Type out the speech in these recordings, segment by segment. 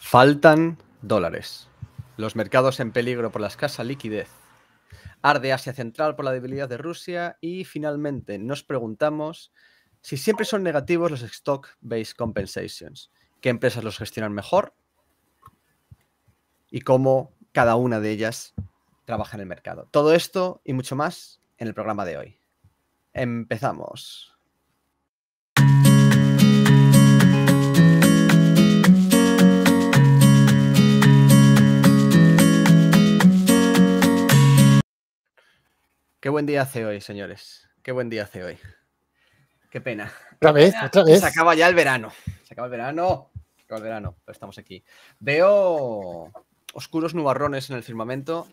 Faltan dólares. Los mercados en peligro por la escasa liquidez. Arde Asia Central por la debilidad de Rusia. Y finalmente nos preguntamos si siempre son negativos los stock-based compensations. ¿Qué empresas los gestionan mejor? Y cómo cada una de ellas trabaja en el mercado. Todo esto y mucho más en el programa de hoy. Empezamos. Qué buen día hace hoy, señores. Qué buen día hace hoy. Qué pena. Otra vez, otra vez. Se acaba ya el verano. Se acaba el verano. Se acaba el verano, pero estamos aquí. Veo oscuros nubarrones en el firmamento,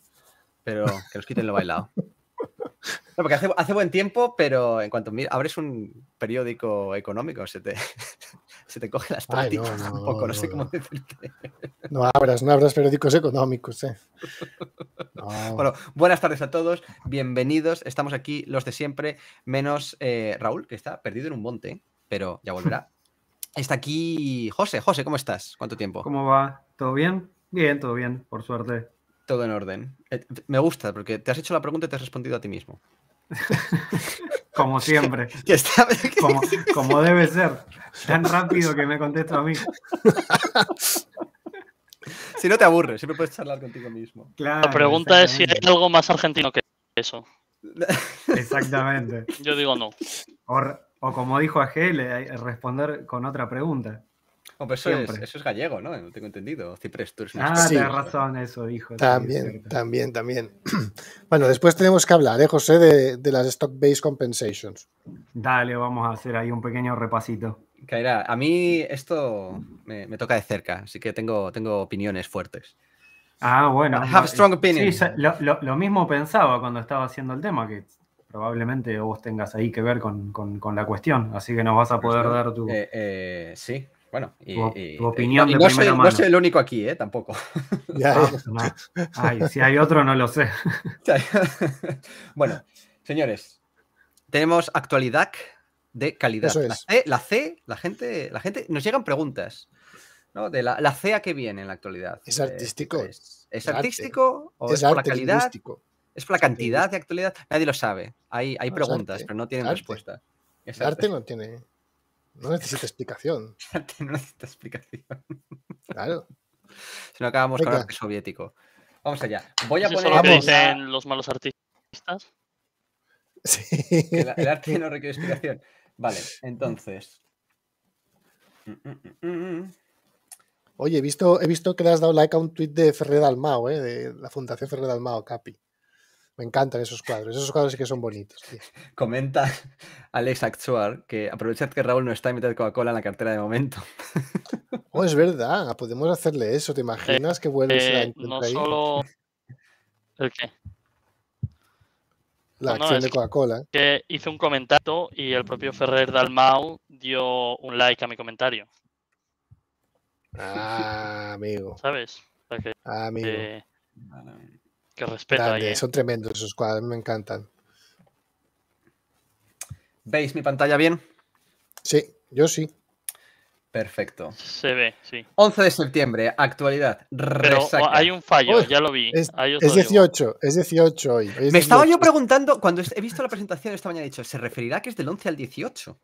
pero que nos quiten lo bailado. No, porque hace, hace, buen tiempo, pero en cuanto abres un periódico económico, se te, se te coge las prácticas un no, no, sé cómo decirte. No abras, no abras periódicos económicos, eh. Bueno, buenas tardes a todos, bienvenidos, estamos aquí los de siempre, menos eh, Raúl, que está perdido en un monte, pero ya volverá. Está aquí José, José, ¿cómo estás? ¿Cuánto tiempo? ¿Cómo va? ¿Todo bien? Bien, todo bien, por suerte. Todo en orden. Eh, me gusta, porque te has hecho la pregunta y te has respondido a ti mismo. Como siempre. Como, debe ser. Tan rápido que me contesto a mí. Si no te aburres, siempre puedes charlar contigo mismo. La pregunta es si hay algo más argentino que eso. Exactamente. Yo digo no. O, como dijo Agel, eh, responder con otra pregunta eso, es, gallego, ¿no? No tengo entendido. Ah, razón, eso, hijo. También, también, también. bueno, después tenemos que hablar, ¿eh, José, de, las stock-based compensations. Dale, vamos a hacer ahí un pequeño repasito. Caerá. A mí esto me, toca de cerca, así que tengo, tengo opiniones fuertes. Ah, bueno. have strong eh, opinions. Sí, lo, mismo pensaba cuando estaba haciendo el tema, que probablemente vos tengas ahí que ver con, la cuestión, así que nos vas a poder dar tu... Eh, eh, sí, bueno, y, tu, eh, opinión de no, soy, mano. no, el único aquí, ¿eh? Tampoco. si hay otro, no lo sé. bueno, señores, tenemos actualidad de calidad. la, C, la, gente, la gente, nos llegan preguntas. ¿no? De la, C a qué viene en la actualidad. ¿Es eh, artístico? ¿Es, artístico o es, por la calidad? ¿Es por la cantidad de actualidad? Nadie lo sabe. Hay, hay preguntas, pero no tienen respuesta. El arte no tiene. No necesita explicación. no necesita explicación. Claro. Si no acabamos con con arte soviético. Vamos allá. Voy a poner. en los malos artistas. Sí. El, arte no requiere explicación. Vale, entonces. Oye, he visto, he visto que le has dado like a un tuit de Ferrer Dalmao, ¿eh? de la Fundación Ferrer Dalmao, Capi. Me encantan esos cuadros. Esos cuadros sí que son bonitos. Comenta Alex Actuar que aprovechad que Raúl no está mitad de Coca-Cola en la cartera de momento. Oh, es verdad. Podemos hacerle eso. ¿Te imaginas qué que vuelves a la eh, No solo. ¿El qué? La acción de Coca-Cola. Que hizo un comentario y el propio Ferrer Dalmau dio un like a mi comentario. Ah, amigo. ¿Sabes? ah, amigo. Eh, que son tremendos esos cuadros, me encantan. ¿Veis mi pantalla bien? Sí, yo sí. Perfecto. Se ve, sí. 11 de septiembre, actualidad. Oh, hay un fallo, ya lo vi. Es, 18, es 18 hoy. Me estaba yo preguntando, cuando he visto la presentación esta mañana, he dicho, ¿se referirá que es del 11 al 18?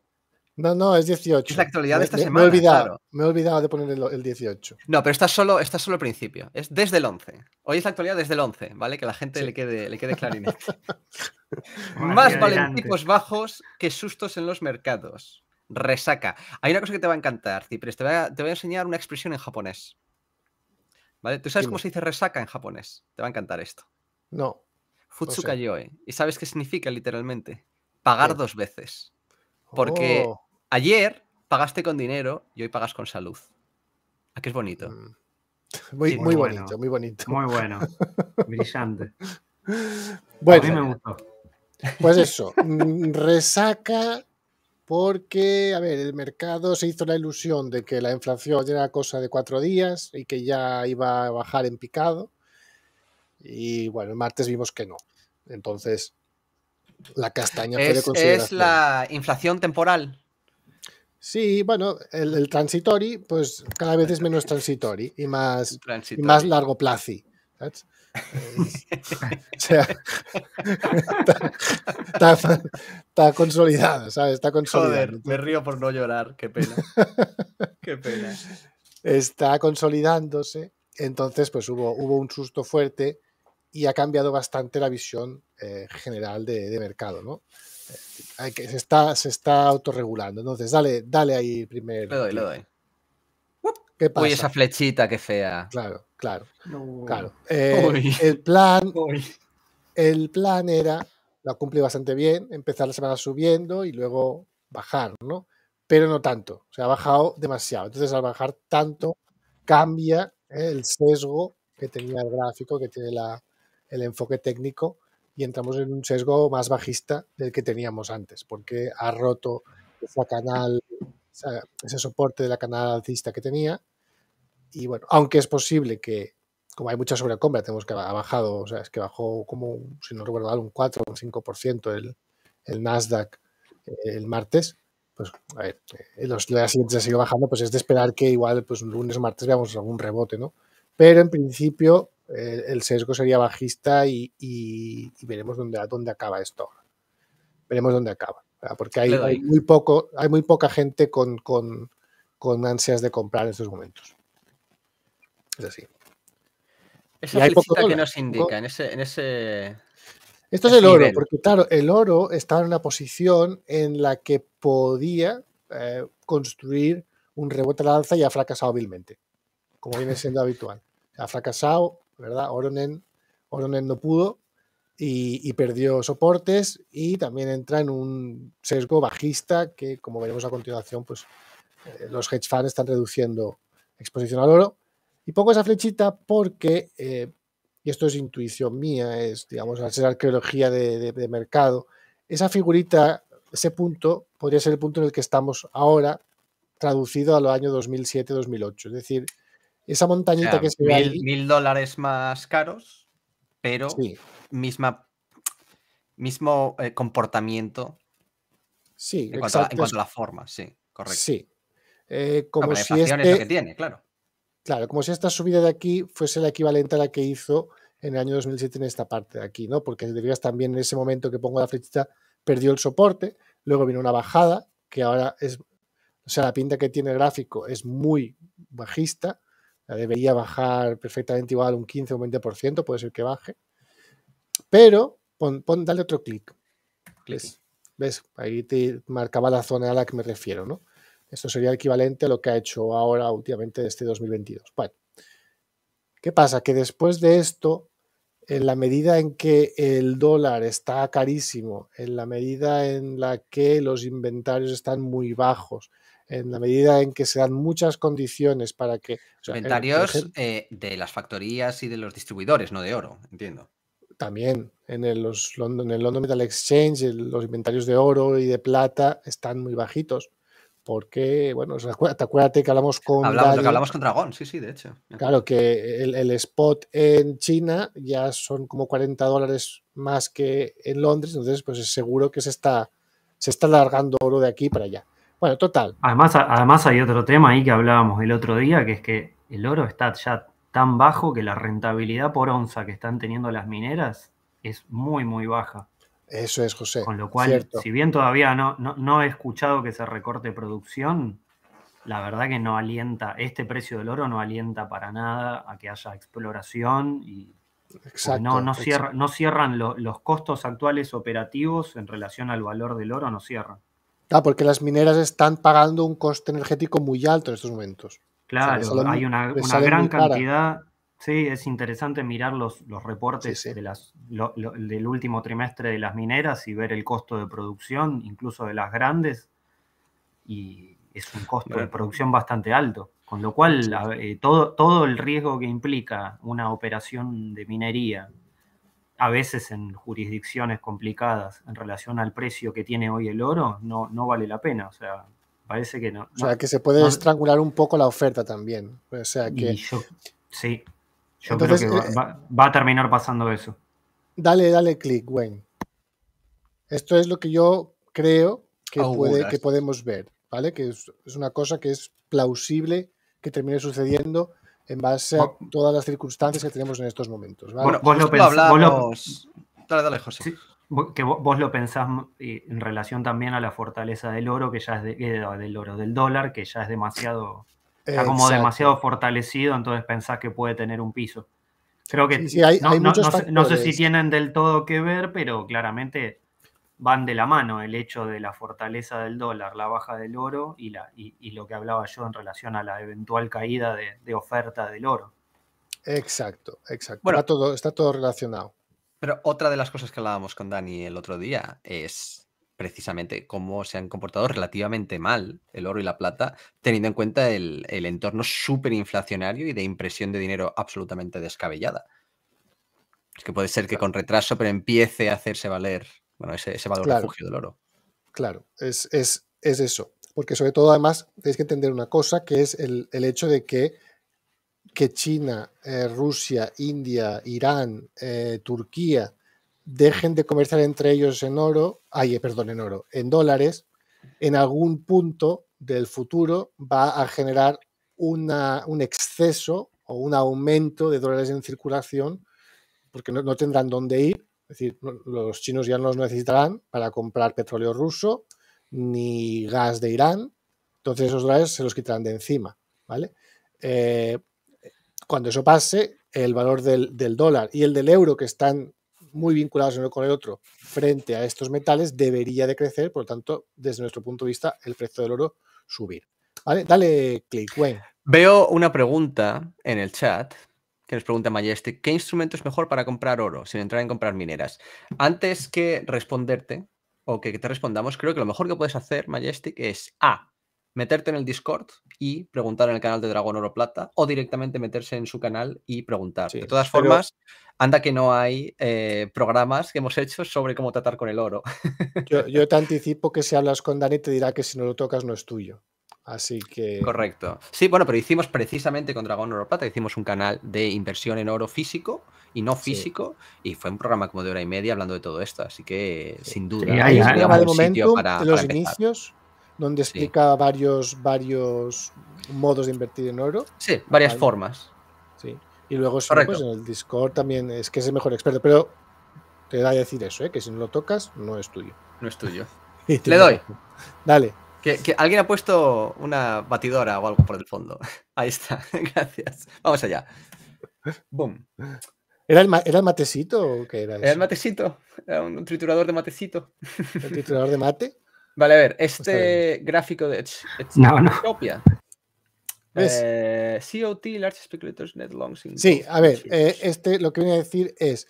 No, no, es 18. Es la actualidad de esta semana. Me he, olvidado, de poner el, 18. No, pero está solo, está solo el principio. Es desde el 11. Hoy es la actualidad desde el 11, ¿vale? Que la gente le quede, le quede clarinete. Más valentipos bajos que sustos en los mercados. Resaca. Hay una cosa que te va a encantar, Cipres. Te voy a, enseñar una expresión en japonés. ¿Vale? ¿Tú sabes cómo se dice resaca en japonés? Te va a encantar esto. No. Futsukayoe. ¿Y sabes qué significa literalmente? Pagar dos veces. Oh. Porque Ayer pagaste con dinero y hoy pagas con salud. ¿A ah, qué es bonito? Mm. Muy, bonito, muy bonito. Muy bueno. Brillante. Bueno. A mí me gustó. Pues eso, mm, resaca porque, a ver, el mercado se hizo la ilusión de que la inflación era cosa de cuatro días y que ya iba a bajar en picado. Y bueno, el martes vimos que no. Entonces, la castaña es, Es la inflación temporal, Sí, bueno, el, transitory, pues cada vez es menos transitory y más, largo plazo. o sea, está, consolidado, ¿sabes? Está consolidado. Joder, me río por no llorar, qué pena. qué pena. Está consolidándose, entonces pues hubo, hubo un susto fuerte y ha cambiado bastante la visión eh, general de mercado, ¿no? Hay que, se, está, se está autorregulando. Entonces, dale, dale ahí primero. Le doy, le doy. ¿Qué pasa? Uy, esa flechita, que fea. Claro, claro. claro. Eh, el, plan, el plan era, la cumplí bastante bien, empezar la semana subiendo y luego bajar, Pero no tanto, se ha bajado demasiado. Entonces, al bajar tanto, cambia ¿eh? el sesgo que tenía el gráfico, que tiene la, el enfoque técnico y entramos en un sesgo más bajista del que teníamos antes, porque ha roto esa canal, ese soporte de la canal alcista que tenía. Y bueno, aunque es posible que, como hay mucha sobrecompra, tenemos que ha bajado, o sea, es que bajó como, si no recuerdo mal, un 4 o un 5% el, el Nasdaq eh, el martes, pues a ver, eh, los días siguientes ha seguido bajando, pues es de esperar que igual pues un lunes, martes veamos algún rebote, ¿no? Pero en principio el, sesgo sería bajista y, veremos dónde, dónde acaba esto. Veremos dónde acaba. Porque hay, muy poco, hay muy poca gente con, ansias de comprar en estos momentos. Es así. Esa hay que nos indica en ese, Esto es el oro, porque claro, el oro estaba en una posición en la que podía eh, construir un rebote a la alza y ha fracasado vilmente, como viene siendo habitual. Ha fracasado ¿verdad? Oronen, no pudo y, perdió soportes y también entra en un sesgo bajista que, como veremos a continuación, pues eh, los hedge funds están reduciendo exposición al oro. Y pongo esa flechita porque, eh, y esto es intuición mía, es, digamos, hacer arqueología de, de mercado, esa figurita, ese punto, podría ser el punto en el que estamos ahora, traducido a los años 2007-2008. Es decir, esa montañita que se ve mil, ahí, dólares más caros, pero misma, mismo eh, comportamiento. Sí, en cuanto, a, la forma, sí, correcto. Sí. Eh, ah, como si este que tiene, claro. Claro, como si esta subida de aquí fuese la equivalente a la que hizo en el año 2007 en esta parte de aquí, ¿no? Porque te también en ese momento que pongo la flechita, perdió el soporte, luego vino una bajada, que ahora es, o sea, la pinta que tiene el gráfico es muy bajista, debería bajar perfectamente igual un 15 o un 20%, puede ser que baje. Pero pon, dale otro clic. ¿Ves? ¿Ves? Ahí te marcaba la zona a la que me refiero, ¿no? Esto sería equivalente a lo que ha hecho ahora últimamente este 2022. Bueno, ¿qué pasa? Que después de esto, en la medida en que el dólar está carísimo, en la medida en la que los inventarios están muy bajos, en la medida en que se dan muchas condiciones para que... inventarios eh, de las factorías y de los distribuidores, no de oro, entiendo. También en el, los London, en el London Metal Exchange los inventarios de oro y de plata están muy bajitos. Porque, bueno, acuérdate que hablamos con. Hablamos, con Dragón, sí, sí, de hecho. Claro, que el, el spot en China ya son como 40 dólares más que en Londres, entonces, pues es seguro que se está, se está alargando oro de aquí para allá. Bueno, total. Además, además hay otro tema ahí que hablábamos el otro día, que es que el oro está ya tan bajo que la rentabilidad por onza que están teniendo las mineras es muy, muy baja. Eso es, José. Con lo cual, si bien todavía no, no, he escuchado que se recorte producción, la verdad que no alienta, este precio del oro no alienta para nada a que haya exploración y no, no, no cierran los costos actuales operativos en relación al valor del oro, no cierran. Ah, porque las mineras están pagando un coste energético muy alto en estos momentos. Claro, hay una, gran cantidad. Sí, es interesante mirar los, los reportes De las, del último trimestre de las mineras y ver el costo de producción, incluso de las grandes, y es un costo de producción bastante alto, con lo cual eh, todo, todo el riesgo que implica una operación de minería a veces en jurisdicciones complicadas en relación al precio que tiene hoy el oro, no, no vale la pena. O sea, parece que no. O sea, que se puede estrangular un poco la oferta también. O sea, que... sí, yo creo que eh, va, a terminar pasando eso. Dale, dale clic, Wayne. Esto es lo que yo creo que, puede, que podemos ver, ¿vale? Que es, es una cosa que es plausible que termine sucediendo en base a todas las circunstancias que tenemos en estos momentos. Bueno, vos lo, pensás, que vos lo pensás eh, en relación también a la fortaleza del oro, que ya es de, eh, del oro, del dólar, que ya es demasiado, está como demasiado fortalecido, entonces pensás que puede tener un piso. Creo que no sé si tienen del todo que ver, pero claramente van de la mano el hecho de la fortaleza del dólar, la baja del oro y, la, lo que hablaba yo en relación a la eventual caída de, oferta del oro. Exacto, exacto. está, todo, está todo relacionado. Pero otra de las cosas que hablábamos con Dani el otro día es precisamente cómo se han comportado relativamente mal el oro y la plata, teniendo en cuenta el, entorno súper inflacionario y de impresión de dinero absolutamente descabellada. Es que puede ser que con retraso, pero empiece a hacerse valer bueno, ese, valor refugio del oro. Claro, es, es, eso. Porque sobre todo, además, tenéis que entender una cosa, que es el, hecho de que, que China, eh, Rusia, India, Irán, eh, Turquía, dejen de comerciar entre ellos en oro, ay, eh, perdón, en oro, en dólares, en algún punto del futuro va a generar una, un exceso o un aumento de dólares en circulación, porque no, no tendrán dónde ir, es decir, los chinos ya no los necesitarán para comprar petróleo ruso ni gas de Irán. Entonces esos dólares se los quitarán de encima. ¿vale? Eh, cuando eso pase, el valor del, dólar y el del euro, que están muy vinculados uno con el otro frente a estos metales, debería de crecer. Por lo tanto, desde nuestro punto de vista, el precio del oro subir. ¿vale? Dale clic, Wayne. Veo una pregunta en el chat que nos pregunta Majestic, ¿qué instrumento es mejor para comprar oro sin entrar en comprar mineras? Antes que responderte o que te respondamos, creo que lo mejor que puedes hacer, Majestic, es A, meterte en el Discord y preguntar en el canal de Dragón Oro Plata o directamente meterse en su canal y preguntar. de todas formas, anda que no hay eh, programas que hemos hecho sobre cómo tratar con el oro. Yo, yo te anticipo que si hablas con Dani te dirá que si no lo tocas no es tuyo. Así que. Correcto. Sí, bueno, pero hicimos precisamente con Dragón Oro Plata, hicimos un canal de inversión en oro físico y no físico, y fue un programa como de hora y media hablando de todo esto, así que sin duda. Sí, hay un de momento, para, los inicios, donde explica varios, varios modos de invertir en oro. Sí, varias formas. Sí. Y luego pues, en el Discord también es que es el mejor experto, pero te da a decir eso, ¿eh? que si no lo tocas, no es tuyo. No es tuyo. Le doy. Dale. Que, alguien ha puesto una batidora o algo por el fondo. Ahí está, gracias. Vamos allá. Boom. ¿Era el, ¿Era el, matecito o qué era? Era el matecito, era un triturador de matecito. ¿El triturador de mate? Vale, a ver, pues este gráfico de no, no. copia. Eh, COT, Large Speculators, Net Longs. Sí, a ver, eh, este lo que voy a decir es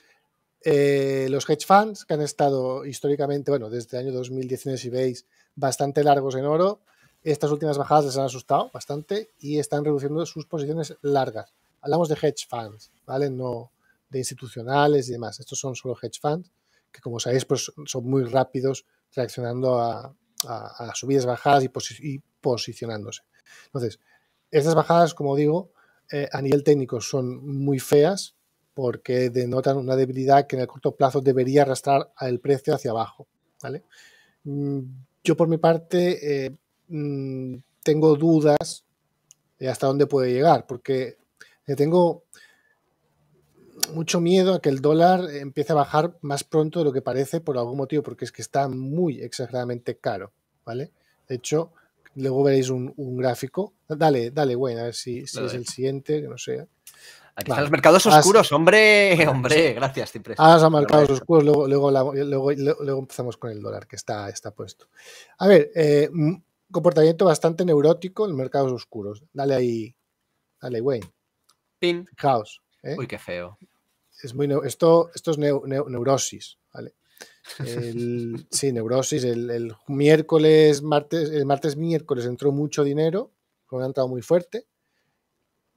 eh, los hedge funds que han estado históricamente, bueno, desde el año 2019, si veis, bastante largos en oro. Estas últimas bajadas les han asustado bastante y están reduciendo sus posiciones largas. Hablamos de hedge funds, ¿vale? No de institucionales y demás. Estos son solo hedge funds, que como sabéis, pues son muy rápidos reaccionando a, subidas, bajadas y, posicionándose. Entonces, estas bajadas, como digo, eh, a nivel técnico son muy feas porque denotan una debilidad que en el corto plazo debería arrastrar al precio hacia abajo, ¿vale? Mm, yo por mi parte eh, mm, tengo dudas de hasta dónde puede llegar, porque tengo mucho miedo a que el dólar empiece a bajar más pronto de lo que parece por algún motivo, porque es que está muy exageradamente caro, ¿vale? De hecho, luego veréis un, gráfico. Dale, dale, bueno, a ver si, si es el siguiente, que no sea. Aquí están los mercados oscuros, hombre, hombre, gracias, siempre. Ahora los mercados oscuros, luego, empezamos con el dólar que está, está puesto. A ver, eh, mm, comportamiento bastante neurótico en mercados oscuros. Dale ahí, dale Wayne. Pin. ¿eh? Uy, qué feo. Es muy, esto, esto es neurosis, ¿vale? sí, neurosis. El, miércoles, martes, el martes, miércoles entró mucho dinero, ha entrado muy fuerte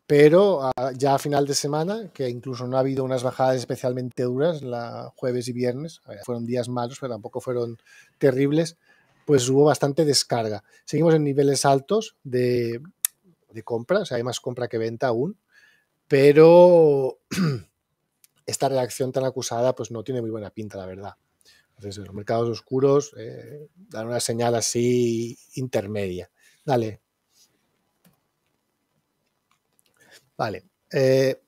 pero ah, ya a final de semana, que incluso no ha habido unas bajadas especialmente duras, la jueves y viernes, fueron días malos, pero tampoco fueron terribles, pues hubo bastante descarga. Seguimos en niveles altos de, compras, compra, hay más compra que venta aún, pero esta reacción tan acusada pues no tiene muy buena pinta, la verdad. los mercados oscuros eh, dan una señal así intermedia. Dale, Vale. Eh,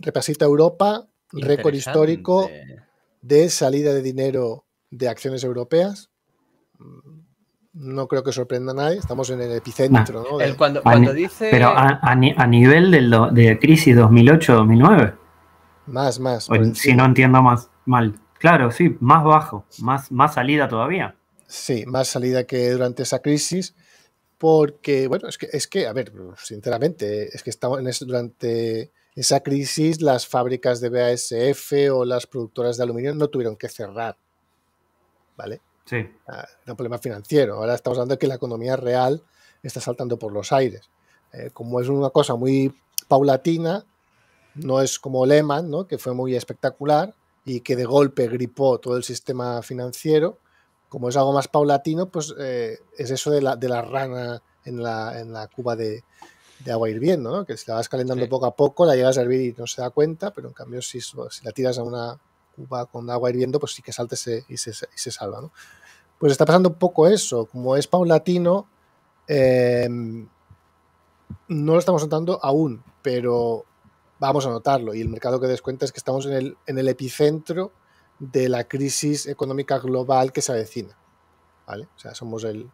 repasita Europa, récord histórico de salida de dinero de acciones europeas. No creo que sorprenda a nadie, estamos en el epicentro. Ah, ¿no? cuando, dice... Pero a, nivel de, de crisis 2008-2009. Más, más. Pues si no entiendo más mal. Claro, sí, más bajo, más, más salida todavía. Sí, más salida que durante esa crisis porque, bueno, es que, es que a ver, sinceramente, es que estamos en durante esa crisis las fábricas de BASF o las productoras de aluminio no tuvieron que cerrar, ¿vale? Sí. Ah, era un problema financiero. Ahora estamos hablando de que la economía real está saltando por los aires. Eh, como es una cosa muy paulatina, no es como Lehman, ¿no? que fue muy espectacular y que de golpe gripó todo el sistema financiero, como es algo más paulatino, pues eh, es eso de la, rana en la, cuba de, agua hirviendo, ¿no? Que si la vas calentando poco a poco, la llegas a hervir y no se da cuenta, pero en cambio si, la tiras a una cuba con agua hirviendo, pues sí que salte y, se, salva, Pues está pasando un poco eso, como es paulatino, em, no lo estamos notando aún, pero vamos a notarlo y el mercado que descuenta es que estamos en el, en el epicentro de la crisis económica global que se avecina. ¿vale? O sea, somos el,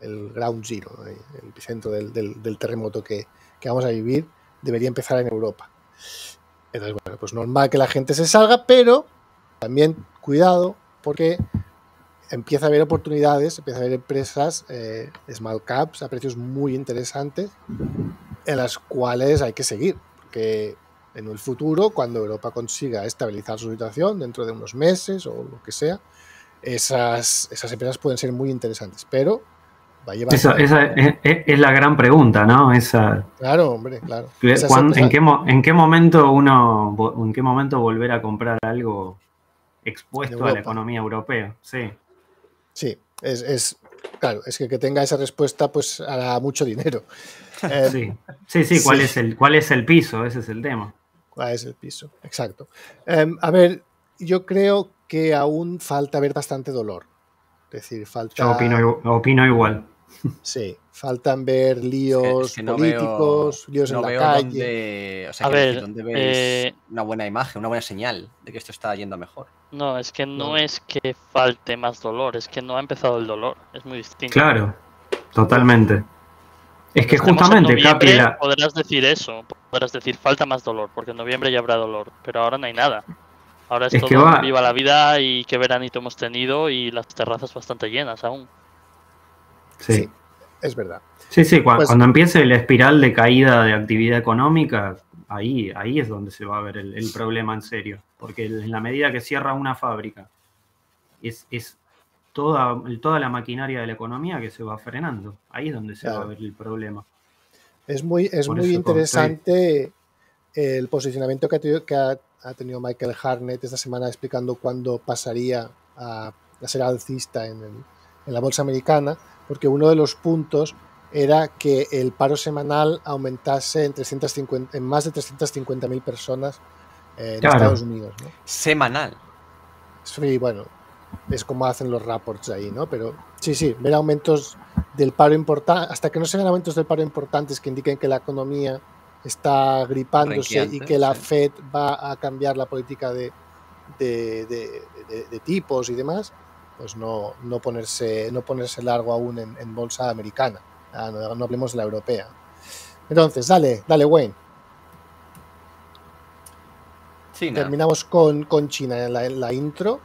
ground zero, el epicentro del, terremoto que, vamos a vivir, debería empezar en Europa. Entonces, bueno, pues normal que la gente se salga, pero también cuidado porque empieza a haber oportunidades, empieza a haber empresas, eh, small caps, a precios muy interesantes, en las cuales hay que seguir, porque en el futuro, cuando Europa consiga estabilizar su situación dentro de unos meses o lo que sea, esas, esas empresas pueden ser muy interesantes, pero va a llevar... esa es, la gran pregunta, ¿no? Claro, hombre, claro. en, qué, ¿en, qué, momento uno, en qué momento volver a comprar algo expuesto a la economía europea? Sí. Sí, es, claro, es que que tenga esa respuesta pues hará mucho dinero. sí, eh, sí, sí, ¿cuál, Es el, ¿cuál es el piso? Ese es el tema. ¿Cuál es el piso, exacto. Em, a ver, yo creo que aún falta ver bastante dolor. Es decir, falta. Yo opino, igual. Sí, faltan ver líos políticos, líos en la calle. o sea, a ver, eh, una buena imagen, una buena señal de que esto está yendo mejor. No, es que no, es que falte más dolor, es que no ha empezado el dolor, es muy distinto. Claro, totalmente. Es que justamente, Capi, podrás decir eso, podrás decir falta más dolor, porque en noviembre ya habrá dolor, pero ahora no hay nada. Ahora es, todo viva la vida y qué veranito hemos tenido y las terrazas bastante llenas aún. Sí, es verdad. Sí, sí, pues- cuando, empiece la espiral de caída de actividad económica, ahí, ahí es donde se va a ver el, problema en serio, porque en la medida que cierra una fábrica, es toda, toda la maquinaria de la economía que se va frenando. Ahí es donde se va a ver el problema. Es muy, es muy interesante el posicionamiento que ha, tenido, Michael Harnett esta semana explicando cuándo pasaría a, ser alcista en, en la bolsa americana, porque uno de los puntos era que el paro semanal aumentase en, 350, en más de 350.000 personas eh, en Estados Unidos. Semanal. Sí, bueno, es como hacen los reports ahí, ¿no? Pero sí, sí, ver aumentos del paro importante, hasta que no se vean aumentos del paro importantes que indiquen que la economía está gripándose y que la Fed va a cambiar la política de, de, tipos y demás, pues no, no, ponerse, no ponerse largo aún en, bolsa americana, ah, no, hablemos de la europea. Entonces, dale, dale Wayne. Terminamos con, con China en la intro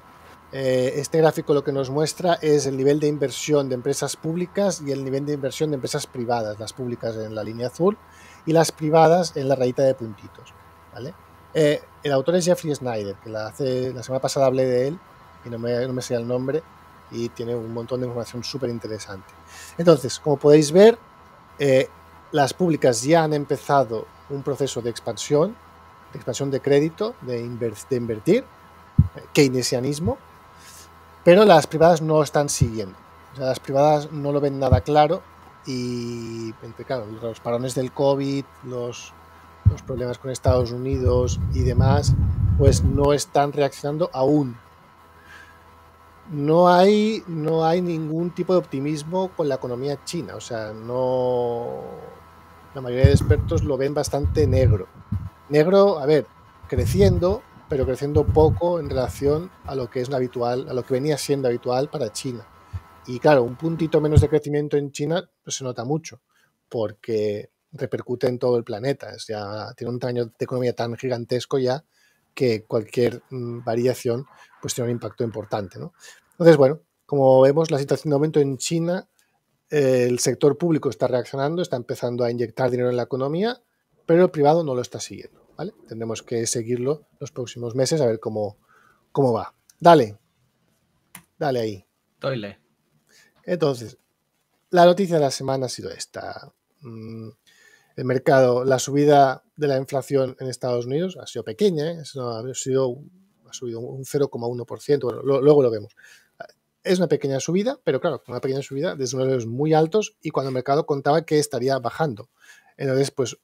eh, este gráfico lo que nos muestra es el nivel de inversión de empresas públicas y el nivel de inversión de empresas privadas, las públicas en la línea azul y las privadas en la rayita de puntitos. ¿vale? Eh, el autor es Jeffrey Snyder, que la, semana pasada hablé de él y no me, sé el nombre y tiene un montón de información súper interesante. Entonces, como podéis ver, eh, las públicas ya han empezado un proceso de expansión, de expansión de crédito, de, de invertir, keynesianismo, pero las privadas no están siguiendo. las privadas no lo ven nada claro y, entre, los parones del COVID, los, los problemas con Estados Unidos y demás, pues no están reaccionando aún. No hay, no hay ningún tipo de optimismo con la economía china. O sea, no. La mayoría de expertos lo ven bastante negro. Negro, a ver, creciendo, pero creciendo poco en relación a lo que es habitual, a lo que venía siendo habitual para China. Y claro, un puntito menos de crecimiento en China pues, se nota mucho, porque repercute en todo el planeta. ya, tiene un tamaño de economía tan gigantesco ya que cualquier mm, variación pues, tiene un impacto importante. Entonces, bueno, como vemos, la situación de momento en China, el sector público está reaccionando, está empezando a inyectar dinero en la economía, pero el privado no lo está siguiendo. Tendremos que seguirlo los próximos meses a ver cómo, cómo va. Dale, dale ahí. Toile. Entonces, la noticia de la semana ha sido esta. Mm, el mercado, la subida de la inflación en Estados Unidos ha sido pequeña, ¿eh? ha, sido, ha subido un 0,1%, luego lo vemos. Es una pequeña subida, pero claro, una pequeña subida desde unos niveles muy altos y cuando el mercado contaba que estaría bajando. Entonces, pues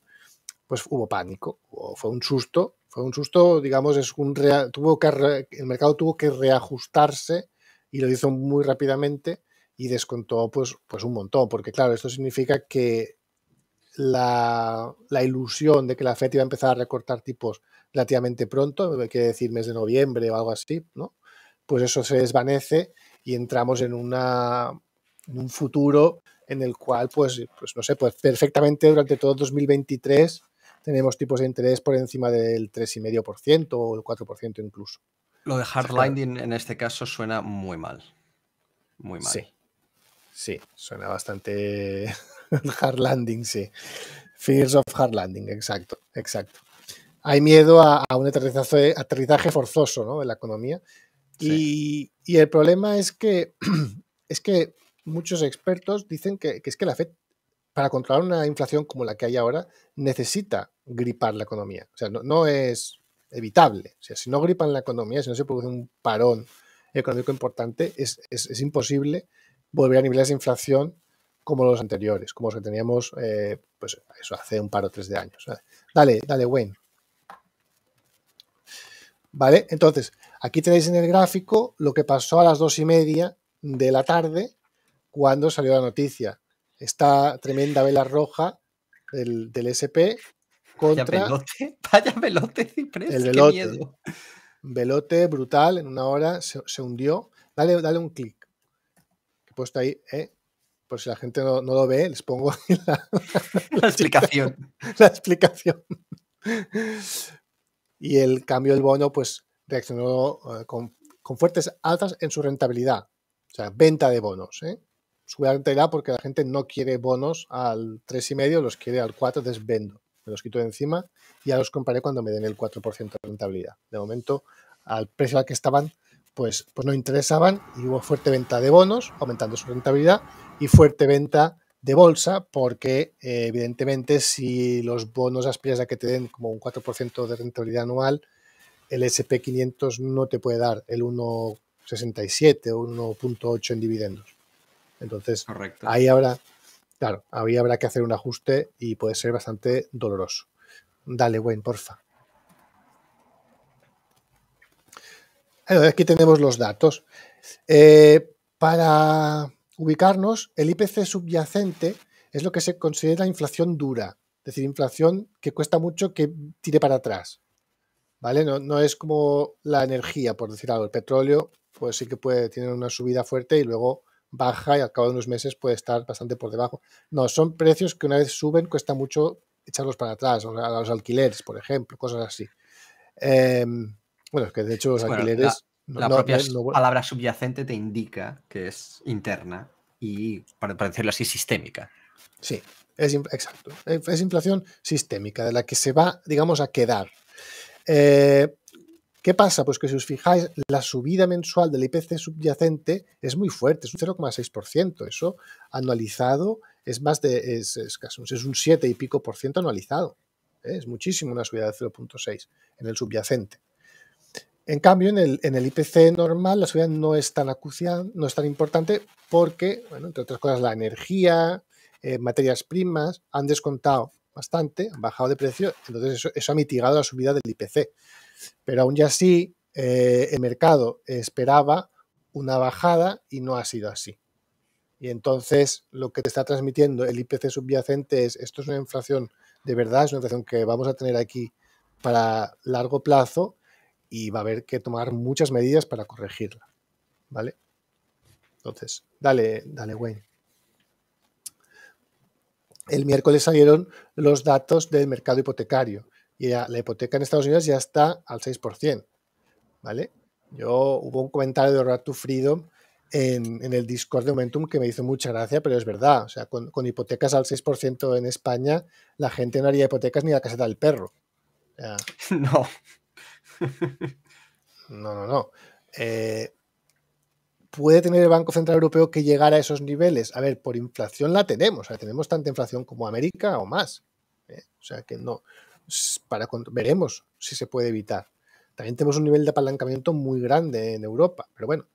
pues hubo pánico, fue un susto, fue un susto, digamos, es un tuvo que el mercado tuvo que reajustarse y lo hizo muy rápidamente y descontó pues, pues un montón, porque claro, esto significa que la, ilusión de que la FED iba a empezar a recortar tipos relativamente pronto, eh, que decir mes de noviembre o algo así, ¿no? Pues eso se desvanece y entramos en, una, en un futuro en el cual, pues, pues no sé, pues perfectamente durante todo 2023 tenemos tipos de interés por encima del 3,5% o el 4% incluso. Lo de hard landing en este caso suena muy mal. Muy mal. Sí. suena bastante hard landing, sí. Fears of hard landing, exacto, exacto. Hay miedo a, un aterrizaje, aterrizaje, forzoso ¿no? en la economía. Y, el problema es que, es que muchos expertos dicen que, que es que la FED, para controlar una inflación como la que hay ahora, necesita gripar la economía. O sea, no, es evitable. O sea, si no gripan la economía, si no se produce un parón económico importante, es, imposible volver a niveles de inflación como los anteriores, como los que teníamos eh, pues eso hace un par o tres de años. Dale, dale, Wayne. Vale, entonces, aquí tenéis en el gráfico lo que pasó a las dos y media de la tarde cuando salió la noticia. Esta tremenda vela roja del, del SP vaya velote, vaya velote, el velote, qué miedo. Velote brutal, en una hora se, se hundió. Dale, dale un clic. He puesto ahí, ¿eh? por si la gente no, lo ve, les pongo la, explicación. La explicación. Y el cambio del bono, pues reaccionó eh, con, fuertes altas en su rentabilidad. O sea, venta de bonos. ¿eh? Sube rentabilidad porque la gente no quiere bonos al 3,5, los quiere al 4, desvendo me los quito de encima y ya los compraré cuando me den el 4% de rentabilidad. De momento, al precio al que estaban, pues, pues no interesaban y hubo fuerte venta de bonos, aumentando su rentabilidad, y fuerte venta de bolsa, porque eh, evidentemente si los bonos aspiras a que te den como un 4% de rentabilidad anual, el SP500 no te puede dar el 1,67 o 1,8 en dividendos. Entonces, ahí habrá Claro, ahí habrá que hacer un ajuste y puede ser bastante doloroso. Dale, Wayne, porfa. Aquí tenemos los datos. Eh, para ubicarnos, el IPC subyacente es lo que se considera inflación dura, es decir, inflación que cuesta mucho que tire para atrás. ¿Vale? No, no es como la energía, por decir algo. El petróleo, pues sí que puede tener una subida fuerte y luego baja y al cabo de unos meses puede estar bastante por debajo. No, son precios que una vez suben cuesta mucho echarlos para atrás, a los alquileres, por ejemplo, cosas así. Em, bueno, es que de hecho los alquileres... La, palabra subyacente te indica que es interna y, para, decirlo así, sistémica. Sí, es, exacto. Es inflación sistémica, de la que se va, digamos, a quedar. Eh, ¿Qué pasa? Pues que si os fijáis, la subida mensual del IPC subyacente es muy fuerte, es un 0,6%. Eso anualizado es más de, es, un 7 y pico por ciento anualizado. ¿eh? Es muchísimo una subida de 0,6 en el subyacente. En cambio, en el, IPC normal la subida no es tan acuciada, no es tan importante porque, bueno, entre otras cosas, la energía, eh, materias primas han descontado bastante, han bajado de precio, entonces eso, ha mitigado la subida del IPC. Pero aún así, eh, el mercado esperaba una bajada y no ha sido así. Y entonces lo que te está transmitiendo el IPC subyacente es, esto es una inflación de verdad, es una inflación que vamos a tener aquí para largo plazo y va a haber que tomar muchas medidas para corregirla. ¿Vale? Entonces, dale, dale, Wayne. El miércoles salieron los datos del mercado hipotecario y la, hipoteca en Estados Unidos ya está al 6%. ¿Vale? Yo hubo un comentario de Ratu Freedom en, el Discord de Momentum que me hizo mucha gracia, pero es verdad. O sea, con, hipotecas al 6% en España, la gente no haría hipotecas ni la caseta del perro. no. no, no, no. Eh, ¿Puede tener el Banco Central Europeo que llegar a esos niveles? A ver, por inflación la tenemos. O sea, tenemos tanta inflación como América o más. ¿eh? O sea, que no, para, veremos si se puede evitar. También tenemos un nivel de apalancamiento muy grande en Europa, pero bueno,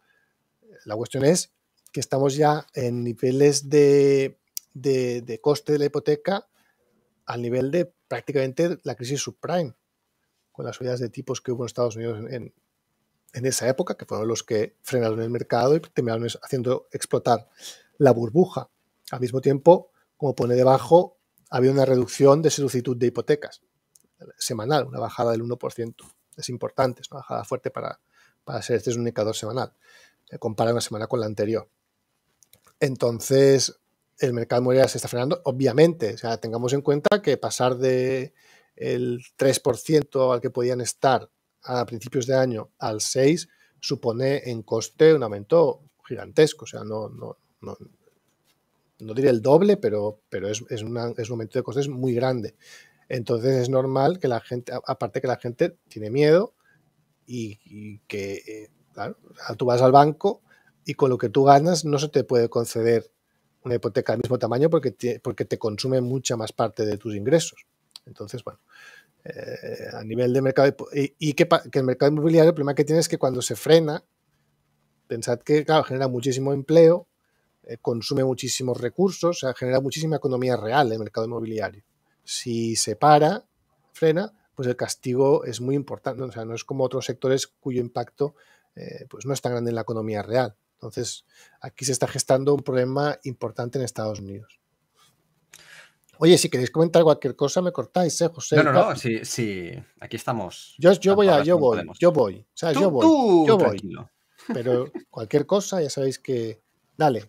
la cuestión es que estamos ya en niveles de, coste de la hipoteca al nivel de prácticamente la crisis subprime, con las subidas de tipos que hubo en Estados Unidos en, en esa época, que fueron los que frenaron el mercado y terminaron haciendo explotar la burbuja. Al mismo tiempo, como pone debajo, había una reducción de solicitud de hipotecas semanal, una bajada del 1%. Es importante, es una bajada fuerte para, para ser este es un indicador semanal. Eh, compara una semana con la anterior. Entonces, el mercado mundial se está frenando, obviamente. O sea, tengamos en cuenta que pasar de el 3% al que podían estar a principios de año al 6% supone en coste un aumento gigantesco. O sea, no, no, diré el doble, pero, pero es, es un aumento de costes muy grande. Entonces es normal que la gente, aparte que la gente tiene miedo y, que, eh, tú vas al banco y con lo que tú ganas no se te puede conceder una hipoteca del mismo tamaño porque te, porque te consume mucha más parte de tus ingresos. Entonces, bueno, eh, a nivel de mercado. Y, que, el mercado inmobiliario, el problema que tiene es que cuando se frena, pensad que, claro, genera muchísimo empleo, eh, consume muchísimos recursos, o sea, genera muchísima economía real el mercado inmobiliario. Si se para, frena, pues el castigo es muy importante. O sea, no es como otros sectores cuyo impacto eh, pues no es tan grande en la economía real. Entonces, aquí se está gestando un problema importante en Estados Unidos. Oye, si queréis comentar cualquier cosa, me cortáis, ¿eh, José? No, no, no, sí, aquí estamos. Yo, voy, a, yo, voy yo voy, yo voy, yo voy. Pero cualquier cosa, ya sabéis que... Dale.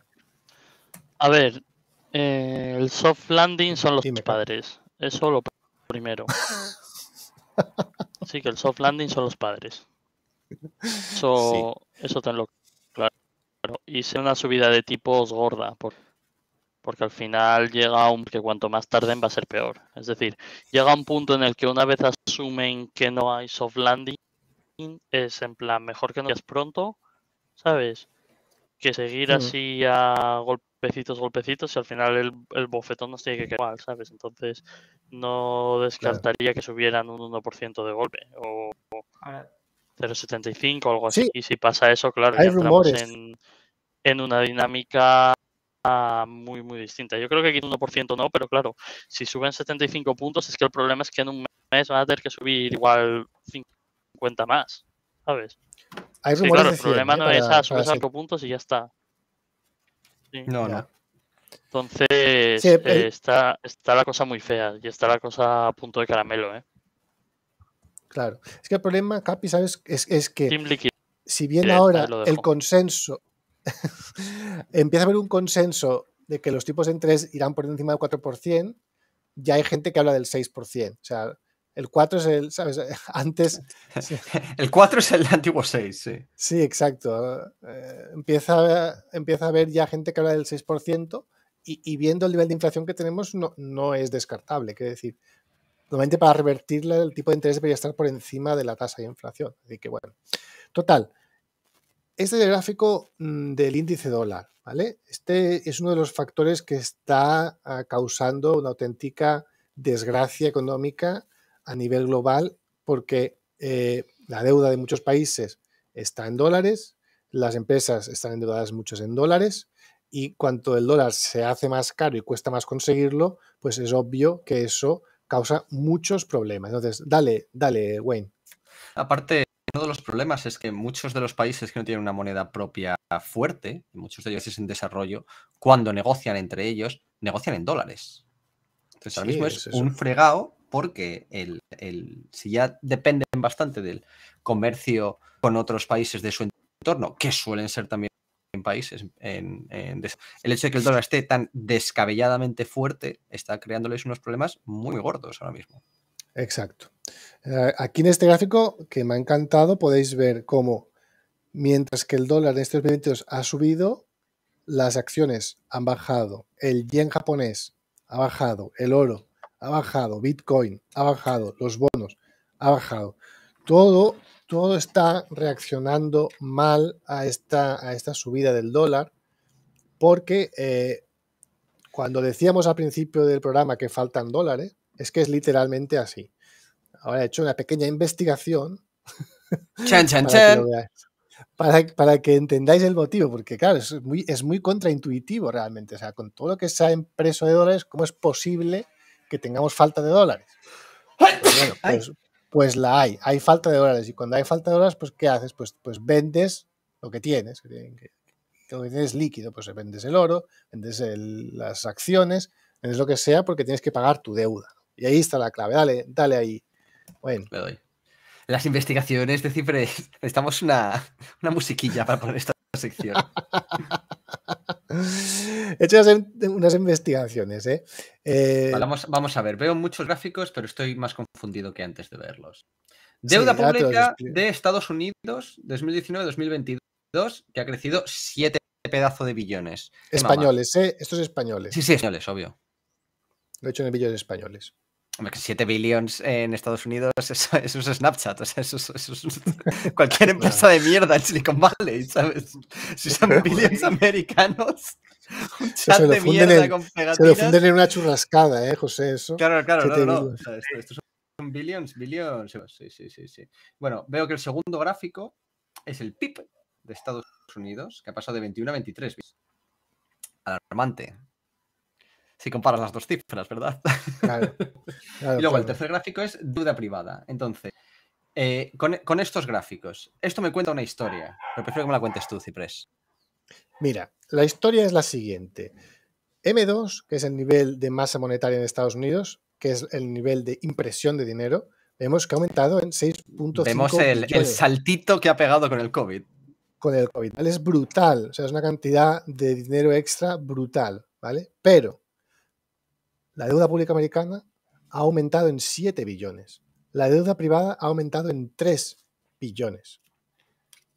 A ver, eh, el soft landing son los padres. Eso lo primero. sí que el soft landing son los padres. Eso, eso tenlo claro. Y sea una subida de tipos gorda, porque, porque al final llega a un que cuanto más tarde va a ser peor. Es decir, llega un punto en el que una vez asumen que no hay soft landing, es en plan mejor que no pronto, ¿sabes? Que seguir mm. así a golpe golpecitos, golpecitos, y al final el, bofetón nos tiene que quedar ¿sabes? Entonces, no descartaría que subieran un 1% de golpe o 0,75 o algo así. Y si pasa eso, claro, entramos en, una dinámica muy, muy distinta. Yo creo que aquí un 1% no, pero claro, si suben 75 puntos, es que el problema es que en un mes van a tener que subir igual 50 más, ¿sabes? claro, el problema ¿eh? no es a subir 5 puntos y ya está no, no. Entonces, eh, está, la cosa muy fea y está la cosa a punto de caramelo, ¿eh? Claro. Es que el problema, Capi, ¿sabes? Es, que si bien ahora el consenso empieza a haber un consenso de que los tipos en 3 irán por encima del 4%, ya hay gente que habla del 6%. O sea, el 4 es el, ¿sabes? Antes... el 4 es el antiguo 6, sí. Sí, exacto. empieza, eh, empieza a haber ya gente que habla del 6% y, viendo el nivel de inflación que tenemos no, no es descartable. Quiero decir, normalmente para revertirla el tipo de interés debería estar por encima de la tasa de inflación. Así que bueno. Total, este es el gráfico mm, del índice dólar, ¿vale? Este es uno de los factores que está ah, causando una auténtica desgracia económica a nivel global porque eh, la deuda de muchos países está en dólares, las empresas están endeudadas muchas en dólares y cuanto el dólar se hace más caro y cuesta más conseguirlo, pues es obvio que eso causa muchos problemas. Entonces, dale, dale, Wayne. Aparte, uno de los problemas es que muchos de los países que no tienen una moneda propia fuerte, muchos de ellos es en desarrollo, cuando negocian entre ellos, negocian en dólares. Entonces, ahora mismo es un fregado porque el, si ya dependen bastante del comercio con otros países de su entorno, que suelen ser también países, en, el hecho de que el dólar esté tan descabelladamente fuerte está creándoles unos problemas muy gordos ahora mismo. Exacto. Eh, aquí en este gráfico que me ha encantado podéis ver cómo mientras que el dólar en estos momentos ha subido, las acciones han bajado, el yen japonés ha bajado, el oro ha bajado, Bitcoin ha bajado, los bonos ha bajado. Todo, todo está reaccionando mal a esta, a esta subida del dólar porque eh, cuando decíamos al principio del programa que faltan dólares, es que es literalmente así. Ahora he hecho una pequeña investigación. para, Que entendáis el motivo, porque claro, es muy, es muy contraintuitivo realmente. O sea, con todo lo que se ha impreso de dólares, ¿cómo es posible que tengamos falta de dólares. Pues, pues, pues, la hay, hay falta de dólares. Y cuando hay falta de dólares, pues ¿qué haces? Pues, pues vendes lo que tienes, lo que tienes líquido, pues vendes el oro, vendes las acciones, vendes lo que sea porque tienes que pagar tu deuda. Y ahí está la clave, dale, dale ahí. Bueno. Las investigaciones de cifres, necesitamos una, una musiquilla para poner esto sección. He hecho unas, em, investigaciones. ¿eh? Eh, vamos, vamos, a ver, veo muchos gráficos, pero estoy más confundido que antes de verlos. Deuda pública de Estados Unidos 2019-2022 que ha crecido 7 pedazos de billones. Españoles, ¿eh? Estos españoles. Sí, sí, españoles, obvio. Lo he hecho en billones españoles. 7 billions en Estados Unidos, eso, un Snapchat, o sea, eso, es cualquier empresa de mierda en Silicon Valley, ¿sabes? Si son billions americanos, un chat de mierda con pegatinas. Se lo funden en una churrascada, ¿eh, José? Eso. Claro, claro, no, no. son billions, billions. Sí, sí, sí, sí. Bueno, veo que el segundo gráfico es el PIB de Estados Unidos, que ha pasado de 21 a 23. Alarmante si comparas las dos cifras, ¿verdad? y luego el tercer gráfico es duda privada. Entonces, eh, con, estos gráficos, esto me cuenta una historia, pero prefiero que me la cuentes tú, Ciprés. Mira, la historia es la siguiente. M2, que es el nivel de masa monetaria en Estados Unidos, que es el nivel de impresión de dinero, vemos que ha aumentado en 6.5 Vemos el, saltito que ha pegado con el COVID. Con el COVID, Es brutal, o sea, es una cantidad de dinero extra brutal, ¿vale? Pero la deuda pública americana ha aumentado en 7 billones. La deuda privada ha aumentado en 3 billones.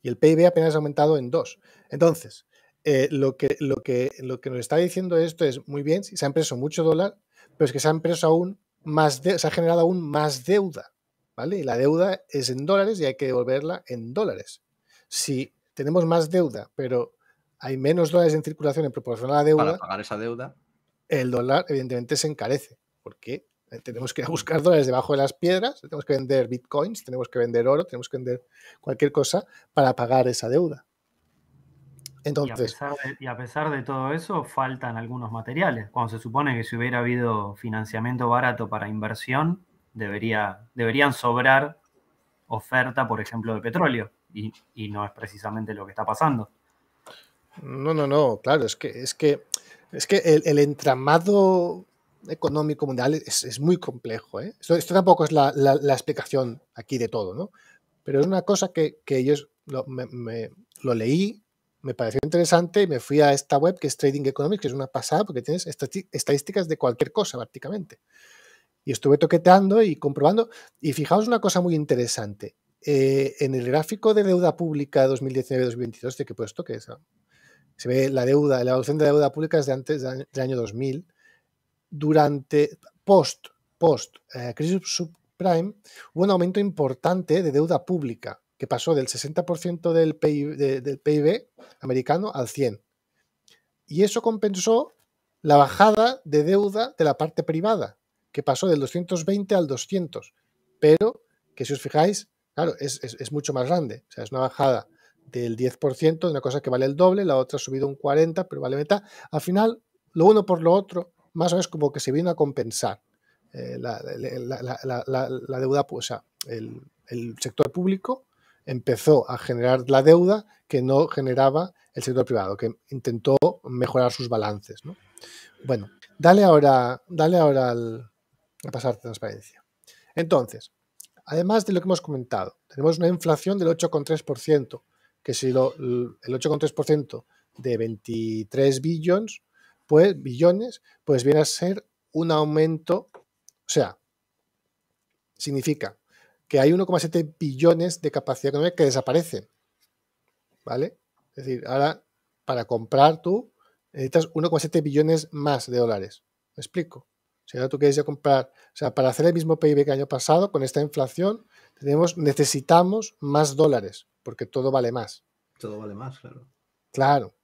Y el PIB apenas ha aumentado en 2. Entonces, eh, lo, que, lo, que, lo que nos está diciendo esto es, muy bien, si se ha impreso mucho dólar, pero es que se ha impreso aún más, se ha generado aún más deuda, ¿vale? Y la deuda es en dólares y hay que devolverla en dólares. Si tenemos más deuda, pero hay menos dólares en circulación en proporción a la deuda... Para pagar esa deuda el dólar evidentemente se encarece, porque eh, tenemos que mm. buscar dólares debajo de las piedras, tenemos que vender bitcoins, tenemos que vender oro, tenemos que vender cualquier cosa para pagar esa deuda. Entonces, y a, pesar de, todo eso, faltan algunos materiales. Cuando se supone que si hubiera habido financiamiento barato para inversión, debería, deberían sobrar oferta, por ejemplo, de petróleo. Y, y no es precisamente lo que está pasando. No, no, no, claro, es que, es que es que el, entramado económico mundial es, muy complejo. ¿eh? Esto, tampoco es la, explicación aquí de todo, ¿no? Pero es una cosa que, ellos yo lo, me, lo leí, me pareció interesante y me fui a esta web que es Trading Economics, que es una pasada porque tienes estadísticas de cualquier cosa prácticamente. Y estuve toqueteando y comprobando. Y fijaos una cosa muy interesante. Eh, en el gráfico de deuda pública 2019-2022, de que he puesto, que es se ve la deuda, la evolución de deuda pública es de antes del año 2000. Durante, post, post eh, crisis subprime, hubo un aumento importante de deuda pública, que pasó del 60% del PIB, americano al 100%. Y eso compensó la bajada de deuda de la parte privada, que pasó del 220 al 200, pero que si os fijáis, claro, es, es mucho más grande, o sea, es una bajada del 10%, una cosa que vale el doble, la otra ha subido un 40%, pero vale mitad. Al final, lo uno por lo otro, más o menos como que se vino a compensar eh, la, deuda, pues, o sea, el, sector público empezó a generar la deuda que no generaba el sector privado, que intentó mejorar sus balances. Bueno, dale ahora, dale ahora al, a pasar transparencia. Entonces, además de lo que hemos comentado, tenemos una inflación del 8,3%, que si lo, el 8,3% de 23 billones, pues, billones, pues viene a ser un aumento, o sea, significa que hay 1,7 billones de capacidad económica que desaparecen, ¿vale? Es decir, ahora para comprar tú necesitas 1,7 billones más de dólares, ¿me explico? Si ahora tú quieres comprar, o sea, para hacer el mismo PIB que el año pasado, con esta inflación, tenemos, necesitamos más dólares, porque todo vale más. Todo vale más, claro. Claro.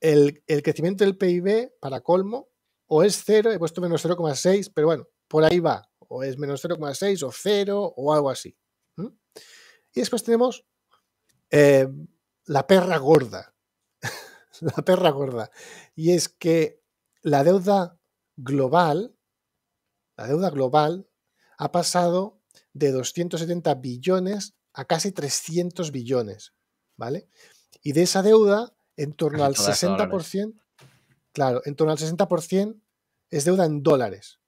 El, crecimiento del PIB, para colmo, o es cero, he puesto menos 0,6, pero bueno, por ahí va. O es menos 0,6 o cero o algo así. Y después tenemos eh, la perra gorda. la perra gorda. Y es que la deuda global, la deuda global ha pasado de 270 billones a casi 300 billones, ¿vale? Y de esa deuda, en torno al 60%, claro, en torno al 60% es deuda en dólares.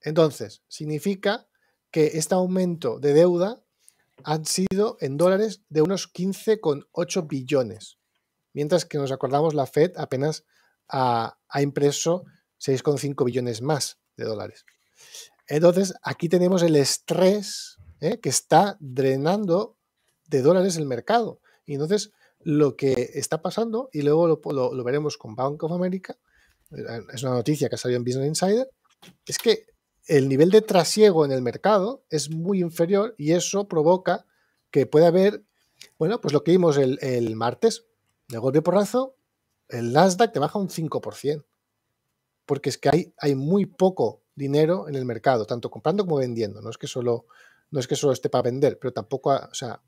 Entonces, significa que este aumento de deuda ha sido en dólares de unos 15,8 billones, mientras que nos acordamos la Fed apenas ha, ha impreso 6,5 billones más de dólares. Entonces, aquí tenemos el estrés ¿eh? que está drenando de dólares el mercado. Y entonces, lo que está pasando, y luego lo, veremos con Bank of America, eh, es una noticia que ha salido en Business Insider, es que el nivel de trasiego en el mercado es muy inferior y eso provoca que pueda haber, bueno, pues lo que vimos el, martes, de golpe porrazo, el Nasdaq te baja un 5%, porque es que hay, hay muy poco dinero en el mercado, tanto comprando como vendiendo. No es que solo, no es que solo esté para vender, pero tampoco, o sea,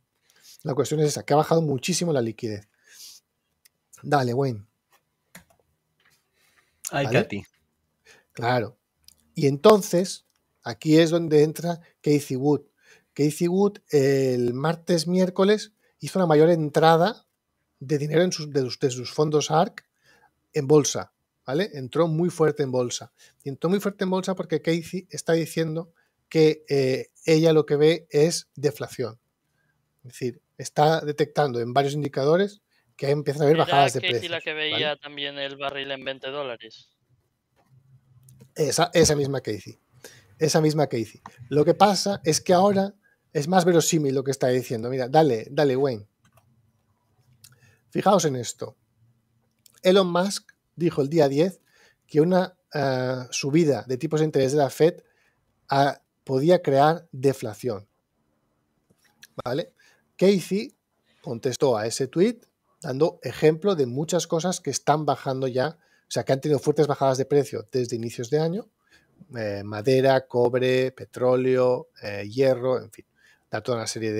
la cuestión es esa, que ha bajado muchísimo la liquidez. Dale, Wayne. Ay, Claro. Y entonces, aquí es donde entra Casey Wood. Casey Wood el martes, miércoles, hizo una mayor entrada de dinero en sus, de, sus, de sus fondos ARC en bolsa. ¿vale? Entró muy fuerte en bolsa. entró muy fuerte en bolsa porque Casey está diciendo que eh, ella lo que ve es deflación. Es decir, está detectando en varios indicadores que empiezan a haber bajadas de Casey la que veía también el barril en 20 dólares. Esa, esa misma Casey. Esa misma Casey. Lo que pasa es que ahora es más verosímil lo que está diciendo. Mira, dale, dale, Wayne. Fijaos en esto. Elon Musk dijo el día 10 que una eh, subida de tipos de interés de la Fed ah, podía crear deflación. ¿Vale? Casey contestó a ese tweet dando ejemplo de muchas cosas que están bajando ya, o sea, que han tenido fuertes bajadas de precio desde inicios de año, eh, madera, cobre, petróleo, eh, hierro, en fin, da toda una serie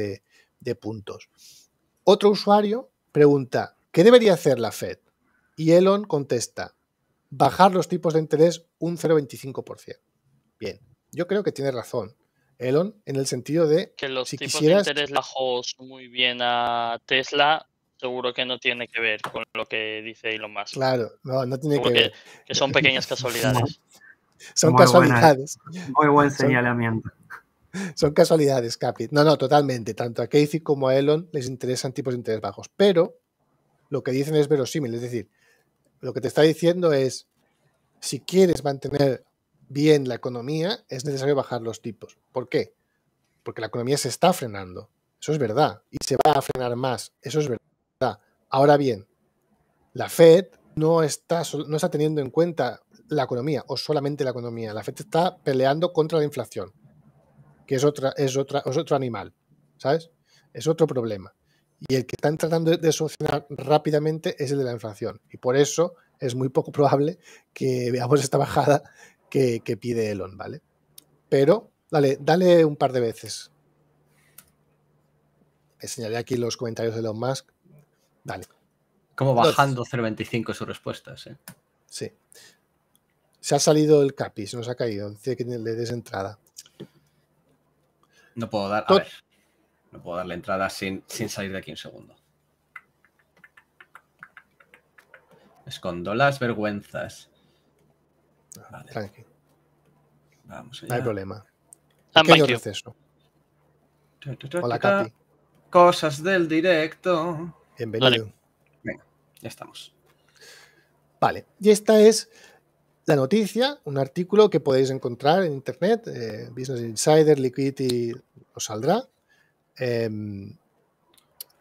de puntos. Otro usuario pregunta, ¿qué debería hacer la Fed? Y Elon contesta, bajar los tipos de interés un 0,25%. Bien, yo creo que tiene razón. Elon, en el sentido de que los tipos de interés bajos muy bien a Tesla, seguro que no tiene que ver con lo que dice Elon Musk. Claro, no, no tiene que ver. son pequeñas casualidades. son casualidades. muy buen señalamiento. Son, casualidades, Capri No, no, totalmente. Tanto a Casey como a Elon les interesan tipos de interés bajos. Pero lo que dicen es verosímil, es decir, lo que te está diciendo es, si quieres mantener bien la economía, es necesario bajar los tipos. ¿Por qué? Porque la economía se está frenando. Eso es verdad. Y se va a frenar más. Eso es verdad. Ahora bien, la Fed no está, no está teniendo en cuenta la economía o solamente la economía. La FED está peleando contra la inflación, que es, otra, es, otra, es otro animal, ¿sabes? Es otro problema y el que están tratando de solucionar rápidamente es el de la inflación. Y por eso es muy poco probable que veamos esta bajada que, pide Elon, ¿vale? Pero dale, dale un par de veces. Enseñaré aquí los comentarios de Elon Musk. Dale. Como bajando 0.25 sus respuestas. ¿eh? Sí. Se ha salido el CAPI, se nos ha caído. Dice que le des No puedo dar. A ver. No puedo darle entrada sin, sin salir de aquí un segundo. Escondo las vergüenzas. Tranqui. Vamos allá. No hay problema. Pequeño receso. Hola, Katy. Cosas del directo. Bienvenido. Venga, ya estamos. Vale, y esta es la noticia, un artículo que podéis encontrar en internet, eh, Business Insider, Liquidity os saldrá, Em,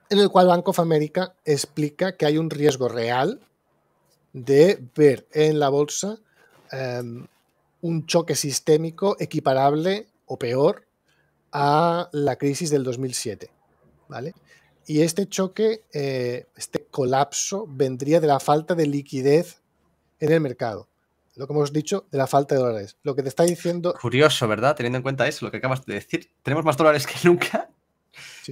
en el cual Bank of America explica que hay un riesgo real de ver en la bolsa em, un choque sistémico equiparable o peor a la crisis del 2007. ¿vale? Y este choque, eh, este colapso, vendría de la falta de liquidez en el mercado. Lo que hemos dicho de la falta de dólares. Lo que te está diciendo. Curioso, ¿verdad? Teniendo en cuenta eso, lo que acabas de decir. Tenemos más dólares que nunca,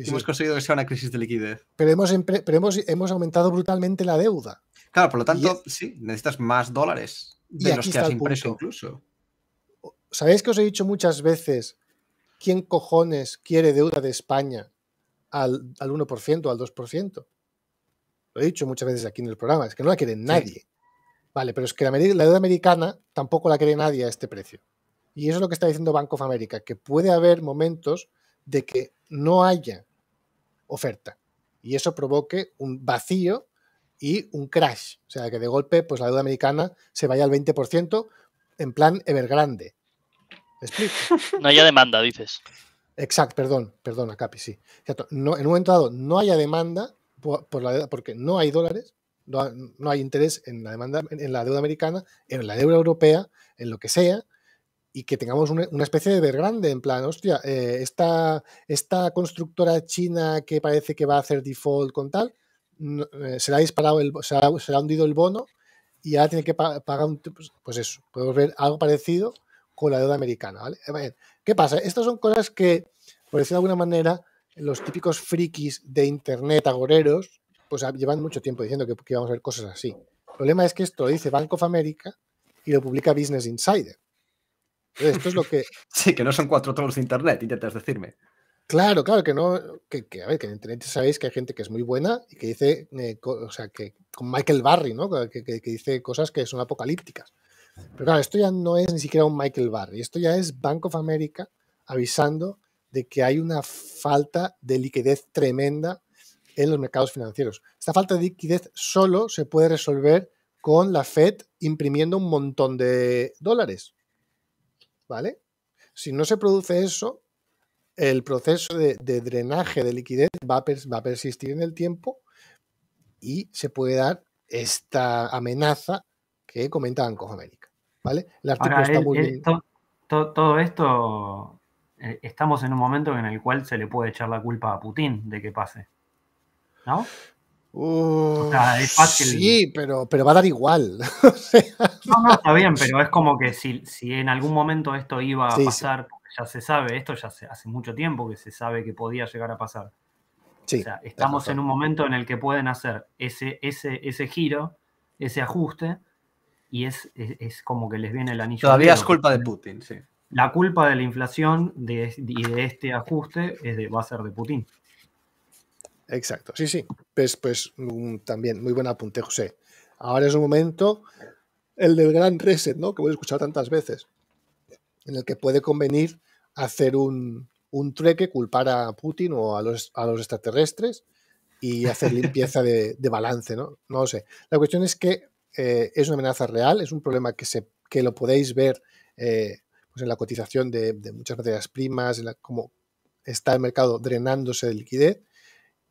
hemos conseguido que sea una crisis de liquidez. Pero hemos, hemos, aumentado brutalmente la deuda. Claro, por lo tanto, sí, necesitas más dólares de los que has impreso incluso. ¿Sabéis que os he dicho muchas veces quién cojones quiere deuda de España al, al 1% o al 2%? Lo he dicho muchas veces aquí en el programa, es que no la quiere nadie. Vale, pero es que la, la deuda americana tampoco la quiere nadie a este precio. Y eso es lo que está diciendo Bank of America, que puede haber momentos de que no haya oferta y eso provoque un vacío y un crash. O sea, que de golpe pues la deuda americana se vaya al 20% en plan Evergrande. No haya demanda, dices. Exacto, perdón, perdón, Capi, sí. No, en un momento dado no haya demanda por, la porque no hay dólares, no, no, hay interés en la demanda, en la deuda americana, en la deuda europea, en lo que sea, y que tengamos una, especie de ver grande en plan, hostia, eh, esta, esta, constructora china que parece que va a hacer default con tal, eh, se le ha disparado, el, se, ha, ha hundido el bono y ahora tiene que pagar un... Pues, pues eso, podemos ver algo parecido con la deuda americana, ¿vale? ¿Qué pasa? Estas son cosas que, por decir de alguna manera, los típicos frikis de internet agoreros, pues ah, llevan mucho tiempo diciendo que, que a ver cosas así. El problema es que esto lo dice Bank of America y lo publica Business Insider. Esto es lo que. sí, que no son cuatro trolls de internet, intentas decirme. Claro, claro, que no. Que, que, a ver, que en internet sabéis que hay gente que es muy buena y que dice. Eh, o sea, que con Michael Barry, ¿no? Que, que, dice cosas que son apocalípticas. Pero claro, esto ya no es ni siquiera un Michael Barry. Esto ya es Bank of America avisando de que hay una falta de liquidez tremenda en los mercados financieros. Esta falta de liquidez solo se puede resolver con la Fed imprimiendo un montón de dólares. ¿vale? Si no se produce eso, el proceso de, drenaje de liquidez va a, persistir en el tiempo y se puede dar esta amenaza que comentaban con América. ¿vale? todo esto, eh, estamos en un momento en el cual se le puede echar la culpa a Putin de que pase. ¿No? Sí, pero, pero va a dar igual. no, no, está bien, pero es como que si, si en algún momento esto iba a pasar, ya se sabe, esto ya se, hace mucho tiempo que se sabe que podía llegar a pasar. estamos en un momento en el que pueden hacer ese, ese, ese giro, ese ajuste, y es, es, como que les viene el anillo. Todavía es culpa de Putin, sí. La culpa de la inflación y de este ajuste es va a ser de Putin. Exacto, sí, sí. Pues, pues mm, también, muy buen apunte, José. Ahora es un momento, el del gran reset, ¿no? Que a escuchar tantas veces, en el que puede convenir hacer un, un culpar a Putin o a los, a los extraterrestres y hacer limpieza de, balance, ¿no? No sé. La cuestión es que eh, es una amenaza real, es un problema que, se, que lo podéis ver eh, pues en la cotización de, muchas materias primas, en como está el mercado drenándose de liquidez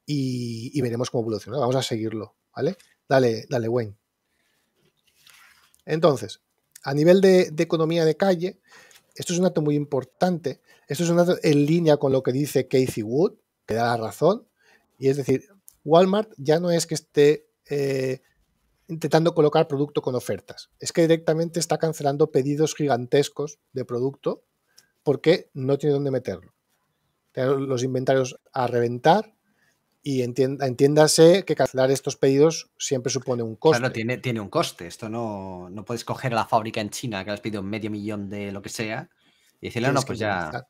y, veremos cómo evoluciona. Vamos a seguirlo, ¿vale? Dale, dale, Wayne. Entonces, a nivel de, economía de calle, esto es un dato muy importante. Esto es un dato en línea con lo que dice Casey Wood, que da la razón. Y es decir, Walmart ya no es que esté eh, intentando colocar producto con ofertas. Es que directamente está cancelando pedidos gigantescos de producto porque no tiene dónde meterlo. los inventarios a reventar y entiéndase que cancelar estos pedidos siempre supone un coste. Claro, tiene, tiene un coste. Esto no, no puedes coger la fábrica en China que has pedido medio millón de lo que sea y decirle, ah, no, pues ya.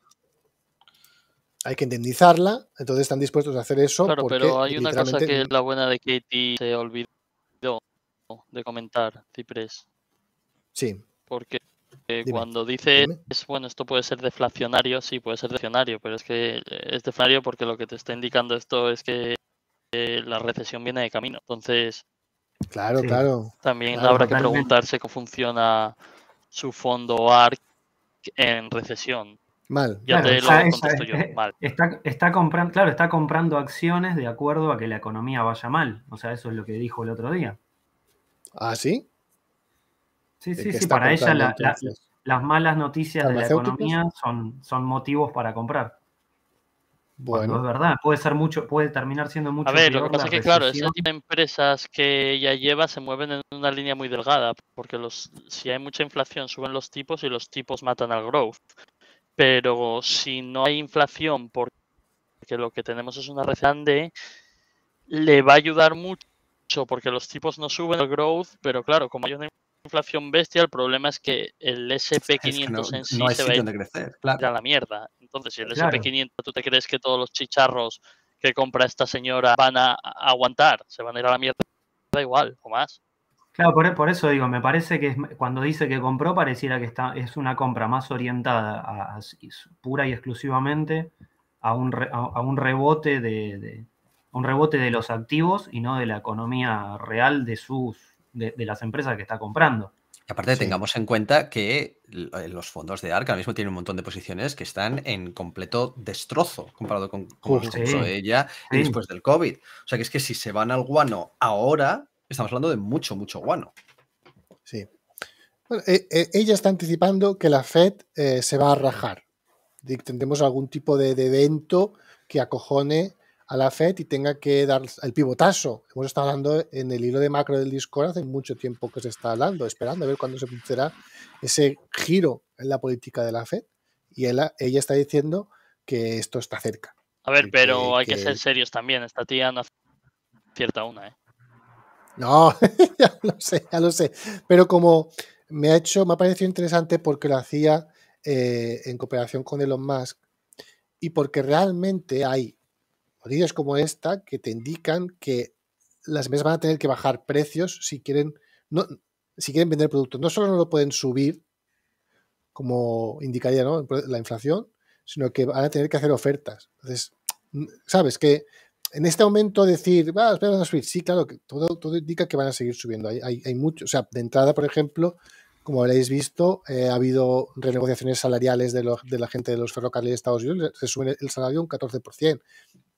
Hay que indemnizarla, entonces están dispuestos a hacer eso. Claro, pero hay una cosa que es la buena de Katie se olvidó de comentar, Ciprés. Sí. Porque eh, cuando dice es bueno, esto puede ser deflacionario, sí, puede ser deflacionario, pero es que eh, es deflacionario porque lo que te está indicando esto es que eh, la recesión viene de camino. Entonces, claro, claro. También habrá que preguntarse cómo funciona su fondo ARC en recesión. Mal. Ya te lo está, yo. comprando, claro, está comprando acciones de acuerdo a que la economía vaya mal. O sea, eso es lo que dijo el otro día. ¿Ah, sí? Sí, eh, sí, sí, para ella las malas noticias de la economía son, son motivos para comprar. Bueno. es verdad, puede ser mucho, puede terminar siendo mucho. A ver, lo que pasa es que, claro, ese tipo de empresas que ella lleva se mueven en una línea muy delgada, porque los, si hay mucha inflación suben los tipos y los tipos matan al growth. Pero si no hay inflación, porque lo que tenemos es una recesión de, le va a ayudar mucho, porque los tipos no suben al growth, pero claro, como hay una inflación bestia, el problema es que el SP500 en sí se va a crecer, a la mierda. Entonces, si el SP500, ¿tú te crees que todos los chicharros que compra esta señora van a aguantar? Se van a ir a la mierda da igual o más. Claro, por, eso digo, me parece que cuando dice que compró, pareciera que está, es una compra más orientada a, pura y exclusivamente a un, a, un rebote de un rebote de los activos y no de la economía real de sus de, las empresas que está comprando. Y aparte tengamos en cuenta que eh, los fondos de ARC ahora mismo tienen un montón de posiciones que están en completo destrozo comparado con cómo ella después del COVID. O sea que es que si se van al guano ahora, estamos hablando de mucho, mucho guano. Sí. Bueno, eh, eh, ella está anticipando que la Fed se va a rajar. Tendremos algún tipo de, de evento que acojone a la Fed y tenga que dar el pivotazo. Hemos estado hablando en el hilo de macro del Discord hace mucho tiempo que se está hablando, esperando a ver cuándo se producirá ese giro en la política de la Fed. Y ella está diciendo que esto está cerca. A ver, pero hay que, ser serios también. Esta tía no cierta una, ¿eh? No, ya lo sé, ya lo sé. Pero como me ha hecho, me ha parecido interesante porque lo hacía eh, en cooperación con Elon Musk y porque realmente hay noticias como esta que te indican que las empresas van a tener que bajar precios si quieren, no, si quieren vender productos. No solo no lo pueden subir, como indicaría la inflación, sino que van a tener que hacer ofertas. Entonces, sabes que en este momento decir, va, a subir, sí, claro, que todo, todo indica que van a seguir subiendo. Hay, hay, mucho, o sea, de entrada, por ejemplo, como habréis visto, eh, ha habido renegociaciones salariales de, de, la gente de los ferrocarriles de Estados Unidos, se sube el salario un 14%.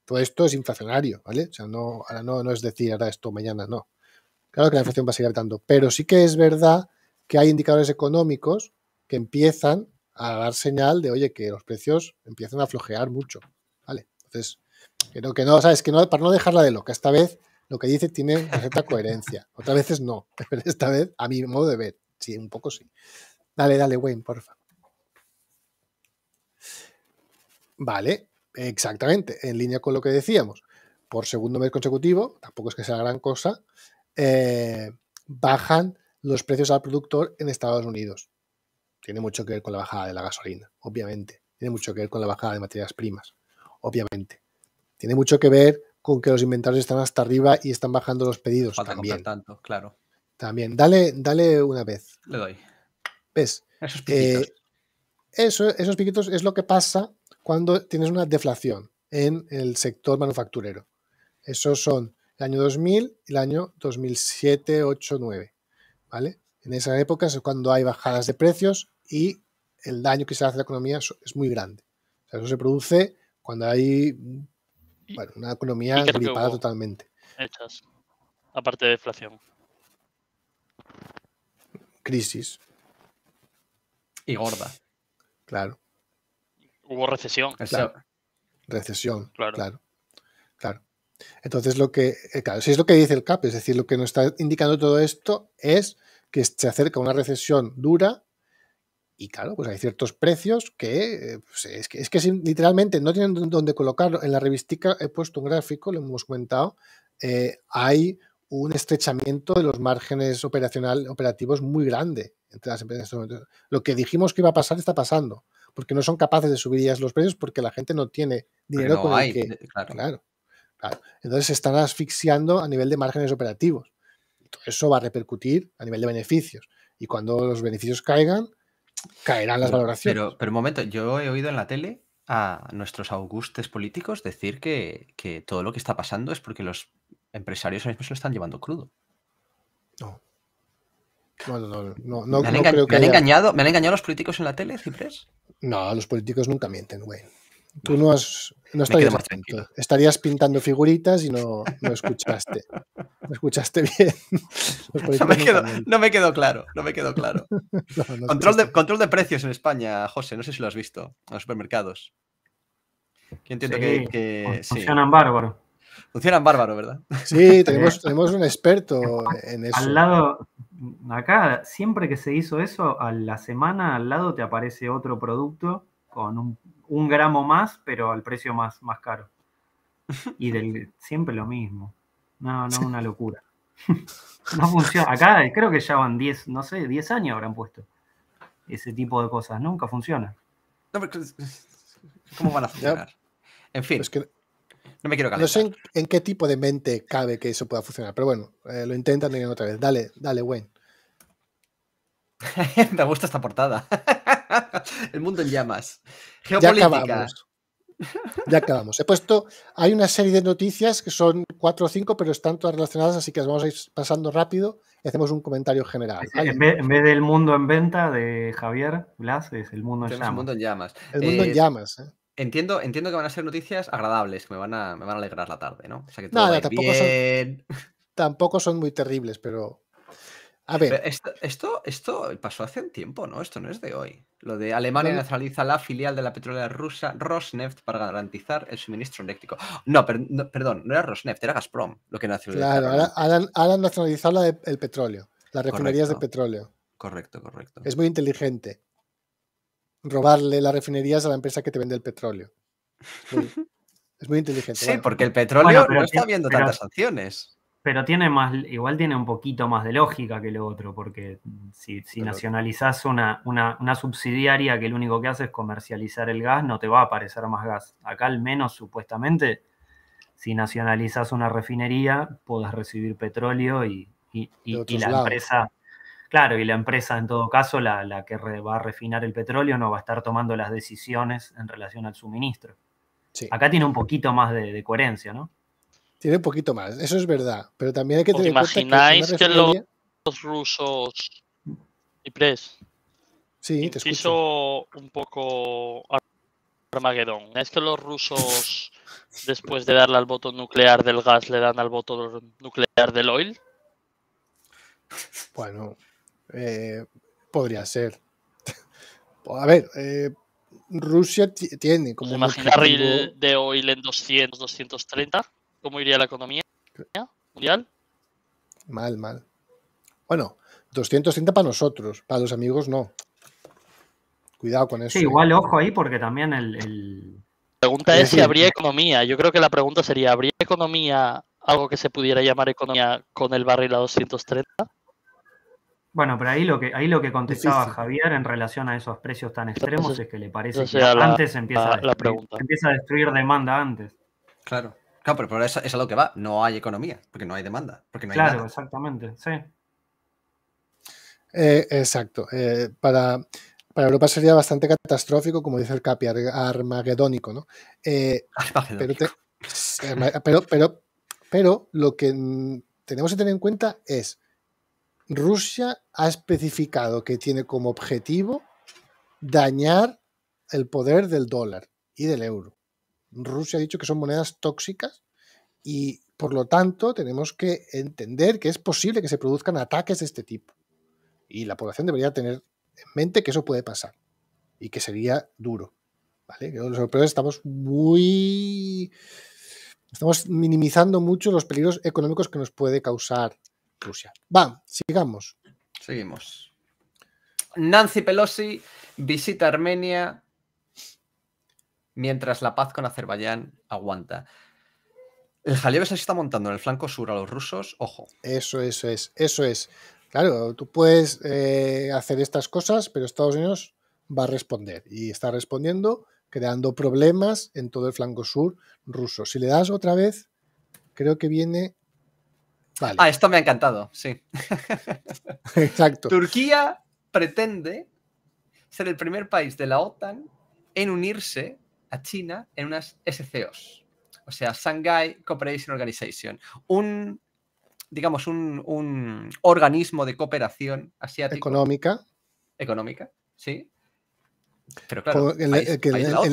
Todo esto es inflacionario, ¿vale? O sea, no, no, no es decir ahora esto, mañana no. Claro que la inflación va a seguir aumentando, pero sí que es verdad que hay indicadores económicos que empiezan a dar señal de, oye, que los precios empiezan a flojear mucho, ¿vale? Entonces, creo que no, ¿sabes? Que no, para no dejarla de loca, esta vez lo que dice tiene cierta coherencia. Otras veces no, pero esta vez, a mi modo de ver, sí, un poco sí. Dale, dale, Wayne, porfa. Vale, Exactamente, en línea con lo que decíamos, por segundo mes consecutivo, tampoco es que sea gran cosa, eh, bajan los precios al productor en Estados Unidos. Tiene mucho que ver con la bajada de la gasolina, obviamente. Tiene mucho que ver con la bajada de materias primas, obviamente. Tiene mucho que ver con que los inventarios están hasta arriba y están bajando los pedidos. Falta también. tanto, claro. También. Dale, dale una vez. Le doy. ¿Ves? Esos piquitos. Eh, eso, esos piquitos es lo que pasa cuando tienes una deflación en el sector manufacturero. Esos son el año 2000 y el año 2007, 8, 9. ¿vale? En esas épocas es cuando hay bajadas de precios y el daño que se hace a la economía es muy grande. eso se produce cuando hay una economía gripada totalmente. Hechas, aparte de deflación. Crisis. Y gorda. Claro. Hubo recesión. Recesión, claro. claro. Entonces, lo que, eh, si es lo que dice el CAP, es decir, lo que nos está indicando todo esto es que se acerca una recesión dura y claro, pues hay ciertos precios que, eh, pues es, que literalmente no tienen dónde colocarlo. En la revistica he puesto un gráfico, lo hemos comentado, eh, hay un estrechamiento de los márgenes operacional, operativos muy grande entre las empresas en Lo que dijimos que iba a pasar está pasando, porque no son capaces de subir ya los precios porque la gente no tiene dinero que. Eh, claro. Entonces se están asfixiando a nivel de márgenes operativos. eso va a repercutir a nivel de beneficios. Y cuando los beneficios caigan, caerán las valoraciones. Pero, pero un momento, yo he oído en la tele a nuestros augustes políticos decir que, que todo lo que está pasando es porque los empresarios ahora mismo se lo están llevando crudo. No. ¿Me han, engañado, ¿Me han engañado los políticos en la tele, Ciprés? No, los políticos nunca mienten, güey. Tú no has, no estarías Estarías pintando figuritas y no, escuchaste. No escuchaste bien. No me, quedó claro, no me quedó claro. control, de, precios en España, José, no sé si lo has visto, en los supermercados. Yo entiendo que, que, pues Funcionan bárbaro. Funcionan bárbaro, ¿verdad? Sí, tenemos, un experto en eso. Al lado, acá, siempre que se hizo eso, a la semana al lado te aparece otro producto con un, gramo más, pero al precio más, más caro. Y del, siempre lo mismo. No, no, es una locura. No funciona. Acá creo que ya van 10, no sé, 10 años habrán puesto ese tipo de cosas. Nunca funciona. ¿Cómo van a funcionar? En fin. Pues no me quiero calentar. No sé en, qué tipo de mente cabe que eso pueda funcionar, pero bueno, eh, lo intentan y otra vez. Dale, dale, Wayne. me gusta esta portada. El mundo en llamas. Geopolítica. Ya acabamos. Ya acabamos. He puesto, hay una serie de noticias que son cuatro o cinco, pero están todas relacionadas, así que las vamos a ir pasando rápido y hacemos un comentario general. En vez, del mundo en venta de Javier Blas, es el mundo en llamas. El mundo en llamas. Eh, en llamas. ¿eh? Entiendo, entiendo que van a ser noticias agradables, que me van a, me van alegrar la tarde, ¿no? Nada, tampoco, Son, muy terribles, pero. A ver. Esto, esto, pasó hace un tiempo, ¿no? Esto no es de hoy. Lo de Alemania nacionaliza la filial de la petrolera rusa Rosneft para garantizar el suministro eléctrico. No, perdón, no era Rosneft, era Gazprom lo que nacionalizó. Claro, ahora han nacionalizado el petróleo, las refinerías de petróleo. Correcto, correcto. Es muy inteligente robarle las refinerías a la empresa que te vende el petróleo. es muy inteligente. Sí, porque el petróleo no está viendo tantas sanciones Pero tiene más, igual tiene un poquito más de lógica que lo otro, porque si, nacionalizas una, subsidiaria que lo único que hace es comercializar el gas, no te va a aparecer más gas. Acá al menos supuestamente, si nacionalizas una refinería, podés recibir petróleo y, y, la empresa Claro, y la empresa en todo caso, la, que va a refinar el petróleo, no va a estar tomando las decisiones en relación al suministro. Acá tiene un poquito más de, coherencia, ¿no? Tiene un poquito más, eso es verdad, pero también hay que tener en cuenta que... imagináis que los, rusos y pres sí, te hizo un poco Armagedón. Es que los rusos, después de darle al voto nuclear del gas, le dan al voto nuclear del oil. Bueno, eh, podría ser. A ver, eh, Rusia tiene como. un barril de oil en 200, 230. ¿Cómo iría la economía mundial? Mal, mal. Bueno, 230 para nosotros, para los amigos no. Cuidado con eso. Eh. igual ojo ahí porque también el... pregunta es si habría economía. Yo creo que la pregunta sería, ¿habría economía, algo que se pudiera llamar economía con el barril a 230? Bueno, pero ahí lo que, ahí lo que contestaba Javier en relación a esos precios tan extremos es que le parece que antes empieza, a destruir, empieza a destruir demanda antes. Claro, claro, pero, eso, es a lo que va. No hay economía, porque no hay demanda, porque Claro, exactamente, sí. Eh, exacto. Eh, para, para, Europa sería bastante catastrófico, como dice el Capi, armagedónico, ¿no? Eh, pero, pero, pero lo que tenemos que tener en cuenta es Rusia ha especificado que tiene como objetivo dañar el poder del dólar y del euro. Rusia ha dicho que son monedas tóxicas y por lo tanto tenemos que entender que es posible que se produzcan ataques de este tipo. Y la población debería tener en mente que eso puede pasar y que sería duro. Los europeos estamos muy... Estamos minimizando mucho los peligros económicos que nos puede causar Rusia. Va, sigamos. Seguimos. Nancy Pelosi visita Armenia mientras la paz con Azerbaiyán aguanta. El jaleo se está montando en el flanco sur a los rusos, ojo. Eso, eso es, eso es. Claro, tú puedes eh, hacer estas cosas, pero Estados Unidos va a responder y está respondiendo creando problemas en todo el flanco sur ruso. Si le das otra vez, creo que viene Ah, esto me ha encantado, sí. Exacto. Turquía pretende ser el primer país de la OTAN en unirse a China en unas SCOs, o sea, Shanghai Cooperation Organization, un, digamos, un, organismo de cooperación asiática. Económica. Económica, sí. Pero claro, en,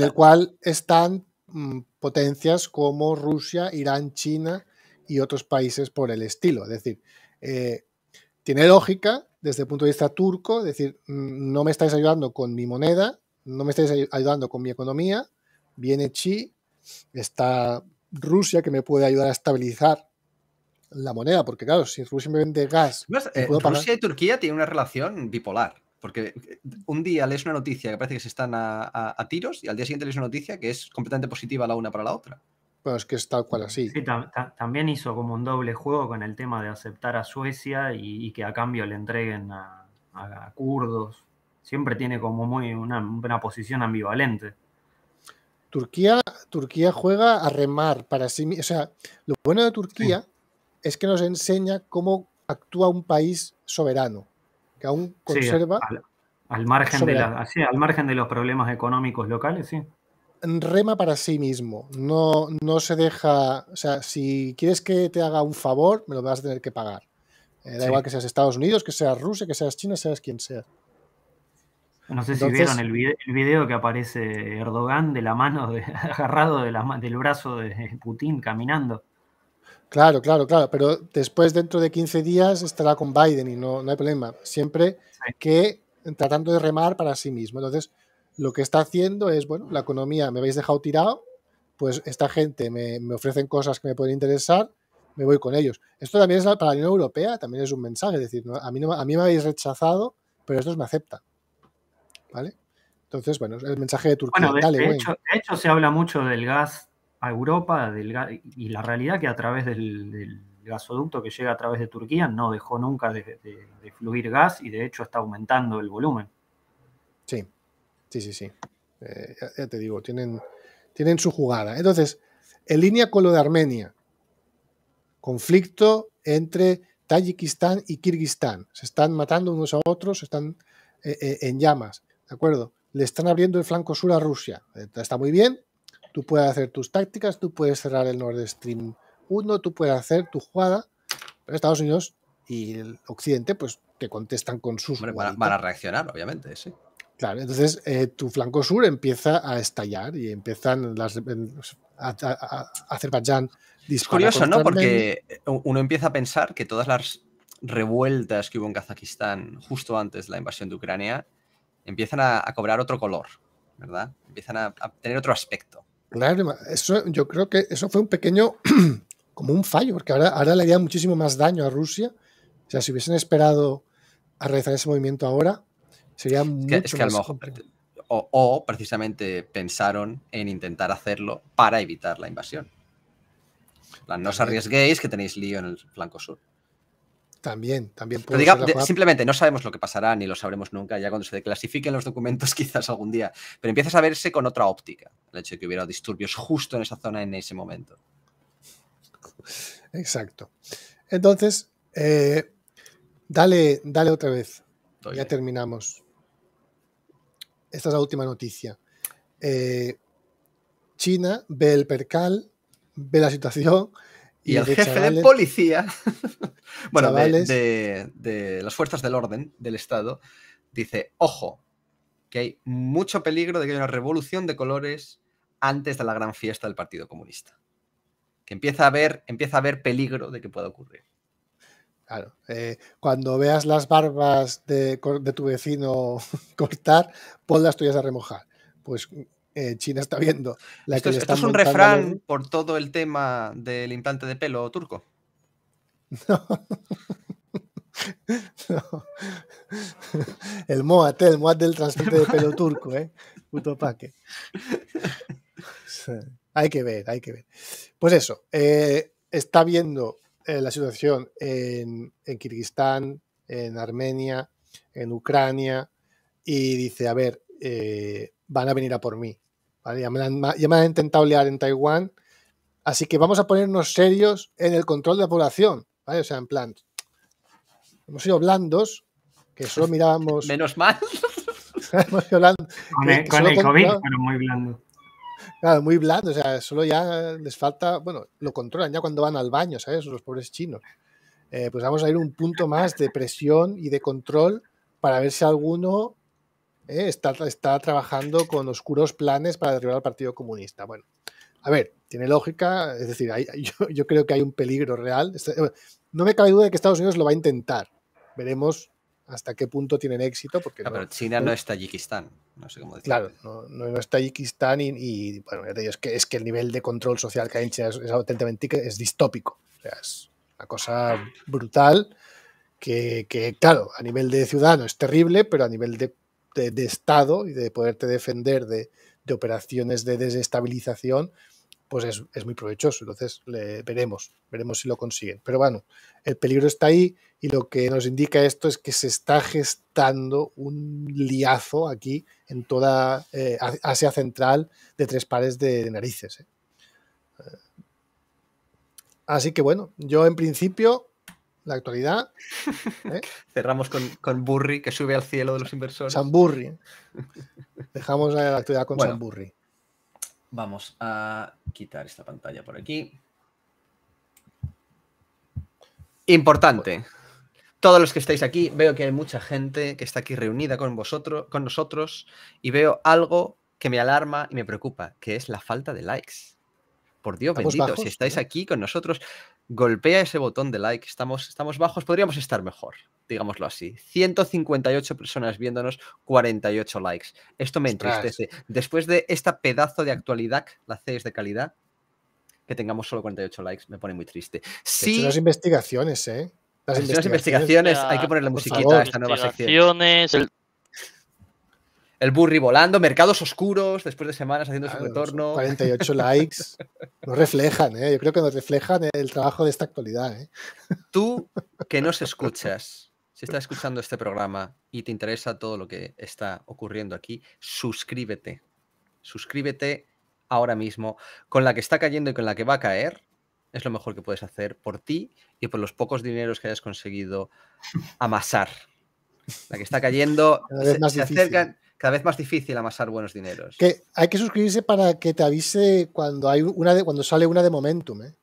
el cual están mm, potencias como Rusia, Irán, China y otros países por el estilo. Es decir, eh, tiene lógica desde el punto de vista turco, es decir, mm, no me estáis ayudando con mi moneda, no me estáis ayudando con mi economía, viene Chi, está Rusia que me puede ayudar a estabilizar la moneda, porque claro, si Rusia me vende gas... Eh, Rusia y Turquía tienen una relación bipolar, porque eh, un día lees una noticia que parece que se están a, a tiros y al día siguiente lees una noticia que es completamente positiva la una para la otra que es tal cual así. Sí, también hizo como un doble juego con el tema de aceptar a Suecia y, que a cambio le entreguen a, kurdos. Siempre tiene como muy una, posición ambivalente. Turquía, Turquía juega a remar para sí mismo. O sea, lo bueno de Turquía es que nos enseña cómo actúa un país soberano, que aún conserva. al margen de los problemas económicos locales, sí rema para sí mismo, no, no se deja, o sea, si quieres que te haga un favor, me lo vas a tener que pagar. Eh, da igual que seas Estados Unidos, que seas Rusia, que seas China, seas quien sea. No sé si vieron el video, que aparece Erdogan de la mano, agarrado del brazo de Putin caminando. Claro, claro, claro, pero después dentro de 15 días estará con Biden y no, no hay problema, siempre que tratando de remar para sí mismo. Entonces, lo que está haciendo es, bueno, la economía me habéis dejado tirado, pues esta gente me, me ofrecen cosas que me pueden interesar, me voy con ellos. Esto también es para la Unión Europea, también es un mensaje, es decir, a, mí a mí me habéis rechazado, pero esto me acepta. ¿Vale? Entonces, bueno, el mensaje de Turquía. Bueno, de, hecho, se habla mucho del gas a Europa y la realidad que a través del, gasoducto que llega a través de Turquía no dejó nunca de, de fluir gas y de hecho está aumentando el volumen. Sí. Sí, sí, sí. Eh, ya, te digo, tienen, tienen su jugada. Entonces, en línea con lo de Armenia, conflicto entre Tayikistán y Kirguistán. Se están matando unos a otros, están eh, eh, en llamas, ¿de acuerdo? Le están abriendo el flanco sur a Rusia. Está muy bien, tú puedes hacer tus tácticas, tú puedes cerrar el Nord Stream 1, tú puedes hacer tu jugada, Estados Unidos y el Occidente pues te contestan con sus... van a reaccionar, obviamente, sí. Claro, entonces eh, tu flanco sur empieza a estallar y empiezan las. Pues, a, a, Azerbaiyán es curioso, ¿no? Porque uno empieza a pensar que todas las revueltas que hubo en Kazajistán justo antes de la invasión de Ucrania empiezan a, cobrar otro color, ¿verdad? Empiezan a, tener otro aspecto. Claro, eso, yo creo que eso fue un pequeño, como un fallo, porque ahora, ahora le haría muchísimo más daño a Rusia. O sea, si hubiesen esperado a realizar ese movimiento ahora, Sería es o, precisamente pensaron en intentar hacerlo para evitar la invasión. no os arriesguéis que tenéis lío en el flanco sur. También, también Simplemente no sabemos lo que pasará ni lo sabremos nunca, ya cuando se declasifiquen los documentos quizás algún día, pero empiezas a verse con otra óptica, el hecho de que hubiera disturbios justo en esa zona en ese momento. Exacto. Entonces, eh, dale, dale otra vez. ya terminamos. Esta es la última noticia. Eh, China ve el percal, ve la situación. Y, el jefe de policía, bueno, de, las fuerzas del orden del Estado, dice, ojo, que hay mucho peligro de que haya una revolución de colores antes de la gran fiesta del Partido Comunista. Que empieza a empieza a haber peligro de que pueda ocurrir. Claro. Eh, cuando veas las barbas de, tu vecino cortar, pon las tuyas a remojar. Pues eh, China está viendo. La esto, es, un refrán por todo el tema del implante de pelo turco. No. El MOAT, eh, el MOAT del trasplante de pelo turco, ¿eh? Puto paque. hay que ver, hay que ver. Pues eso, está viendo eh, la situación en, Kirguistán, en Armenia, en Ucrania, y dice, a ver, eh, van a venir a por mí. Ya, me han, intentado liar en Taiwán, así que vamos a ponernos serios en el control de la población. O sea, en plan, hemos sido blandos, que solo mirábamos... Menos mal. con el, con COVID, pero muy blando. Claro, muy blando, o sea, solo ya les falta, bueno, lo controlan ya cuando van al baño, ¿sabes? Los pobres chinos. Eh, pues vamos a ir un punto más de presión y de control para ver si alguno eh, está, está trabajando con oscuros planes para derribar al Partido Comunista. Bueno, a ver, tiene lógica, es decir, yo, creo que hay un peligro real. Este, eh, no me cabe duda de que Estados Unidos lo va a intentar. Veremos hasta qué punto tienen éxito. Porque ah, China no, es Tayikistán, no sé cómo decirlo. Claro, no, es Tayikistán y, bueno, es que, es que el nivel de control social que hay en China es, distópico. es una cosa brutal que, claro, a nivel de ciudadano es terrible, pero a nivel de, Estado y de poderte defender de, operaciones de desestabilización, pues es, muy provechoso. Entonces veremos, veremos si lo consiguen. Pero bueno, el peligro está ahí. Y lo que nos indica esto es que se está gestando un liazo aquí en toda eh, Asia Central de tres pares de, narices. ¿eh? Eh, así que bueno, yo en principio, la actualidad. Cerramos con, Burry que sube al cielo de los inversores. San Dejamos la actualidad con Vamos a quitar esta pantalla por aquí. Importante todos los que estáis aquí, veo que hay mucha gente que está aquí reunida con vosotros, con nosotros, y veo algo que me alarma y me preocupa, que es la falta de likes. Por Dios bendito, si estáis aquí con nosotros, golpea ese botón de like. Estamos, estamos bajos, podríamos estar mejor, digámoslo así. 158 personas viéndonos, 48 likes. Esto me entristece. Después de esta pedazo de actualidad, la C es de calidad, que tengamos solo 48 likes, me pone muy triste. Sí, investigaciones, ¿eh? Las, investigaciones, hay que ponerle musiquita a esta nueva sección. El, el burri volando, mercados oscuros, después de semanas haciendo su retorno. 48 likes. Nos reflejan, ¿eh? yo creo que nos reflejan el trabajo de esta actualidad. ¿eh? Tú que nos escuchas, si estás escuchando este programa y te interesa todo lo que está ocurriendo aquí, suscríbete. Suscríbete ahora mismo. Con la que está cayendo y con la que va a caer, es lo mejor que puedes hacer por ti y por los pocos dineros que hayas conseguido amasar. La que está cayendo, cada vez más cada vez más difícil amasar buenos dineros. hay que suscribirse para que te avise cuando, hay una de, cuando sale una de Momentum. ¿eh?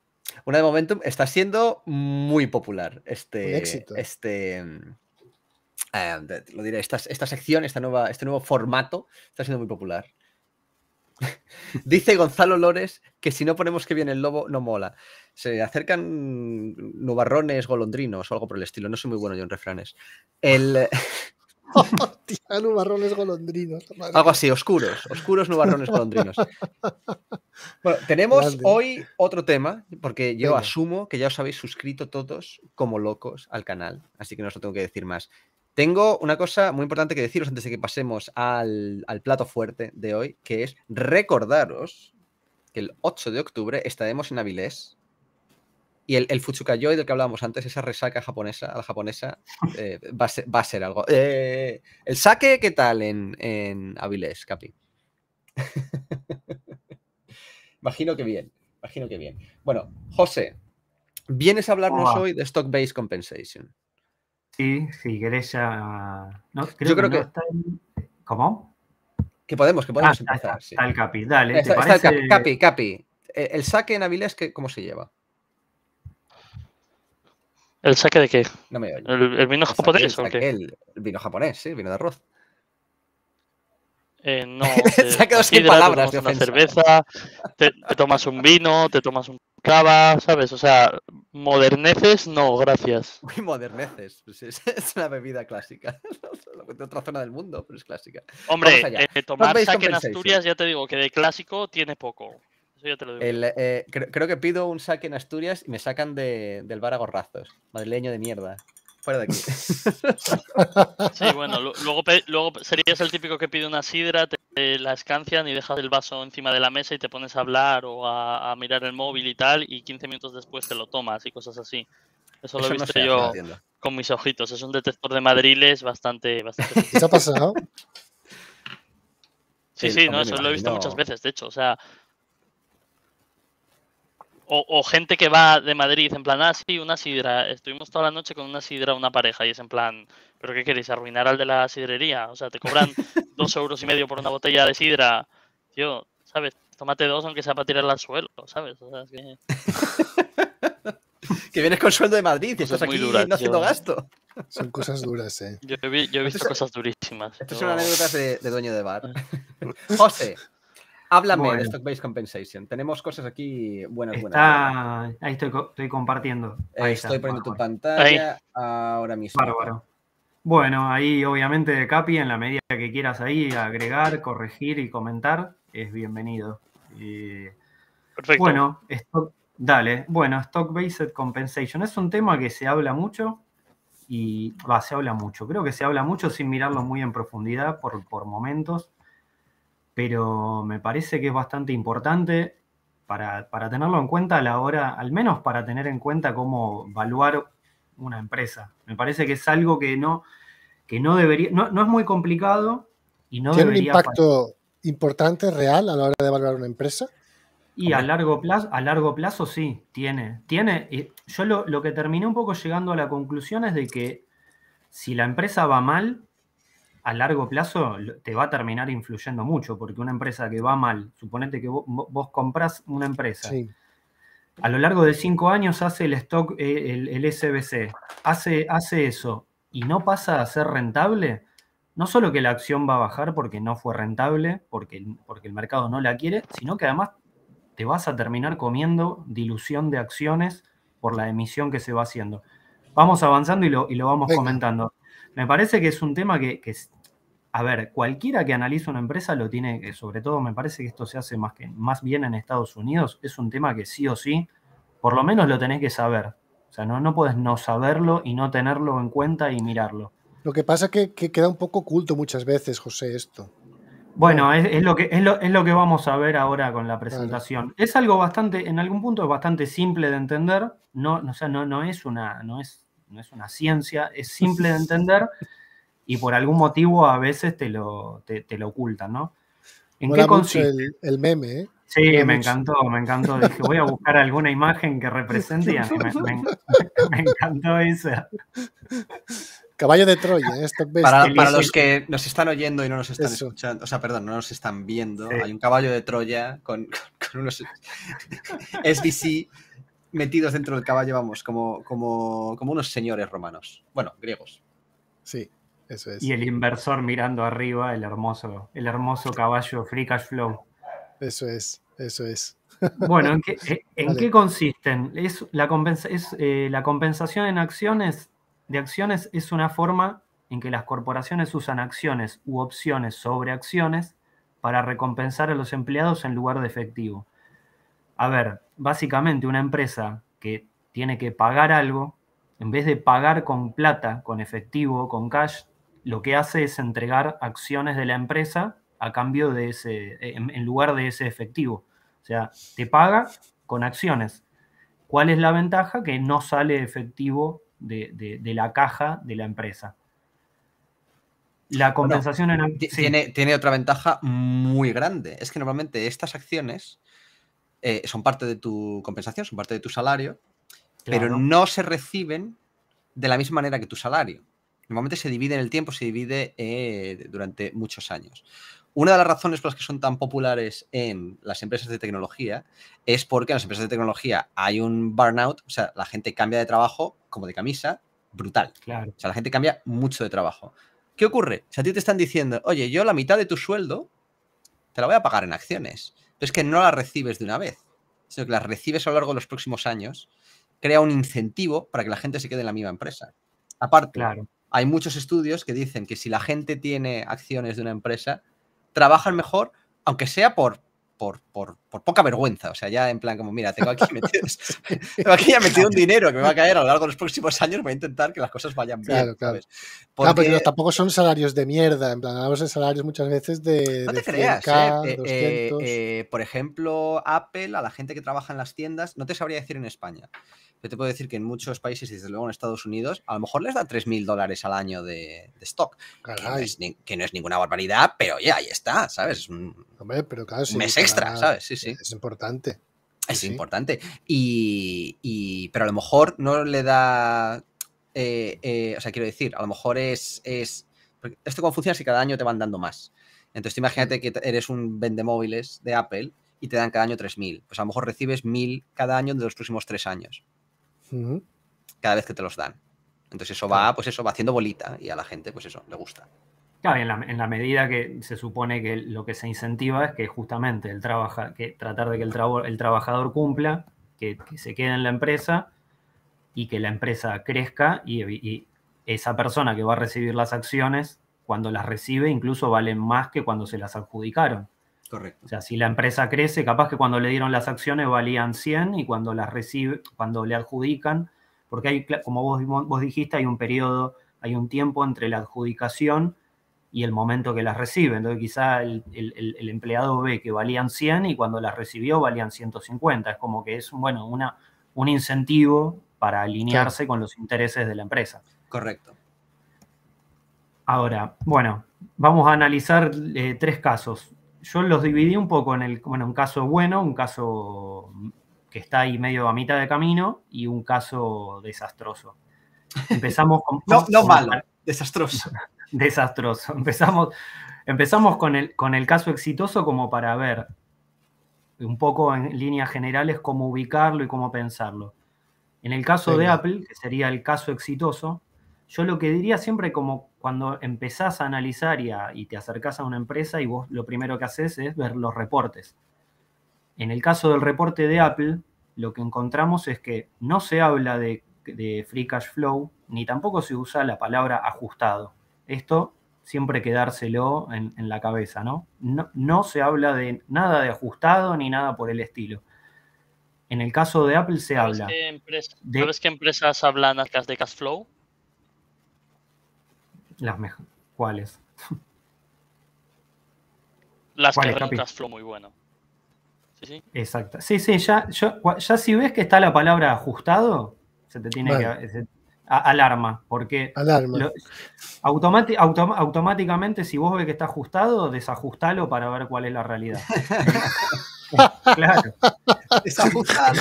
Una de Momentum está siendo muy popular. Este, éxito. Este, em, em, lo diré, esta, sección, esta nueva, este nuevo formato está siendo muy popular. Dice Gonzalo Lores que si no ponemos que viene el lobo, no mola. Se acercan nubarrones, golondrinos o algo por el estilo. No soy muy bueno yo en refranes. El... nubarrones golondrinos. Algo así, oscuros. Oscuros nubarrones golondrinos. Bueno, tenemos hoy otro tema, porque yo asumo que ya os habéis suscrito todos como locos al canal, así que no os lo tengo que decir más. Tengo una cosa muy importante que deciros antes de que pasemos al, al plato fuerte de hoy, que es recordaros que el 8 de octubre estaremos en Avilés y el, el del que hablábamos antes, esa resaca japonesa, a la japonesa, eh, va, a ser, algo. Eh, ¿El saque qué tal en, en Avilés, Capi? imagino que bien, imagino que bien. Bueno, José, vienes a hablarnos hoy de Stock Based Compensation. Sí, si querés ah, Yo creo que... ¿Cómo? Que podemos, que podemos ah, empezar. el Capi, dale. Capi, Capi. Eh, el, el saque en Avilés, ¿cómo se lleva? ¿El saque de qué? No me ¿El, vino japonés o qué? El, vino japonés, sí, vino de arroz. Eh, no. Se ha sin palabras. una cerveza, te, tomas un vino, te tomas un cava, ¿sabes? O sea, moderneces, no, gracias. Muy moderneces. Pues es, una bebida clásica. de otra zona del mundo, pero es clásica. Hombre, eh, tomar saque en Asturias, ya te digo que de clásico tiene poco. Eh, creo, que pido un saque en Asturias y me sacan de, del bar a gorrazos. Madrileño de mierda. Fuera de aquí. Sí, bueno, luego, serías el típico que pide una sidra, te, la escancian y dejas el vaso encima de la mesa y te pones a hablar o a, mirar el móvil y tal, y 15 minutos después te lo tomas y cosas así. Eso, lo he visto yo con mis ojitos. Es un detector de madriles bastante. ¿Eso ha pasado? Sí, sí, no, eso lo he visto muchas veces, de hecho. O sea, o, gente que va de Madrid, en plan, ah, sí, una sidra. Estuvimos toda la noche con una sidra, una pareja, y es en plan, ¿pero qué queréis? ¿Arruinar al de la sidrería? O sea, te cobran dos euros y medio por una botella de sidra. Tío, ¿sabes? Tómate dos aunque sea para tirarla al suelo, ¿sabes? O sea, que... que vienes con sueldo de Madrid y estás aquí no haciendo gasto. Son cosas duras, eh. Yo, he, visto cosas durísimas. Estas son anécdotas de, de, dueño de bar. José, Háblame de Stock-Based Compensation. Tenemos cosas aquí buenas, Está... Ahí estoy, compartiendo. Ahí estoy poniendo tu pantalla ahora mismo. Bárbaro. Bueno, ahí obviamente, de Capi, en la medida que quieras ahí agregar, corregir y comentar, es bienvenido. Perfecto. Bueno, esto, dale. Bueno, Stock-Based Compensation es un tema que se habla mucho y va, se habla mucho. Creo que se habla mucho sin mirarlo muy en profundidad por, por momentos pero me parece que es bastante importante para, tenerlo en cuenta a la hora, al menos para tener en cuenta cómo evaluar una empresa. Me parece que es algo que no, que no debería, no, es muy complicado y no ¿Tiene un impacto importante, real, a la hora de evaluar una empresa? Y a largo plazo, a largo plazo sí, tiene. tiene yo lo, lo que terminé un poco llegando a la conclusión es de que si la empresa va mal, a largo plazo te va a terminar influyendo mucho, porque una empresa que va mal, suponete que vos, comprás compras una empresa, a lo largo de cinco años hace el stock, eh, el, SBC, hace, hace eso y no pasa a ser rentable, no solo que la acción va a bajar porque no fue rentable, porque, porque el mercado no la quiere, sino que además te vas a terminar comiendo dilución de acciones por la emisión que se va haciendo. Vamos avanzando y lo, y lo vamos comentando. Me parece que es un tema que, a ver, cualquiera que analiza una empresa lo tiene, que, eh, sobre todo me parece que esto se hace más, que, más bien en Estados Unidos, es un tema que sí o sí, por lo menos lo tenés que saber. O sea, no, no puedes no saberlo y no tenerlo en cuenta y mirarlo. Lo que pasa es que, queda un poco oculto muchas veces, José, esto. Bueno, es, lo que, es lo, es, lo, que vamos a ver ahora con la presentación. Es algo bastante, en algún punto es bastante simple de entender, no, o sea, no, no es una, no es no es una ciencia, es simple de entender y por algún motivo a veces te lo, te, ocultan, ¿no? ¿En qué consiste? El, meme, ¿eh? Sí, me encantó, me encantó. Dije, voy a buscar alguna imagen que represente. A mí, me, encantó esa. Caballo de Troya, ¿eh? esto para, para, los que nos están oyendo y no nos están escuchando, o sea, perdón, no nos están viendo, hay un caballo de Troya con, con unos SDC metidos dentro del caballo, vamos, como, como, unos señores romanos. Bueno, griegos. Sí, eso es. Y el inversor mirando arriba, el hermoso, el hermoso caballo Free Cash Flow. Eso es, eso es. Bueno, ¿en qué, eh, en consisten? Es, la, es eh, la, compensación en acciones, de acciones es una forma en que las corporaciones usan acciones u opciones sobre acciones para recompensar a los empleados en lugar de efectivo a ver, básicamente una empresa que tiene que pagar algo, en vez de pagar con plata, con efectivo, con cash, lo que hace es entregar acciones de la empresa a cambio de ese, en, lugar de ese efectivo. O sea, te paga con acciones. ¿Cuál es la ventaja? Que no sale efectivo de, la caja de la empresa. La compensación en... Tiene, tiene otra ventaja muy grande. Es que normalmente estas acciones eh, son parte de tu compensación, son parte de tu salario, pero no se reciben de la misma manera que tu salario. Normalmente se divide en el tiempo, se divide eh, durante muchos años. Una de las razones por las que son tan populares en las empresas de tecnología es porque en las empresas de tecnología hay un burnout, o sea, la gente cambia de trabajo como de camisa, brutal. O sea, la gente cambia mucho de trabajo. ¿Qué ocurre? Si a ti te están diciendo, oye, yo la mitad de tu sueldo te la voy a pagar en acciones es que no las recibes de una vez, sino que las recibes a lo largo de los próximos años, crea un incentivo para que la gente se quede en la misma empresa. Aparte, hay muchos estudios que dicen que si la gente tiene acciones de una empresa, trabajan mejor, aunque sea por, por por, poca vergüenza. O sea, ya en plan como, mira, tengo aquí, aquí ya metido un dinero que me va a caer a lo largo de los próximos años, voy a intentar que las cosas vayan bien. Claro, pero tampoco son salarios de mierda. En plan, hablamos de salarios muchas veces de... No te creas. ¿eh? Eh, eh, por ejemplo, Apple, a la gente que trabaja en las tiendas, no te sabría decir en España. Yo te puedo decir que en muchos países, desde luego en Estados Unidos, a lo mejor les da 3.000 dólares al año de, stock. Que no, es, ninguna barbaridad, pero ya, ahí está, ¿sabes? pero mes extra, es importante. Es importante. Y, pero a lo mejor no le da. Eh, eh, o sea, quiero decir, a lo mejor es. es esto cómo funciona si cada año te van dando más. Entonces, imagínate mm. que eres un vendemóviles de Apple y te dan cada año 3.000. Pues a lo mejor recibes 1.000 cada año de los próximos tres años. Cada vez que te los dan. Entonces eso va, pues eso va haciendo bolita y a la gente, pues eso, le gusta. Claro, en la, medida que se supone que lo que se incentiva es que justamente el trabaja, que tratar de que el, trabajador cumpla, que, se quede en la empresa y que la empresa crezca y, esa persona que va a recibir las acciones, cuando las recibe, incluso valen más que cuando se las adjudicaron. Correcto. O sea, si la empresa crece, capaz que cuando le dieron las acciones valían 100 y cuando las recibe, cuando le adjudican, porque hay, como vos, vos dijiste, hay un periodo, hay un tiempo entre la adjudicación y el momento que las recibe. Entonces quizá el, empleado ve que valían 100 y cuando las recibió valían 150. Es como que es bueno, una, un incentivo para alinearse con los intereses de la empresa. Correcto. Ahora, bueno, vamos a analizar eh, tres casos. Yo los dividí un poco en el, bueno, un caso bueno, un caso que está ahí medio a mitad de camino y un caso desastroso. Empezamos con... no, no malo, desastroso desastroso. Empezamos, empezamos con, el, con el caso exitoso como para ver un poco en líneas generales cómo ubicarlo y cómo pensarlo. En el caso de Apple, que sería el caso exitoso, yo lo que diría siempre como cuando empezás a analizar y, te acercás a una empresa y vos lo primero que haces es ver los reportes. En el caso del reporte de Apple, lo que encontramos es que no se habla de free cash flow, ni tampoco se usa la palabra ajustado. Esto siempre quedárselo en, la cabeza, ¿no? ¿no? se habla de nada de ajustado ni nada por el estilo. En el caso de Apple se habla. Qué qué empresas hablan atrás de cash flow? Las mejores. ¿Cuáles? Las que cash flow muy bueno. Sí, sí. Exacto. Sí, sí, ya, ya si ves que está la palabra ajustado, se te tiene que alarma, porque alarma. automáticamente si vos ves que está ajustado, desajustalo para ver cuál es la realidad. claro. Desajustado.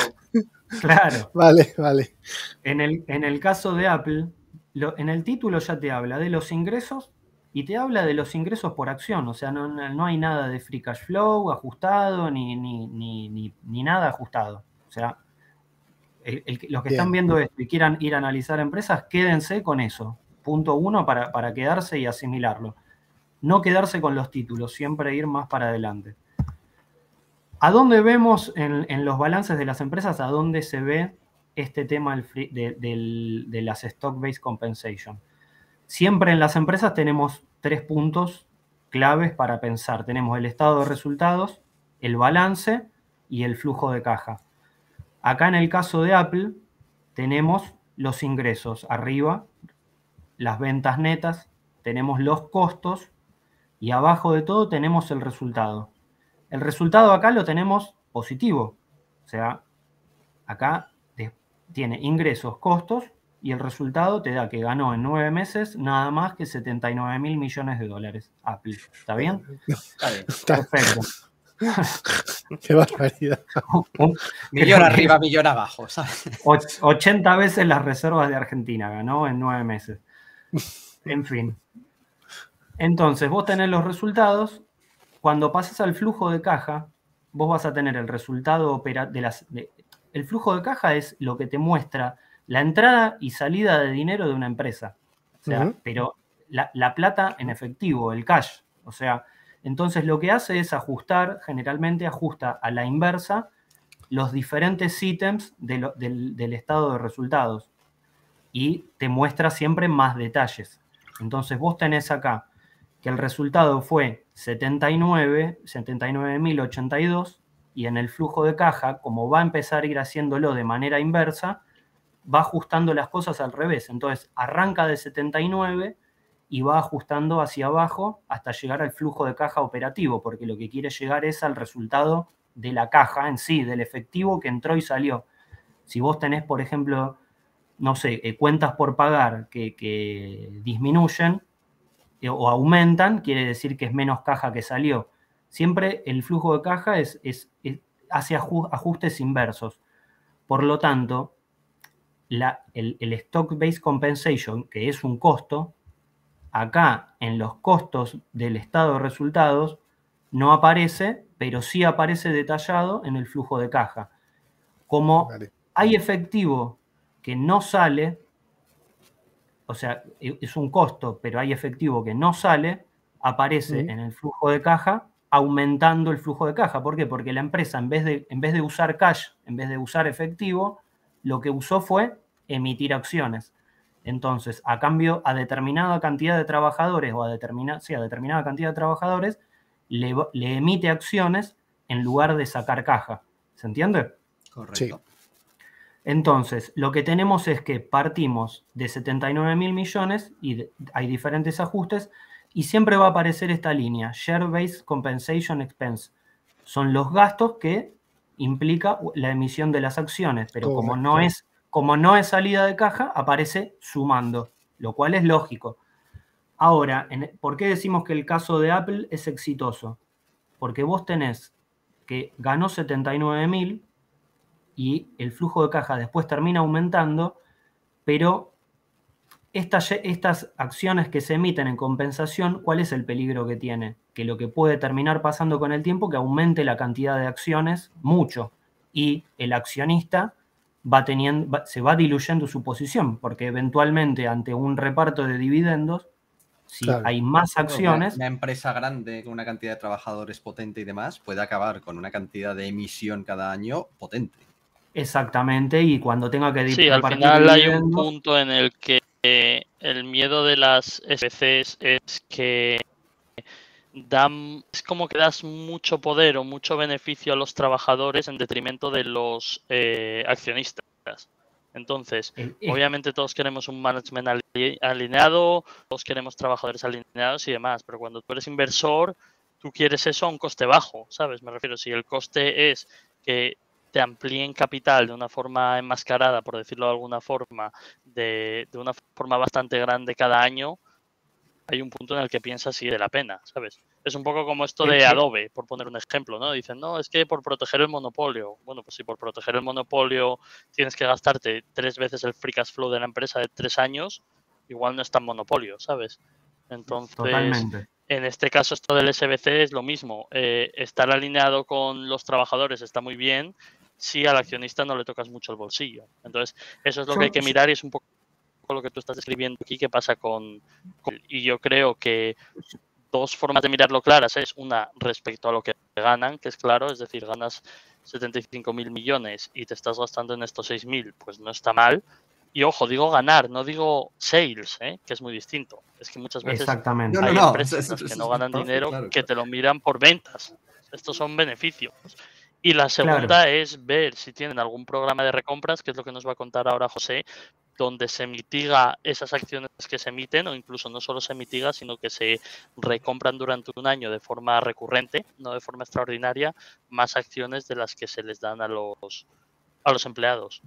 Claro. Vale, vale. En el, en el caso de Apple, en el título ya te habla de los ingresos y te habla de los ingresos por acción, o sea, no, hay nada de free cash flow ajustado ni, ni, ni nada ajustado. O sea, los que están viendo esto y quieran ir a analizar empresas, quédense con eso. Punto uno para, quedarse y asimilarlo. No quedarse con los títulos, siempre ir más para adelante. ¿A dónde vemos en, los balances de las empresas, a dónde se ve este tema de las stock-based compensation? Siempre en las empresas tenemos tres puntos claves para pensar. Tenemos el estado de resultados, el balance y el flujo de caja. Acá en el caso de Apple tenemos los ingresos arriba, las ventas netas, tenemos los costos y abajo de todo tenemos el resultado. El resultado acá lo tenemos positivo, o sea, acá tiene ingresos, costos y el resultado te da que ganó en nueve meses nada más que 79 mil millones de dólares Apple. ¿Está bien? Está bien. Perfecto millón arriba, millón abajo, 80 veces las reservas de Argentina ganó en nueve meses. En fin. Entonces, vos tenés los resultados. Cuando pasas al flujo de caja, vos vas a tener el resultado de las. el flujo de caja es lo que te muestra la entrada y salida de dinero de una empresa. pero la, la, plata en efectivo, el cash. O sea, entonces lo que hace es ajustar, generalmente ajusta a la inversa los diferentes ítems del, del estado de resultados y te muestra siempre más detalles. Entonces vos tenés acá que el resultado fue 79, 79.082 y en el flujo de caja, como va a empezar a ir haciéndolo de manera inversa, va ajustando las cosas al revés. Entonces arranca de 79 y va ajustando hacia abajo hasta llegar al flujo de caja operativo, porque lo que quiere llegar es al resultado de la caja en sí, del efectivo que entró y salió. Si vos tenés, por ejemplo, no sé, eh, cuentas por pagar que, disminuyen eh, o aumentan, quiere decir que es menos caja que salió. Siempre el flujo de caja es, es, hace ajustes inversos. Por lo tanto, el, el stock-based compensation, que es un costo, acá en los costos del estado de resultados no aparece, pero sí aparece detallado en el flujo de caja. Como hay efectivo que no sale, o sea, e, es un costo, pero hay efectivo que no sale, aparece en el flujo de caja aumentando el flujo de caja. ¿Por qué? Porque la empresa en vez, de, en vez de usar cash, en vez de usar efectivo, lo que usó fue emitir acciones. Entonces, a cambio, a determinada cantidad de trabajadores o a, determina, determinada cantidad de trabajadores, le, emite acciones en lugar de sacar caja. ¿Se entiende? Correcto. Entonces, lo que tenemos es que partimos de 79 mil millones y hay diferentes ajustes y siempre va a aparecer esta línea, Share-Based Compensation Expense. Son los gastos que implica la emisión de las acciones, pero como no es como no es salida de caja, aparece sumando, lo cual es lógico. Ahora, ¿por qué decimos que el caso de Apple es exitoso? Porque vos tenés que ganó 79.000 mil y el flujo de caja después termina aumentando, pero estas, estas acciones que se emiten en compensación, ¿cuál es el peligro que tiene? Que lo que puede terminar pasando con el tiempo, que aumente la cantidad de acciones mucho y el accionista va teniendo, se va diluyendo su posición, porque eventualmente ante un reparto de dividendos, si hay más acciones... Una, empresa grande con una cantidad de trabajadores potente y demás puede acabar con una cantidad de emisión cada año potente. Exactamente, y cuando tenga que... Sí, al final hay un punto en el que eh, el miedo de las SPCs es que da, es como que das mucho poder o mucho beneficio a los trabajadores en detrimento de los eh, accionistas. Entonces, obviamente todos queremos un management alineado, todos queremos trabajadores alineados y demás, pero cuando tú eres inversor, tú quieres eso a un coste bajo, ¿sabes? Me refiero, si el coste es que te amplíen capital de una forma enmascarada, por decirlo de alguna forma, de una forma bastante grande cada año, hay un punto en el que piensas si de la pena, ¿sabes? Es un poco como esto de Adobe, por poner un ejemplo, ¿no? Dicen, no, es que por proteger el monopolio. Bueno, pues si por proteger el monopolio tienes que gastarte tres veces el free cash flow de la empresa de tres años, igual no es tan monopolio, ¿sabes? Entonces, en este caso esto del SBC es lo mismo. Eh, estar alineado con los trabajadores está muy bien si al accionista no le tocas mucho el bolsillo. Entonces, eso es lo que hay que mirar y es un poco con lo que tú estás describiendo aquí, qué pasa con, Y yo creo que dos formas de mirarlo claras es una respecto a lo que ganan, que es claro, es decir, ganas 75 mil millones y te estás gastando en estos 6.000, pues no está mal. Y ojo, digo ganar, no digo sales, ¿eh? que es muy distinto. Es que muchas veces Exactamente. hay empresas que no ganan dinero que te lo miran por ventas. Estos son beneficios. Y la segunda es ver si tienen algún programa de recompras, que es lo que nos va a contar ahora José, donde se mitiga esas acciones que se emiten, o incluso no solo se mitiga, sino que se recompran durante un año de forma recurrente, no de forma extraordinaria, más acciones de las que se les dan a los, a los empleados.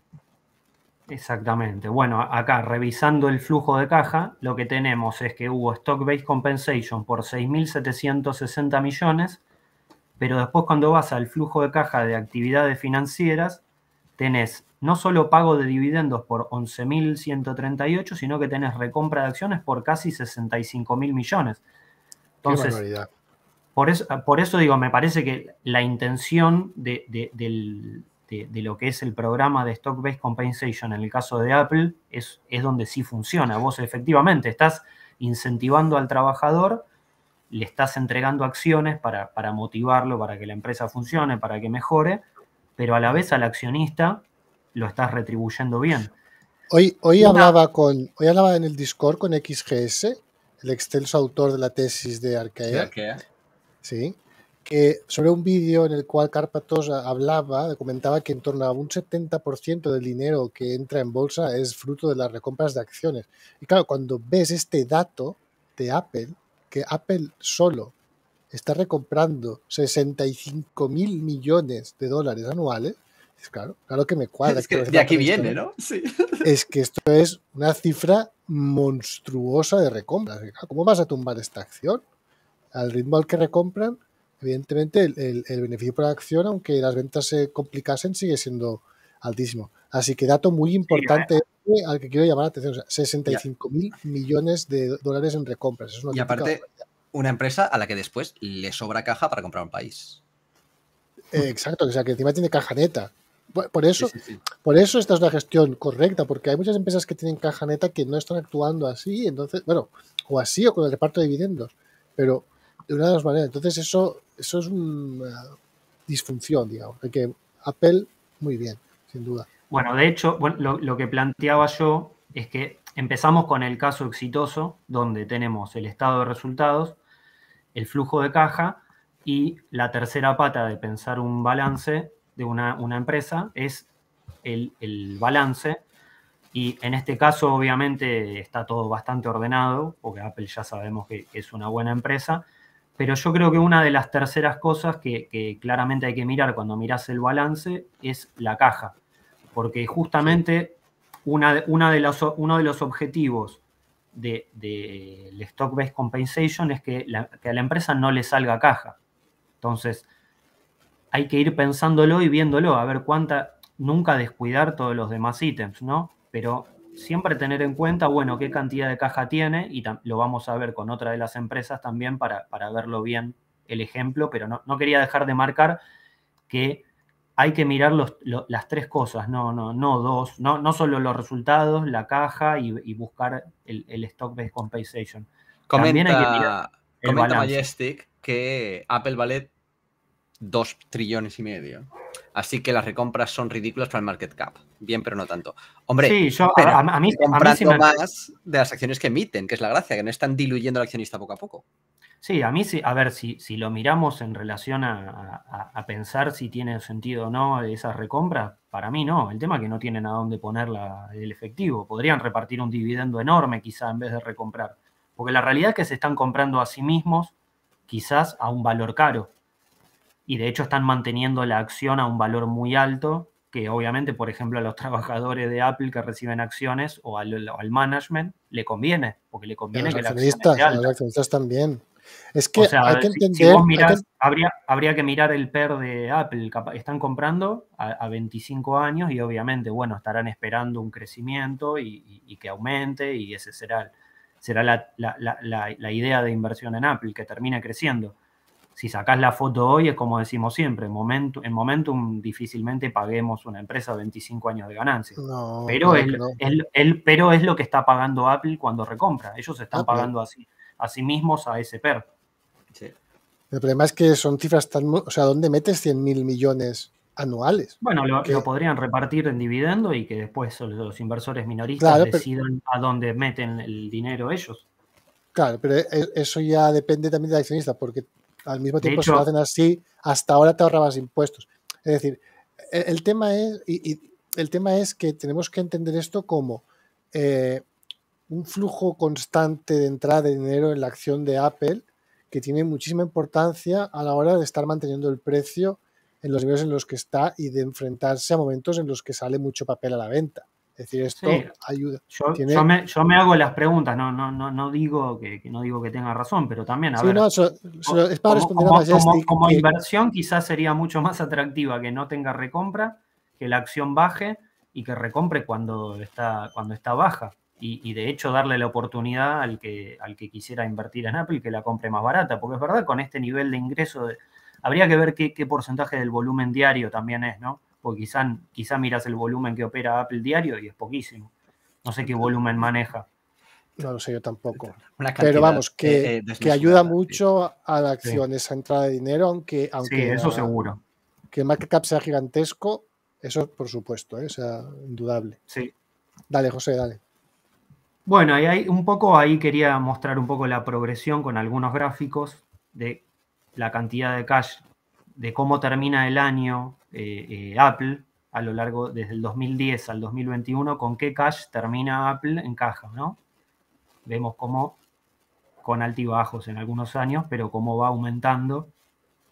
Exactamente. Bueno, acá revisando el flujo de caja, lo que tenemos es que hubo stock-based compensation por 6.760 millones, pero después cuando vas al flujo de caja de actividades financieras, tenés no solo pago de dividendos por 11.138, sino que tenés recompra de acciones por casi 65.000 millones. Entonces, por eso, digo, me parece que la intención de, lo que es el programa de Stock-Based Compensation en el caso de Apple es, es donde sí funciona. Vos efectivamente estás incentivando al trabajador, le estás entregando acciones para motivarlo, para que la empresa funcione, para que mejore pero a la vez al accionista lo estás retribuyendo bien. Hoy, hoy hablaba con, hoy hablaba en el Discord con XGS, el excelso autor de la tesis de Arkea. Sí. Que sobre un vídeo en el cual Carpatos hablaba, comentaba que en torno a un 70% del dinero que entra en bolsa es fruto de las recompras de acciones. Y claro, cuando ves este dato de Apple, que Apple solo está recomprando 65 mil millones de dólares anuales, claro, claro que me cuadra. Es que de aquí viene, ¿no? Sí. Es que esto es una cifra monstruosa de recompras. ¿Cómo vas a tumbar esta acción? Al ritmo al que recompran, evidentemente el, beneficio por la acción, aunque las ventas se complicasen, sigue siendo altísimo. Así que dato muy importante al que quiero llamar la atención, o 65 mil millones de dólares en recompras. Es una y aparte, una empresa a la que después le sobra caja para comprar un país. Eh, exacto, o sea que encima tiene caja neta. Por eso, por eso esta es la gestión correcta, porque hay muchas empresas que tienen caja neta que no están actuando así, entonces, bueno, o así o con el reparto de dividendos, pero de una de las maneras. Entonces eso, eso es una eh, disfunción, digamos, que Apple muy bien, sin duda. Bueno, de hecho, bueno, lo, lo que planteaba yo es que empezamos con el caso exitoso, donde tenemos el estado de resultados, el flujo de caja y la tercera pata de pensar un balance de una, empresa es el, balance. Y en este caso, obviamente, está todo bastante ordenado, porque Apple ya sabemos que es una buena empresa. Pero yo creo que una de las terceras cosas que, claramente hay que mirar cuando miras el balance es la caja. Porque justamente una, una de uno de los objetivos del de, stock-based compensation es que, a la empresa no le salga caja. Entonces, hay que ir pensándolo y viéndolo, a ver cuánta, nunca descuidar todos los demás ítems, ¿no? Pero siempre tener en cuenta, bueno, qué cantidad de caja tiene y lo vamos a ver con otra de las empresas también para, verlo bien el ejemplo, pero no, no, quería dejar de marcar que hay que mirar las tres cosas, no, no, no dos, no, no solo los resultados, la caja y, buscar el, stock-based compensation. Comenta, comenta Majestic que Apple vale 2 trillones y medio. Así que las recompras son ridículas para el market cap. Bien, pero no tanto. Hombre, comprando más de las acciones que emiten, que es la gracia, que no están diluyendo al accionista poco a poco. Sí, a mí sí, a ver, si, lo miramos en relación a, pensar si tiene sentido o no esa recompras, para mí no. El tema es que no tienen a dónde poner el efectivo. Podrían repartir un dividendo enorme quizás en vez de recomprar. Porque la realidad es que se están comprando a sí mismos quizás a un valor caro. Y de hecho están manteniendo la acción a un valor muy alto, que obviamente, por ejemplo, a los trabajadores de Apple que reciben acciones o al, management le conviene, porque le conviene que la acción los es que Habría, habría, que mirar el PER de Apple. Están comprando a, 25 años y obviamente, bueno, estarán esperando un crecimiento y, que aumente y ese será, será la, idea de inversión en Apple, que termine creciendo. Si sacás la foto hoy, es como decimos siempre, momento, en Momentum difícilmente paguemos una empresa 25 años de ganancia. pero, es, pero es lo que está pagando Apple cuando recompra. Ellos están ah, pagando así a sí mismos a ese PER. El problema es que son cifras tan... O sea, ¿dónde metes 100 mil millones anuales? Bueno, lo, podrían repartir en dividendo y que después los inversores minoristas decidan a dónde meten el dinero ellos. Claro, pero e, eso ya depende también del accionista, porque al mismo tiempo se lo hacen así, hasta ahora te ahorrabas impuestos. Es decir, e, el, tema es, y, el tema es que tenemos que entender esto como eh, un flujo constante de entrada de dinero en la acción de Apple que tiene muchísima importancia a la hora de estar manteniendo el precio en los niveles en los que está y de enfrentarse a momentos en los que sale mucho papel a la venta. Es decir, esto ayuda. Yo, me, hago las preguntas, no, no, no, no digo que, no digo que tenga razón, pero también a sí, No, es para como, como inversión, quizás sería mucho más atractiva que no tenga recompra, que la acción baje y que recompre cuando está, cuando está baja y, de hecho darle la oportunidad al que, al que quisiera invertir en Apple que la compre más barata, porque es verdad, con este nivel de ingreso habría que ver qué, porcentaje del volumen diario también es, ¿no? Porque quizás quizá miras el volumen que opera Apple diario y es poquísimo. No sé qué volumen maneja. No lo sé yo tampoco. Pero vamos, que, eh, eh, ayuda mucho a la acción esa entrada de dinero, aunque... aunque sí, eso seguro. Que el market cap sea gigantesco, eso por supuesto, ¿eh? sea, indudable. Sí. Dale, José, dale. Bueno, ahí hay un poco ahí quería mostrar un poco la progresión con algunos gráficos de la cantidad de cash, de cómo termina el año eh, eh, Apple a lo largo desde el 2010 al 2021, con qué cash termina Apple en caja, ¿no? Vemos cómo con altibajos en algunos años, pero cómo va aumentando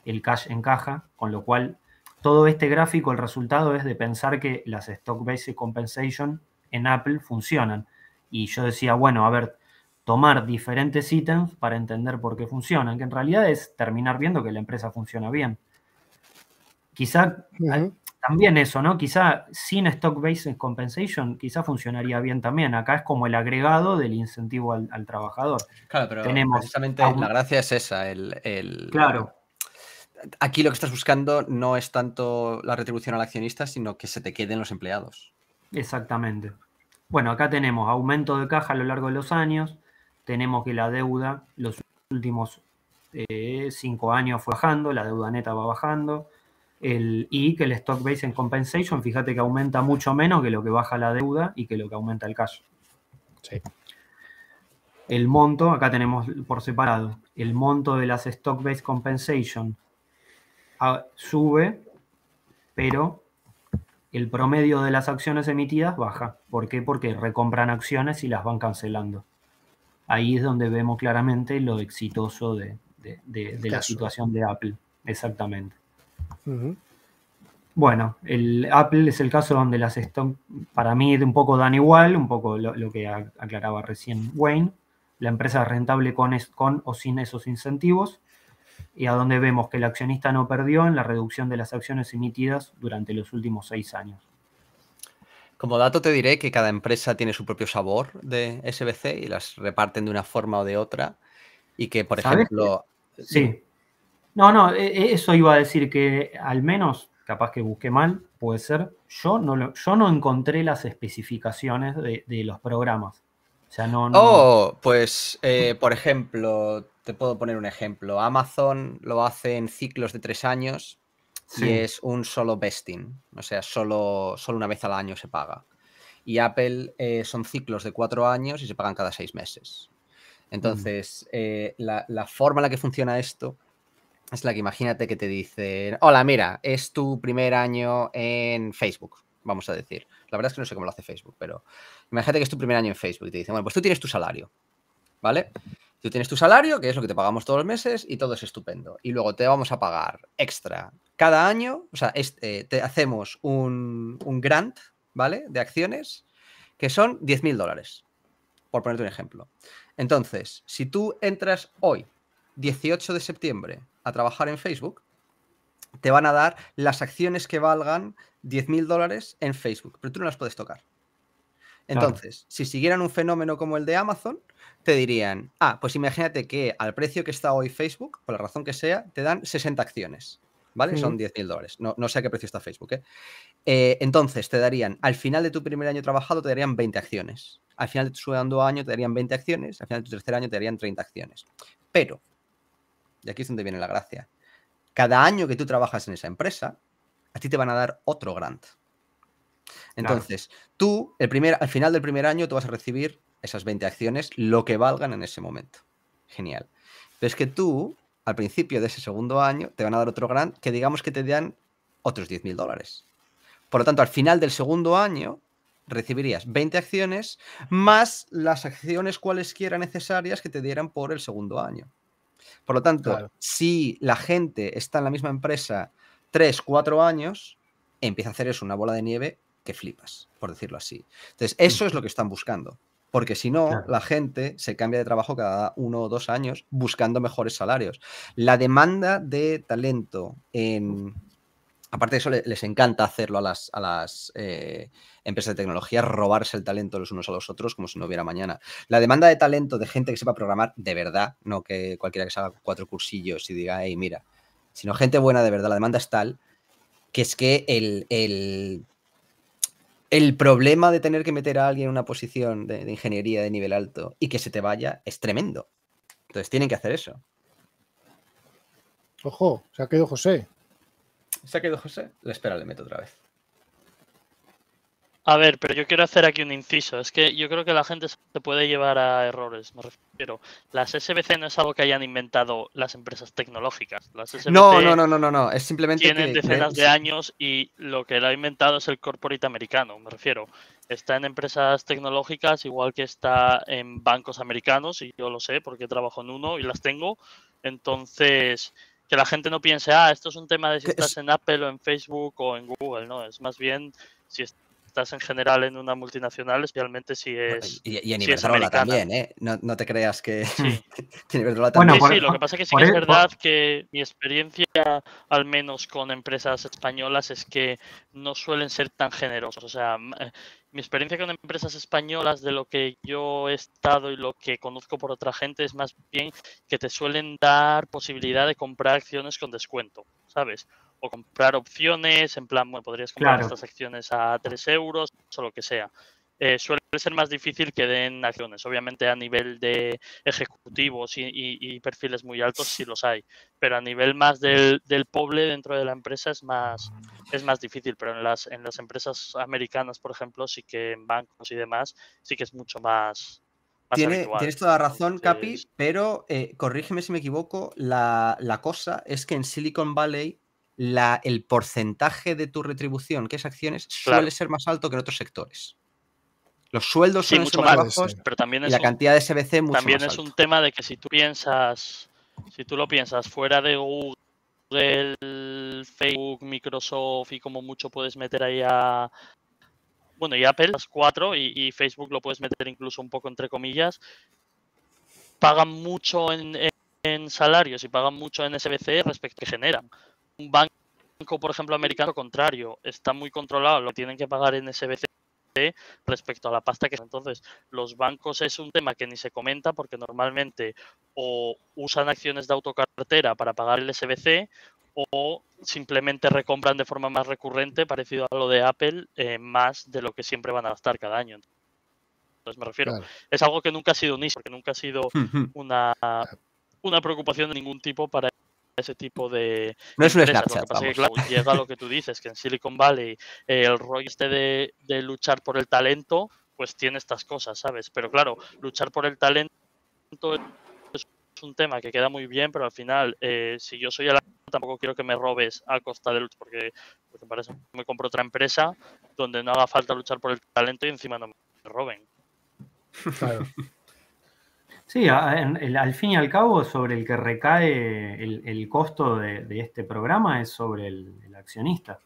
el cash en caja, con lo cual todo este gráfico, el resultado es de pensar que las stock-based compensation en Apple funcionan y yo decía, bueno, a ver, tomar diferentes ítems para entender por qué funcionan, que en realidad es terminar viendo que la empresa funciona bien. Quizá ah, también eso, ¿no? Quizá sin stock-based compensation, quizá funcionaría bien también. Acá es como el agregado del incentivo al, trabajador. Claro, pero Tenemos precisamente la gracia es esa, el, Claro aquí lo que estás buscando no es tanto la retribución al accionista, sino que se te queden los empleados. Exactamente, bueno, acá tenemos aumento de caja a lo largo de los años, tenemos que la deuda los últimos eh, cinco años fue bajando, la deuda neta va bajando, y que el stock base en compensation, fíjate que aumenta mucho menos que lo que baja la deuda y que lo que aumenta el caso. Sí. El monto, acá tenemos por separado, el monto de las stock-based compensation ah, sube, pero el promedio de las acciones emitidas baja. ¿Por qué? Porque recompran acciones y las van cancelando. Ahí es donde vemos claramente lo exitoso de, la situación de Apple. Exactamente. Bueno, el Apple es el caso donde las stock, para mí un poco dan igual, un poco lo, que aclaraba recién Wayne. La empresa es rentable con o sin esos incentivos y a donde vemos que el accionista no perdió en la reducción de las acciones emitidas durante los últimos seis años. Como dato te diré que cada empresa tiene su propio sabor de SBC y las reparten de una forma o de otra y que, por ejemplo... Sí. No, no, e, e, eso iba a decir que al menos, capaz que busqué mal, puede ser, yo no, lo, yo no encontré las especificaciones de, los programas. O sea, no, Oh, pues, eh, por ejemplo, te puedo poner un ejemplo. Amazon lo hace en ciclos de tres años y es un solo besting. o sea, solo, una vez al año se paga. Y Apple eh, son ciclos de cuatro años y se pagan cada seis meses. Entonces, mm. eh, la, la, forma en la que funciona esto es la que imagínate que te dicen, hola, mira, es tu primer año en Facebook, vamos a decir. La verdad es que no sé cómo lo hace Facebook, pero imagínate que es tu primer año en Facebook y te dicen, bueno, pues tú tienes tu salario, ¿vale? Tú tienes tu salario, que es lo que te pagamos todos los meses, y todo es estupendo. Y luego te vamos a pagar extra cada año, o sea, eh, te hacemos un, grant, ¿vale? De acciones, que son 10.000 dólares, por ponerte un ejemplo. Entonces, si tú entras hoy, 18 de septiembre, a trabajar en Facebook, te van a dar las acciones que valgan 10.000 dólares en Facebook, pero tú no las puedes tocar. Entonces, si siguieran un fenómeno como el de Amazon, te dirían, ah, pues imagínate que al precio que está hoy Facebook, por la razón que sea, te dan 60 acciones, ¿vale? Son 10.000 mil dólares, no, no, sé a qué precio está Facebook, ¿eh? eh, Entonces, te darían, al final de tu primer año trabajado, te darían 20 acciones. Al final de tu segundo año te darían 20 acciones, al final de tu tercer año te darían 30 acciones. Pero, y aquí es donde viene la gracia, cada año que tú trabajas en esa empresa, a ti te van a dar otro grant. Entonces, tú, el primer, al final del primer año, tú vas a recibir esas 20 acciones, lo que valgan en ese momento. Genial. Pero es que tú, al principio de ese segundo año, te van a dar otro grant que digamos que te dan otros 10.000 dólares. Por lo tanto, al final del segundo año, recibirías 20 acciones más las acciones cualesquiera necesarias que te dieran por el segundo año. Por lo tanto, si la gente está en la misma empresa 3, 4 años, empieza a hacer eso una bola de nieve que flipas, por decirlo así. Entonces, eso es lo que están buscando. Porque si no, la gente se cambia de trabajo cada uno o dos años buscando mejores salarios. La demanda de talento en, Aparte de eso, les encanta hacerlo a las, a las eh, empresas de tecnología, robarse el talento los unos a los otros como si no hubiera mañana. La demanda de talento de gente que sepa programar de verdad, no que cualquiera que se haga cuatro cursillos y diga, hey, mira, sino gente buena de verdad, la demanda es tal que es que el el problema de tener que meter a alguien en una posición de, ingeniería de nivel alto y que se te vaya es tremendo. Entonces tienen que hacer eso. Ojo, se ha quedado José. Se ha quedado José. Le espera, le meto otra vez. A ver, pero yo quiero hacer aquí un inciso. Es que yo creo que la gente se puede llevar a errores, me refiero. Las SBC no es algo que hayan inventado las empresas tecnológicas. no, no, no, no, no, no. Es simplemente. Tienen decenas de años y lo que la ha inventado es el corporate americano, me refiero. Está en empresas tecnológicas, igual que está en bancos americanos, y yo lo sé porque trabajo en uno y las tengo. Entonces que la gente no piense, ah, esto es un tema de si estás en Apple o en Facebook o en Google, no, es más bien si estás en general en una multinacional, especialmente si es. Y, en Iberdrola también, ¿eh? No, te creas que. Bueno, lo que pasa es que sí es e- verdad que mi experiencia, al menos con empresas españolas, es que no suelen ser tan generosos. O sea, eh, mi experiencia con empresas españolas, de lo que yo he estado y lo que conozco por otra gente, es más bien que te suelen dar posibilidad de comprar acciones con descuento, ¿sabes? o comprar opciones, en plan, podrías comprar estas acciones a 3 euros o lo que sea. Eh, suele ser más difícil que den acciones. Obviamente a nivel de ejecutivos y, perfiles muy altos sí los hay, pero a nivel más del, pobre dentro de la empresa es más, es más difícil. Pero en las, en las empresas americanas, por ejemplo, sí que en bancos y demás, sí que es mucho más... más tienes toda la razón, Capi, pero eh, corrígeme si me equivoco, la cosa es que en Silicon Valley el porcentaje de tu retribución, que es acciones, suele ser más alto que en otros sectores. Los sueldos son mucho más bajos, pero también y la cantidad de SBC mucho También es un tema de que si tú piensas, si tú lo piensas fuera de Google, Facebook, Microsoft y como mucho puedes meter ahí a, bueno, y Apple, las cuatro, y, Facebook lo puedes meter incluso un poco entre comillas, pagan mucho en, salarios y pagan mucho en SBC respecto a que generan un banco, por ejemplo, americano, al contrario, está muy controlado lo tienen que pagar en SBC respecto a la pasta que entonces los bancos es un tema que ni se comenta porque normalmente o usan acciones de autocartera para pagar el SBC o simplemente recompran de forma más recurrente parecido a lo de Apple eh, más de lo que siempre van a gastar cada año entonces me refiero es algo que nunca ha sido unísimo, que porque nunca ha sido una una preocupación de ningún tipo para ese tipo de... No es un Snapchat. Lo llega lo que tú dices, que en Silicon Valley eh, el rollo este de, luchar por el talento, pues tiene estas cosas, ¿sabes? Pero claro, luchar por el talento es un tema que queda muy bien, pero al final, eh, si yo soy el tampoco quiero que me robes a costa de luchar porque, me compro otra empresa donde no haga falta luchar por el talento y encima no me roben. Claro. Sí, al fin y al cabo, sobre el que recae el, costo de, este programa es sobre el, accionista.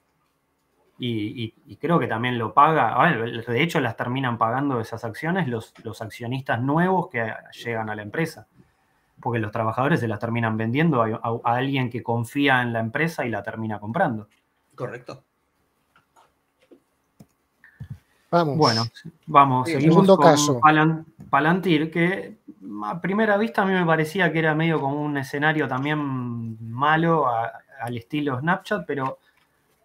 Y, creo que también lo paga, de hecho las terminan pagando esas acciones los, accionistas nuevos que llegan a la empresa, porque los trabajadores se las terminan vendiendo a alguien que confía en la empresa y la termina comprando. Correcto. Bueno, vamos, seguimos con Palantir, que a primera vista a mí me parecía que era medio como un escenario también malo al estilo Snapchat, pero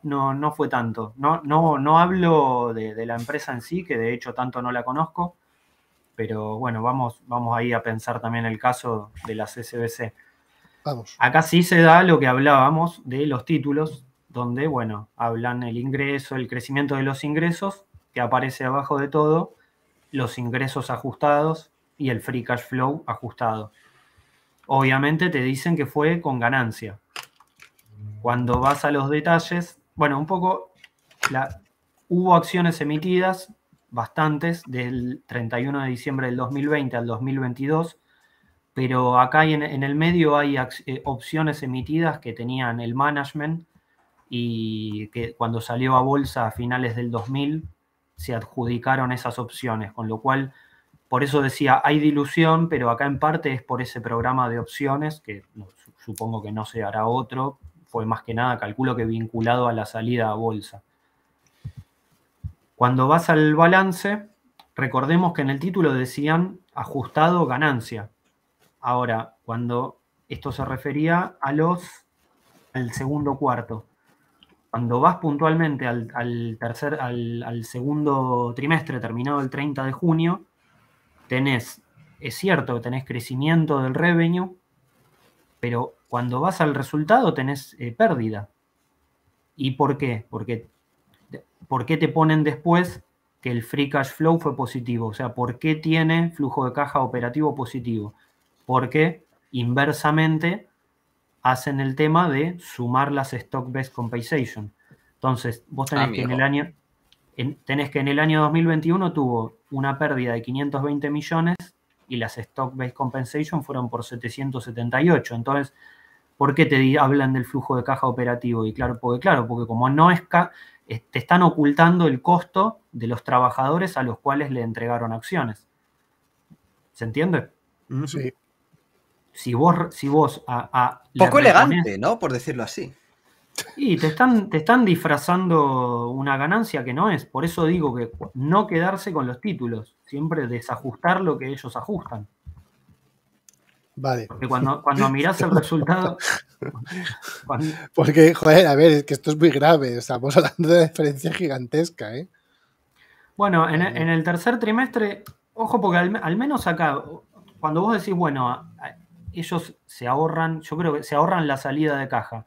no, no fue tanto. No, no, no hablo de, la empresa en sí, que de hecho tanto no la conozco, pero bueno, vamos, vamos ahí a pensar también el caso de las SBC. Vamos. Acá sí se da lo que hablábamos de los títulos, donde, bueno, hablan el ingreso, el crecimiento de los ingresos que aparece abajo de todo, los ingresos ajustados y el free cash flow ajustado. Obviamente te dicen que fue con ganancia. Cuando vas a los detalles, bueno, un poco, hubo acciones emitidas, bastantes, del 31 de diciembre del 2020 al 2022, pero acá en el medio hay eh, opciones emitidas que tenían el management y que cuando salió a bolsa a finales del 2000 se adjudicaron esas opciones, con lo cual, por eso decía, hay dilución, pero acá en parte es por ese programa de opciones, que supongo que no se hará otro, fue más que nada, calculo que vinculado a la salida a bolsa. Cuando vas al balance, recordemos que en el título decían ajustado ganancia. Ahora, cuando esto se refería a los, al segundo cuarto, cuando vas puntualmente al, tercer, al, segundo trimestre, terminado el 30 de junio, tenés, es cierto que tenés crecimiento del revenue, pero cuando vas al resultado tenés eh, pérdida. ¿Y por qué? Porque, ¿Por qué te ponen después que el free cash flow fue positivo? O sea, ¿por qué tiene flujo de caja operativo positivo? Porque inversamente hacen el tema de sumar las stock-based compensation. Entonces, vos tenés que, en el año, tenés que en el año 2021 tuvo una pérdida de 520 millones y las stock-based compensation fueron por 778. Entonces, ¿por qué te hablan del flujo de caja operativo? Y claro, porque claro, porque como no es, te están ocultando el costo de los trabajadores a los cuales le entregaron acciones. ¿Se entiende? Sí si vos, si vos a, poco elegante, ¿no? Por decirlo así. Y te están, te están disfrazando una ganancia que no es. Por eso digo que no quedarse con los títulos, siempre desajustar lo que ellos ajustan. Vale. Porque cuando, cuando mirás el resultado. Porque, joder, a ver, es que esto es muy grave. Estamos hablando de diferencia gigantesca, ¿eh? Bueno, eh. en, el tercer trimestre, ojo, porque al menos acá, cuando vos decís, bueno, ellos se ahorran, yo creo que se ahorran la salida de caja.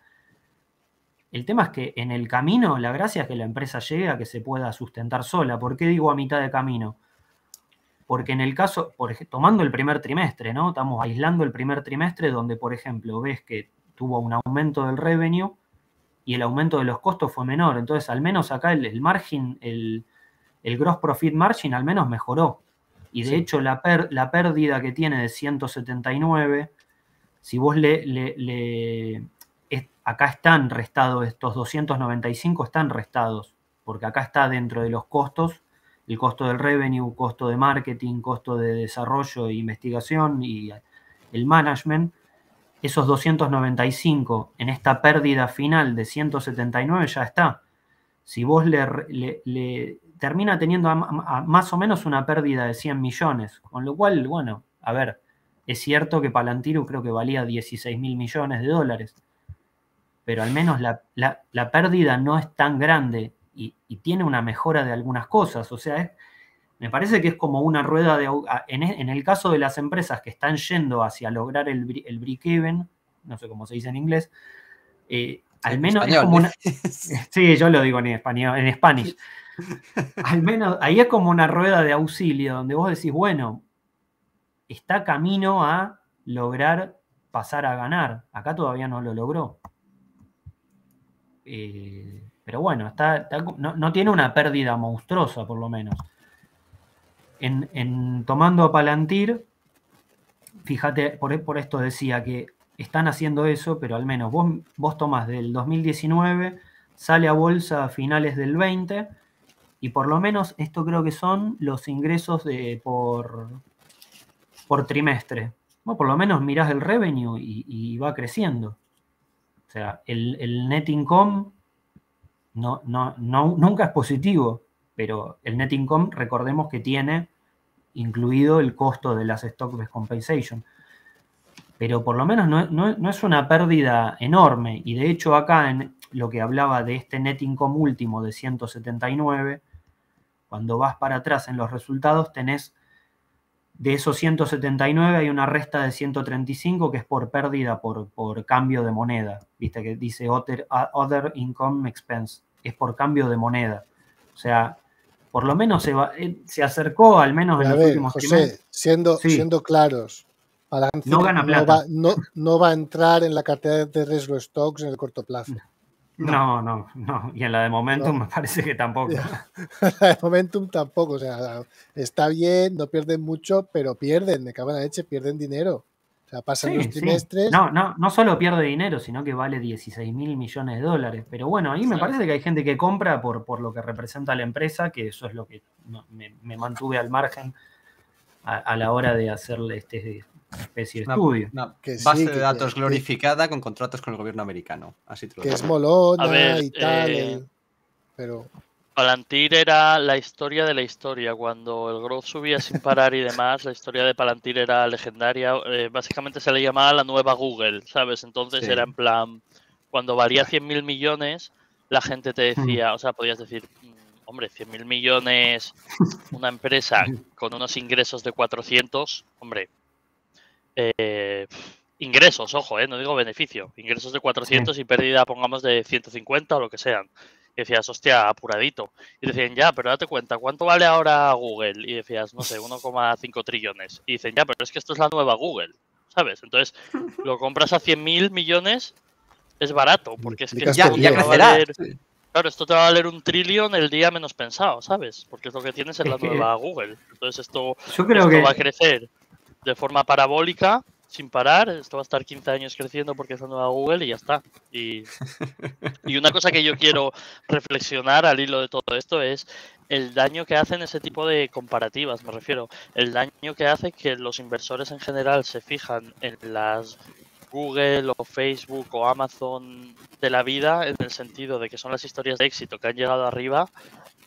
El tema es que en el camino la gracia es que la empresa llegue a que se pueda sustentar sola. ¿Por qué digo a mitad de camino? Porque en el caso, por, tomando el primer trimestre, ¿no? Estamos aislando el primer trimestre donde, por ejemplo, ves que tuvo un aumento del revenue y el aumento de los costos fue menor. Entonces, al menos acá el, margen margin, el, gross profit margin al menos mejoró. Y de hecho, la, la pérdida que tiene de 179 si vos le, acá están restados estos 295, están restados, porque acá está dentro de los costos, el costo del revenue, costo de marketing, costo de desarrollo e investigación y el management. Esos 295 en esta pérdida final de 179 ya está. Si vos le, termina teniendo más o menos una pérdida de 100 millones, con lo cual, bueno, a ver, es cierto que Palantiru creo que valía 16 mil millones de dólares, pero al menos la, pérdida no es tan grande y, tiene una mejora de algunas cosas. O sea, me parece que es como una rueda de... En, en, el caso de las empresas que están yendo hacia lograr el, el break-even, no sé cómo se dice en inglés, eh, al menos sí, yo lo digo en español, en Spanish. Al menos ahí es como una rueda de auxilio donde vos decís, bueno, está camino a lograr pasar a ganar. Acá todavía no lo logró. Eh, pero bueno, está, no, tiene una pérdida monstruosa, por lo menos. En, tomando a Palantir, fíjate, por, por, esto decía que están haciendo eso, pero al menos vos, vos tomás del 2019, sale a bolsa a finales del 20, y por lo menos esto creo que son los ingresos de, por, por trimestre. Bueno, por lo menos miras el revenue y, va creciendo. O sea, el, el net income no, nunca es positivo, pero el net income recordemos que tiene incluido el costo de las stock compensation. Pero por lo menos no, no, es una pérdida enorme. Y de hecho acá en lo que hablaba de este net income último de 179, cuando vas para atrás en los resultados tenés de esos 179 hay una resta de 135 que es por pérdida, por, por cambio de moneda. Viste que dice other, other, income expense. Es por cambio de moneda. O sea, por lo menos se, va, eh, se acercó al menos en los últimos siendo, siendo claros, no gana plata. No va, no, no va, a entrar en la cartera de riesgo stocks en el corto plazo. No. no, no, Y en la de Momentum me parece que tampoco. la de Momentum tampoco. O sea, está bien, no pierden mucho, pero pierden, de cámara de la leche, pierden dinero. O sea, pasan los trimestres. No, no, no solo pierde dinero, sino que vale 16 mil millones de dólares. Pero bueno, ahí me parece que hay gente que compra por, por lo que representa la empresa, que eso es lo que me, mantuve al margen a, la hora de hacerle este, es Una, base de datos glorificada con contratos con el gobierno americano. Así que es molona y tal. Eh, eh, pero. Palantir era la historia de la historia. Cuando el Growth subía sin parar y demás, la historia de Palantir era legendaria. Eh, básicamente se le llamaba la nueva Google, ¿sabes? Entonces era en plan. Cuando valía 100.000 millones, la gente te decía, hmm. o sea, podías decir, mm, hombre, 100.000 millones, una empresa con unos ingresos de 400, hombre, eh, ingresos, ojo, eh, no digo beneficio, ingresos de 400 y pérdida, pongamos, de 150 o lo que sean. Y decías, hostia, apuradito. Y decían, ya, pero date cuenta, ¿cuánto vale ahora Google? Y decías, no sé, 1,5 trillones. Y dicen, ya, pero es que esto es la nueva Google, ¿sabes? Entonces, lo compras a 100 mil millones, es barato, porque es que ya, Valer... Claro, esto te va a valer un trillón el día menos pensado, ¿sabes? Porque es lo que tienes en la nueva Google. Entonces, esto, Yo va a crecer de forma parabólica, sin parar. Esto va a estar 15 años creciendo porque es la nueva Google y ya está. Y, y, una cosa que yo quiero reflexionar al hilo de todo esto es el daño que hacen ese tipo de comparativas, me refiero. El daño que hace que los inversores en general se fijan en las Google o Facebook o Amazon de la vida en el sentido de que son las historias de éxito que han llegado arriba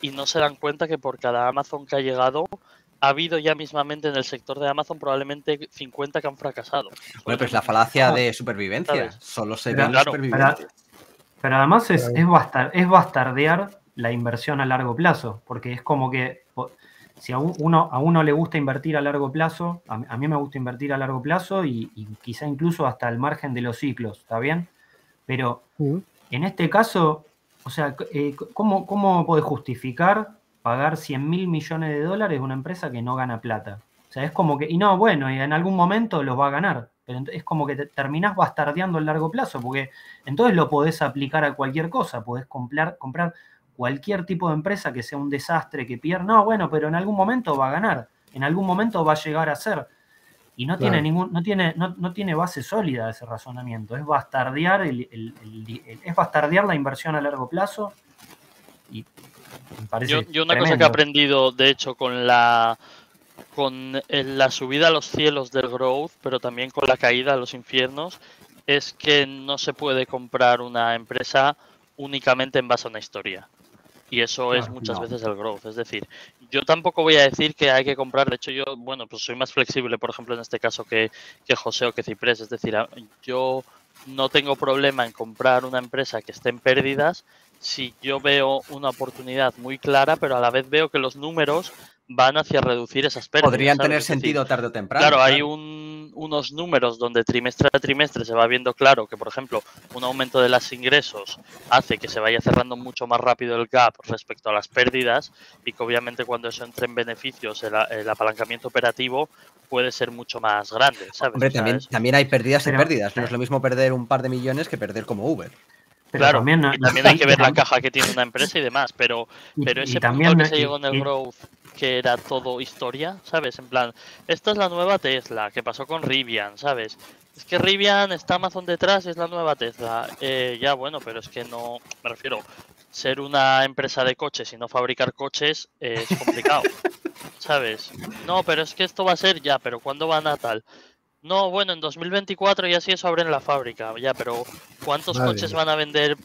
y no se dan cuenta que por cada Amazon que ha llegado ha habido ya mismamente en el sector de Amazon probablemente 50 que han fracasado. Bueno, pues la falacia de supervivencia. Solo se pero, ven claro, Pero, además es, es, bastar, es bastardear la inversión a largo plazo, porque es como que si a uno, a uno le gusta invertir a largo plazo, a, mí me gusta invertir a largo plazo y, quizá incluso hasta el margen de los ciclos, ¿está bien? Pero en este caso, o sea, eh, ¿cómo, cómo podés justificar pagar 100 mil millones de dólares a una empresa que no gana plata. O sea, es como que, y no, bueno, y en algún momento los va a ganar, pero es como que te terminás bastardeando el largo plazo, porque entonces lo podés aplicar a cualquier cosa, podés comprar, comprar cualquier tipo de empresa que sea un desastre, que pierda, no, bueno, pero en algún momento va a ganar, en algún momento va a llegar a ser. Y no tiene ningún, no tiene, no, no, tiene base sólida ese razonamiento. Es bastardear el, es bastardear la inversión a largo plazo, yo, una cosa que he aprendido, de hecho, con la con eh, la subida a los cielos del growth, pero también con la caída a los infiernos, es que no se puede comprar una empresa únicamente en base a una historia. Y eso es muchas veces el growth. Es decir, yo tampoco voy a decir que hay que comprar. De hecho, yo, bueno, pues soy más flexible, por ejemplo, en este caso que, que José o que Ciprés. Es decir, yo no tengo problema en comprar una empresa que esté en pérdidas sí, yo veo una oportunidad muy clara, pero a la vez veo que los números van hacia reducir esas pérdidas. Podrían tener sentido tarde o temprano. Claro, hay unos números donde trimestre a trimestre se va viendo claro que, por ejemplo, un aumento de los ingresos hace que se vaya cerrando mucho más rápido el gap respecto a las pérdidas y que obviamente cuando eso entre en beneficios el, apalancamiento operativo puede ser mucho más grande. También, también, hay pérdidas y pérdidas. No es lo mismo perder un par de millones que perder como Uber claro, también, y también hay que ver la caja que tiene una empresa y demás, pero, pero ese también, que se llegó en el growth que era todo historia, ¿sabes? En plan, esta es la nueva Tesla, que pasó con Rivian, ¿sabes? Es que Rivian está Amazon detrás, es la nueva Tesla. Eh, ya bueno, pero es que no, me refiero, ser una empresa de coches y no fabricar coches es complicado, ¿sabes? No, pero es que esto va a ser ya, pero ¿cuándo va a tal? No, bueno, en 2024 ya sí eso abren la fábrica, ya, pero ¿cuántos coches van a vender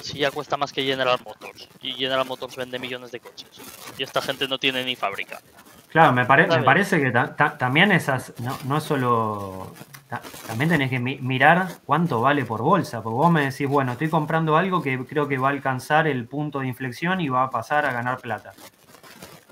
si ya cuesta más que General Motors? Y General Motors vende millones de coches. Y esta gente no tiene ni fábrica. Claro, me, me parece que también esas, no, solo, también tenés que mirar cuánto vale por bolsa, porque vos me decís, bueno, estoy comprando algo que creo que va a alcanzar el punto de inflexión y va a pasar a ganar plata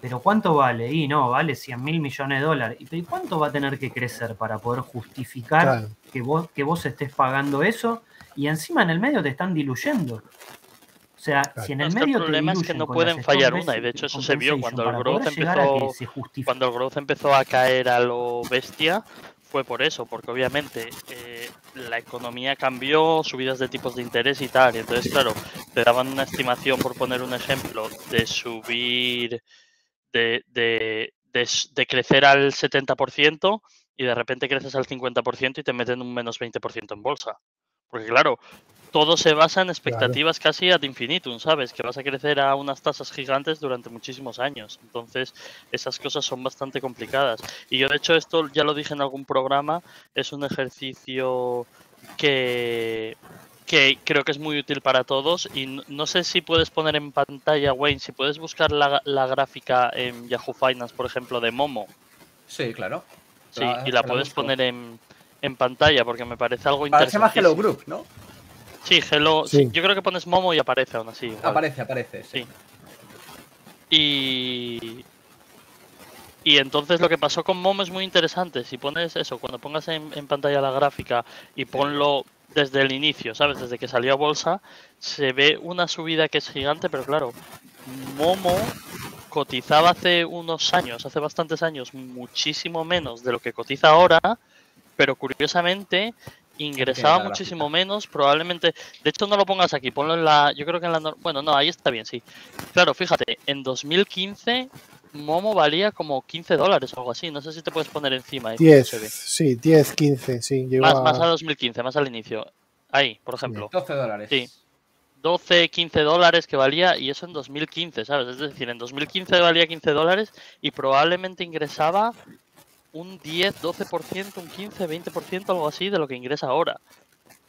pero ¿cuánto vale? Y no, vale 100 mil millones de dólares. ¿Y cuánto va a tener que crecer para poder justificar que, vos, que vos estés pagando eso? Y encima en el medio te están diluyendo. O sea, si en el medio... El problema es que no pueden fallar una, y de hecho eso se vio cuando el, growth empezó, cuando el growth empezó a caer a lo bestia, fue por eso, porque obviamente eh, la economía cambió, subidas de tipos de interés y tal. Y entonces, claro, te daban una estimación, por poner un ejemplo, de subir de, de, crecer al 70% y de repente creces al 50% y te meten un menos 20% en bolsa. Porque claro, todo se basa en expectativas casi ad infinitum, ¿sabes? Que vas a crecer a unas tasas gigantes durante muchísimos años. Entonces, esas cosas son bastante complicadas. Y yo, de hecho, esto ya lo dije en algún programa, es un ejercicio que, que creo que es muy útil para todos. Y no sé si puedes poner en pantalla, Wayne, si puedes buscar la, gráfica en Yahoo Finance, por ejemplo, de Momo. Sí, claro. Sí, y la, puedes poner en, pantalla porque me parece algo interesante. Parece más Hello Group, ¿no? Sí, Hello. Sí. yo creo que pones Momo y aparece aún así. Aparece, aparece. Sí. Y. Y entonces lo que pasó con Momo es muy interesante. Si pones eso, cuando pongas en pantalla la gráfica y ponlo desde el inicio, ¿sabes? Desde que salió a bolsa, se ve una subida que es gigante, pero claro, Momo cotizaba hace unos años, hace bastantes años, muchísimo menos de lo que cotiza ahora, pero curiosamente ingresaba muchísimo menos, probablemente, de hecho no lo pongas aquí, ponlo en la, yo creo que en la, bueno, no, ahí está bien, sí. Claro, fíjate, en 2015 Momo valía como 15 dólares o algo así. No sé si te puedes poner encima. 10, eh, sí, 10, 15, sí. más, a... 2015, más al inicio. Ahí, por ejemplo. 12 dólares. Sí. 12, 15 dólares que valía y eso en 2015, ¿sabes? Es decir, en 2015 valía 15 dólares y probablemente ingresaba un 10, 12%, un 15, 20%, algo así de lo que ingresa ahora.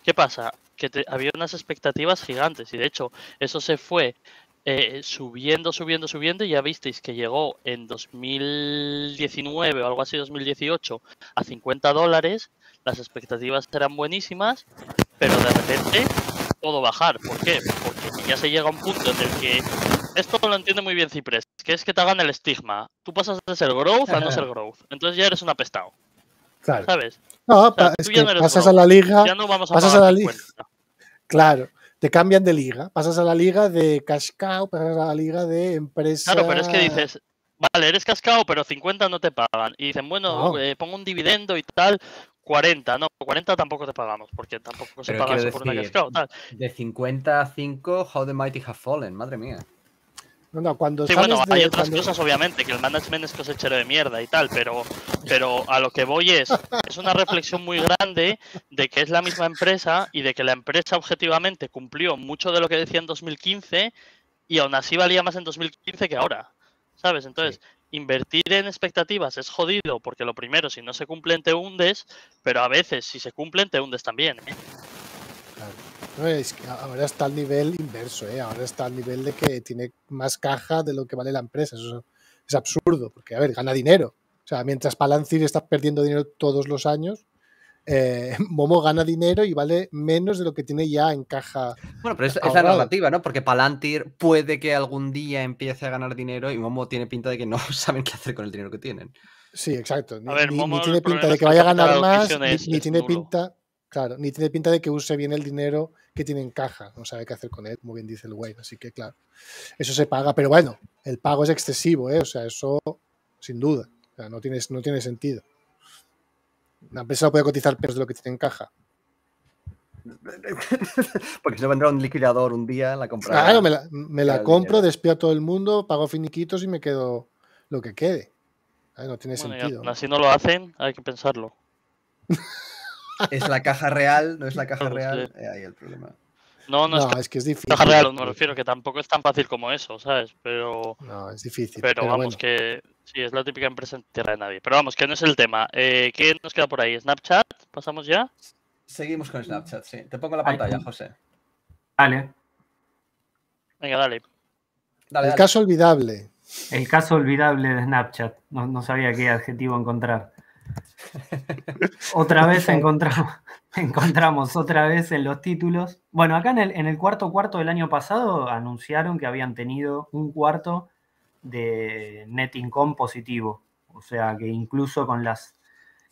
¿Qué pasa? Que había unas expectativas gigantes y de hecho eso se fue eh, subiendo, subiendo, subiendo, y ya visteis que llegó en 2019 o algo así, 2018, a 50 dólares, las expectativas eran buenísimas, pero de repente todo bajar. ¿Por qué? Porque ya se llega a un punto en el que esto lo entiende muy bien Ciprés, que es que te hagan el estigma. Tú pasas de ser growth a no ser growth. Entonces ya eres un apestado. Claro. ¿Sabes? No, pasas a la liga. Ya no vamos a pasas Claro te cambian de liga. Pasas a la liga de cascao, pasas a la liga de empresa. Claro, pero es que dices, vale, eres cascao, pero 50 no te pagan. Y dicen, bueno, eh, pongo un dividendo y tal. 40, no, 40 tampoco te pagamos, porque tampoco se paga por una cascao. De 50 a 5, How the Mighty Have Fallen, madre mía sí, bueno, hay otras cosas, obviamente, que el management es cosechero de mierda y tal, pero, pero a lo que voy es, es una reflexión muy grande de que es la misma empresa y de que la empresa objetivamente cumplió mucho de lo que decía en 2015 y aún así valía más en 2015 que ahora, ¿sabes? Entonces, invertir en expectativas es jodido porque lo primero, si no se cumplen, te hundes, pero a veces si se cumplen, te hundes también. ¿eh? que ahora está al nivel inverso, ¿eh? ahora está al nivel de que tiene más caja de lo que vale la empresa. Eso es absurdo, porque, a ver, gana dinero. O sea, mientras Palantir está perdiendo dinero todos los años, eh, Momo gana dinero y vale menos de lo que tiene ya en caja. Bueno, pero es, es, la narrativa, ¿no? Porque Palantir puede que algún día empiece a ganar dinero y Momo tiene pinta de que no saben qué hacer con el dinero que tienen. Sí, exacto. Ni, tiene pinta de que vaya a ganar más, ni, tiene pinta Claro, ni tiene pinta de que use bien el dinero que tiene en caja, no sabe qué hacer con él, como bien dice el güey, así que claro, eso se paga, pero bueno, el pago es excesivo, ¿eh? o sea, eso sin duda, o sea, no, tiene, no tiene sentido. La empresa no puede cotizar peor de lo que tiene en caja. Porque si no vendrá un liquidador un día, la compra. Claro, me la, compro, despido a todo el mundo, pago finiquitos y me quedo lo que quede. no tiene sentido. si no lo hacen, hay que pensarlo. es la caja real, no es la caja real, eh, ahí el problema. No, no, es, que es difícil. Caja real, me refiero, que tampoco es tan fácil como eso, ¿sabes? Pero. No, es difícil. Pero, vamos, que. Sí, es la típica empresa en tierra de nadie. Pero vamos, que no es el tema. Eh, ¿Qué nos queda por ahí? ¿Snapchat? ¿Pasamos ya? Seguimos con Snapchat, sí. Te pongo la pantalla, José. Dale. Venga, dale. dale el caso olvidable. El caso olvidable de Snapchat. no sabía qué adjetivo encontrar. otra vez encontramos, encontramos otra vez en los títulos. Bueno, acá en el, cuarto cuarto del año pasado anunciaron que habían tenido un cuarto de net income positivo. O sea que incluso con las.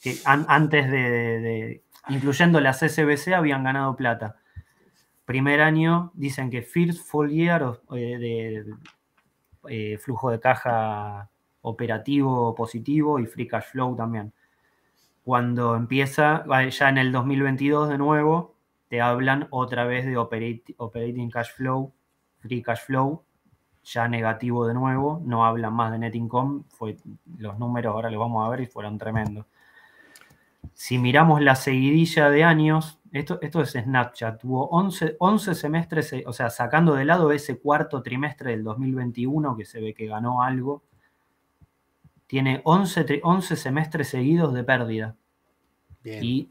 que antes de, incluyendo las SBC habían ganado plata. Primer año, dicen que first full year eh, de eh, flujo de caja operativo positivo y free cash flow también cuando empieza, ya en el 2022 de nuevo, te hablan otra vez de operating cash flow, free cash flow, ya negativo de nuevo, no hablan más de net income, fue, los números ahora los vamos a ver y fueron tremendos. Si miramos la seguidilla de años, esto, esto es Snapchat, tuvo 11, 11 semestres, eh, o sea, sacando de lado ese cuarto trimestre del 2021 que se ve que ganó algo, tiene 11, 11 semestres seguidos de pérdida. Y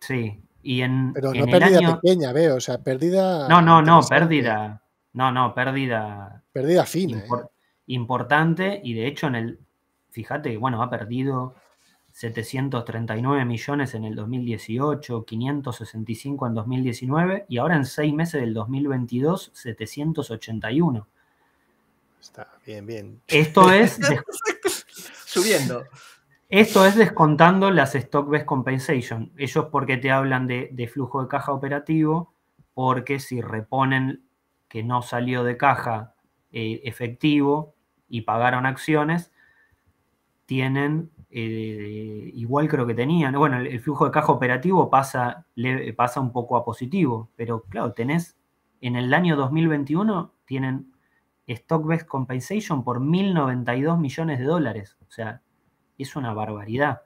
sí, y en. Pero no pérdida pequeña, veo, o sea, pérdida. No, no, no, pérdida. No, no, pérdida. Pérdida fina. ¿eh? Importante, y de hecho, en el. Fíjate que, bueno, ha perdido 739 millones en el 2018, 565 en 2019 y ahora en seis meses del 2022, 781. Está bien, bien. Esto es... Subiendo. Esto es descontando las stock-based compensation. Ellos porque te hablan de, flujo de caja operativo, porque si reponen que no salió de caja eh, efectivo y pagaron acciones, tienen, eh, igual creo que tenían, bueno, el, flujo de caja operativo pasa, le, pasa un poco a positivo, pero claro, tenés, en el año 2021 tienen stock-based compensation por 1.092 millones de dólares. O sea, es una barbaridad.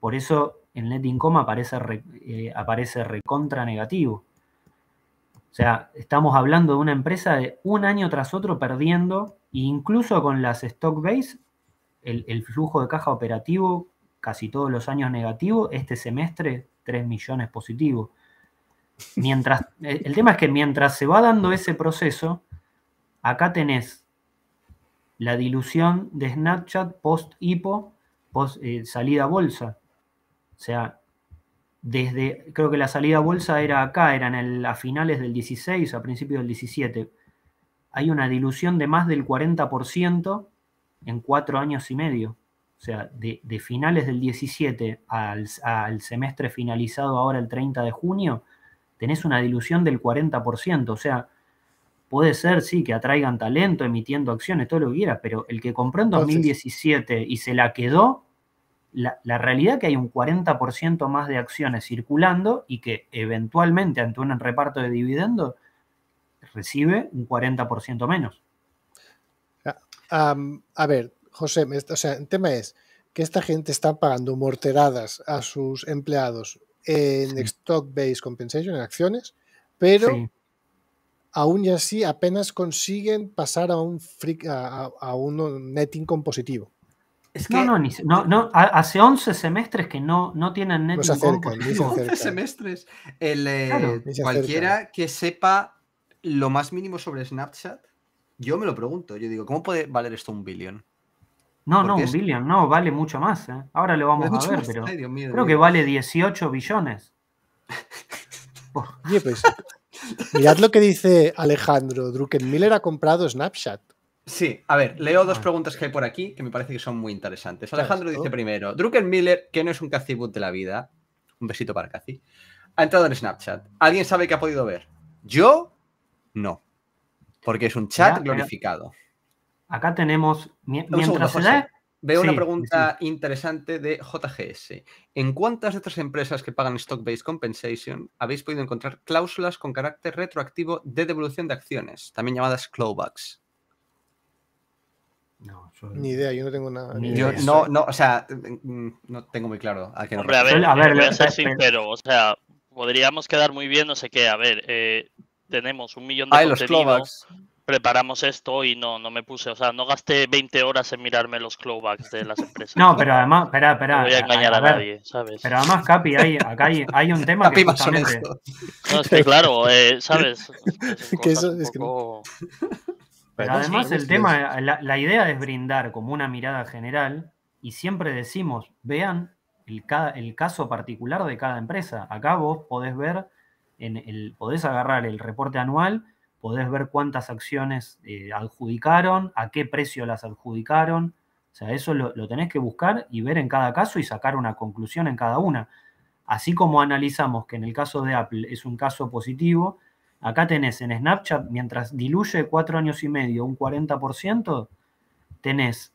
Por eso en net income eh, aparece, recontra negativo. O sea, estamos hablando de una empresa de un año tras otro perdiendo, e incluso con las stock base, el, flujo de caja operativo casi todos los años negativo, este semestre 3 millones positivo. Mientras, el, tema es que mientras se va dando ese proceso, acá tenés la dilución de Snapchat post IPO eh, salida bolsa. O sea, desde, creo que la salida bolsa era acá, era a finales del 16, a principios del 17. Hay una dilución de más del 40% en cuatro años y medio. O sea, de, finales del 17 al, semestre finalizado ahora el 30 de junio, tenés una dilución del 40%. O sea, puede ser, sí, que atraigan talento emitiendo acciones, todo lo que quiera, pero el que compró en 2017 y se la quedó, la, la realidad que hay un 40% más de acciones circulando y que eventualmente ante un reparto de dividendos recibe un 40% menos. Ah, a ver, José, o el tema es que esta gente está pagando morteradas a sus empleados en stock-based compensation, en acciones, pero aún y así apenas consiguen pasar a un, a un net income positivo. Es que... No, no, hace 11 semestres que no, no tienen Netflix. No 11 semestres. Eh, cualquiera que sepa lo más mínimo sobre Snapchat, yo me lo pregunto. Yo digo, ¿cómo puede valer esto un billón? No, no, un billón, no, vale mucho más. Eh. Ahora lo vamos a ver, pero creo que vale 18 billones. Pues, mirad lo que dice Alejandro. Druckenmiller ha comprado Snapchat. Sí, a ver, leo dos ah. preguntas que hay por aquí que me parece que son muy interesantes. Alejandro dice primero, Miller, que no es un cacibut de la vida, un besito para Caci. ha entrado en Snapchat. ¿Alguien sabe que ha podido ver? Yo, no. Porque es un chat glorificado. Acá tenemos, mientras Veo una pregunta interesante de JGS. ¿En cuántas de estas empresas que pagan stock-based compensation habéis podido encontrar cláusulas con carácter retroactivo de devolución de acciones, también llamadas clawbacks? Ni idea, yo no tengo nada. yo no, no, o sea, mm, no tengo muy claro a qué a ver, a ver voy a ser sincero, o sea, podríamos quedar muy bien, no sé qué, a ver, eh, tenemos un millón de preparamos esto y no, no me puse, o sea, no gasté 20 horas en mirarme los clawbacks de las empresas. No, pero además, espera, espera. No voy a engañar a, nadie, ¿sabes? Pero además, Capi, hay, acá hay, hay un tema Capi No, es que claro, eh, ¿sabes? que eso, es que... Pero además el tema, la, idea es brindar como una mirada general y siempre decimos, vean el, el caso particular de cada empresa. Acá vos podés ver, en el, podés agarrar el reporte anual, podés ver cuántas acciones eh, adjudicaron, a qué precio las adjudicaron. O sea, eso lo, lo tenés que buscar y ver en cada caso y sacar una conclusión en cada una. Así como analizamos que en el caso de Apple es un caso positivo, Acá tenés en Snapchat, mientras diluye cuatro años y medio un 40%, tenés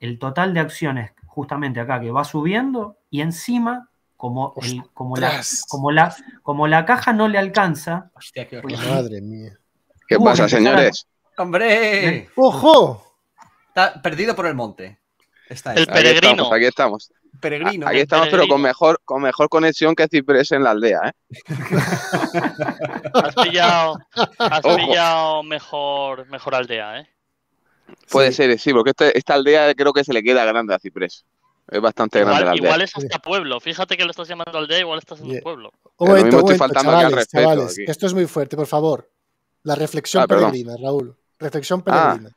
el total de acciones justamente acá que va subiendo y encima, como, como, la, como, la, como la caja no le alcanza. Pues, Madre mía. ¿Qué pasa, señores? ¡Hombre! ¡Ojo! Está perdido por el monte. Está el peregrino. Aquí estamos peregrino. Ahí estamos, pero con mejor, con mejor conexión que Ciprés en la aldea, ¿eh? has pillado, has mejor, mejor aldea, ¿eh? Puede ser, sí, porque este, esta aldea creo que se le queda grande a Ciprés. Es bastante grande la aldea. Igual es hasta pueblo. Fíjate que lo estás llamando aldea, igual estás en un pueblo. Un momento, faltando Esto es muy fuerte, por favor. La reflexión ah, peregrina, Raúl. Reflexión ah. peregrina.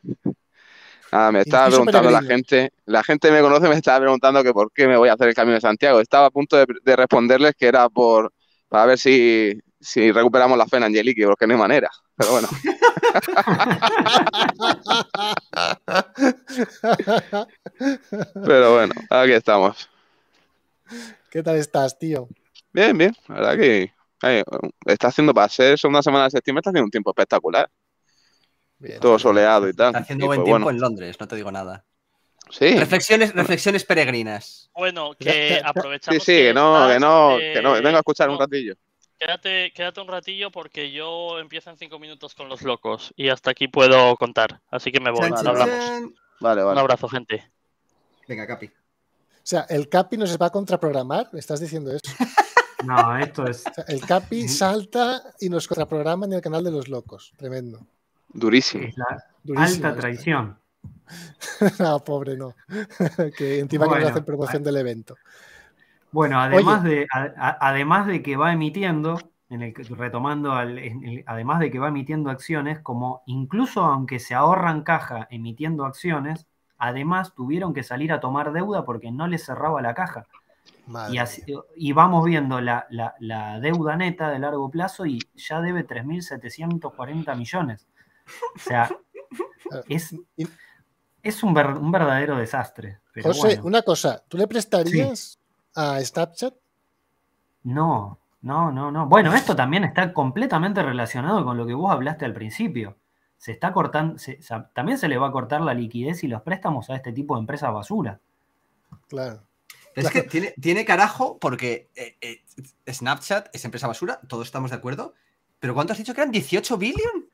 Ah, me estaba preguntando la gente, la gente me conoce, me estaba preguntando que por qué me voy a hacer el Camino de Santiago. Estaba a punto de, responderles que era por para ver si, recuperamos la fe en Angelique, porque no hay manera. Pero bueno. pero bueno, aquí estamos. ¿Qué tal estás, tío? Bien, bien. La verdad que eh, está haciendo para ser una semana de septiembre, está haciendo un tiempo espectacular. Todo soleado y tal. haciendo buen pues tiempo en Londres, no te digo nada. Sí. Reflexiones, reflexiones peregrinas. Bueno, que aprovechamos. Sí, sí, que, no, eh, que no, que no, vengo a escuchar un ratillo. Quédate, un ratillo porque yo empiezo en cinco minutos con los locos y hasta aquí puedo contar. Así que me voy, no hablamos. Vale, vale. Un abrazo, gente. Venga, Capi. O sea, el Capi nos va a contraprogramar, ¿me estás diciendo eso? no, esto es. el Capi salta y nos contraprograma en el canal de los locos. Tremendo. Durísimo. alta traición. no, pobre, no. que encima que no hacen promoción del evento. Bueno, además de, además de que va emitiendo, en el, retomando, al, además de que va emitiendo acciones, como incluso aunque se ahorran caja emitiendo acciones, además tuvieron que salir a tomar deuda porque no les cerraba la caja. Y, vamos viendo la, la, deuda neta de largo plazo y ya debe 3.740 millones. O sea, es, un, verdadero desastre. José, una cosa, ¿tú le prestarías a Snapchat? No, no, no, no. Bueno, esto también está completamente relacionado con lo que vos hablaste al principio. Se está cortando, también se le va a cortar la liquidez y los préstamos a este tipo de empresa basura. Claro. Es que tiene, carajo porque eh, eh, Snapchat es empresa basura, todos estamos de acuerdo. Pero ¿cuánto has dicho que eran? ¿18 billion?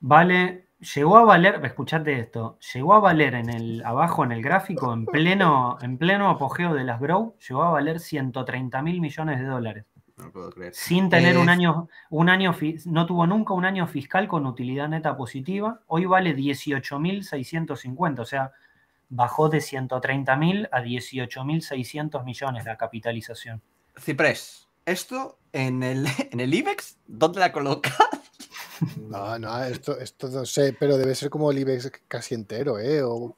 Vale, llegó a valer, escuchate esto, llegó a valer en el, abajo en el gráfico, en pleno, en pleno apogeo de las Grow, llegó a valer 130 mil millones de dólares. No puedo creer. Sin tener un año, un año, no tuvo nunca un año fiscal con utilidad neta positiva. Hoy vale 18.650, o sea, bajó de mil a 18.600 millones la capitalización. Ciprés, esto en el, en el IBEX, ¿dónde la colocas? No, no, esto, esto no sé, pero debe ser como el IBEX casi entero, ¿eh? O,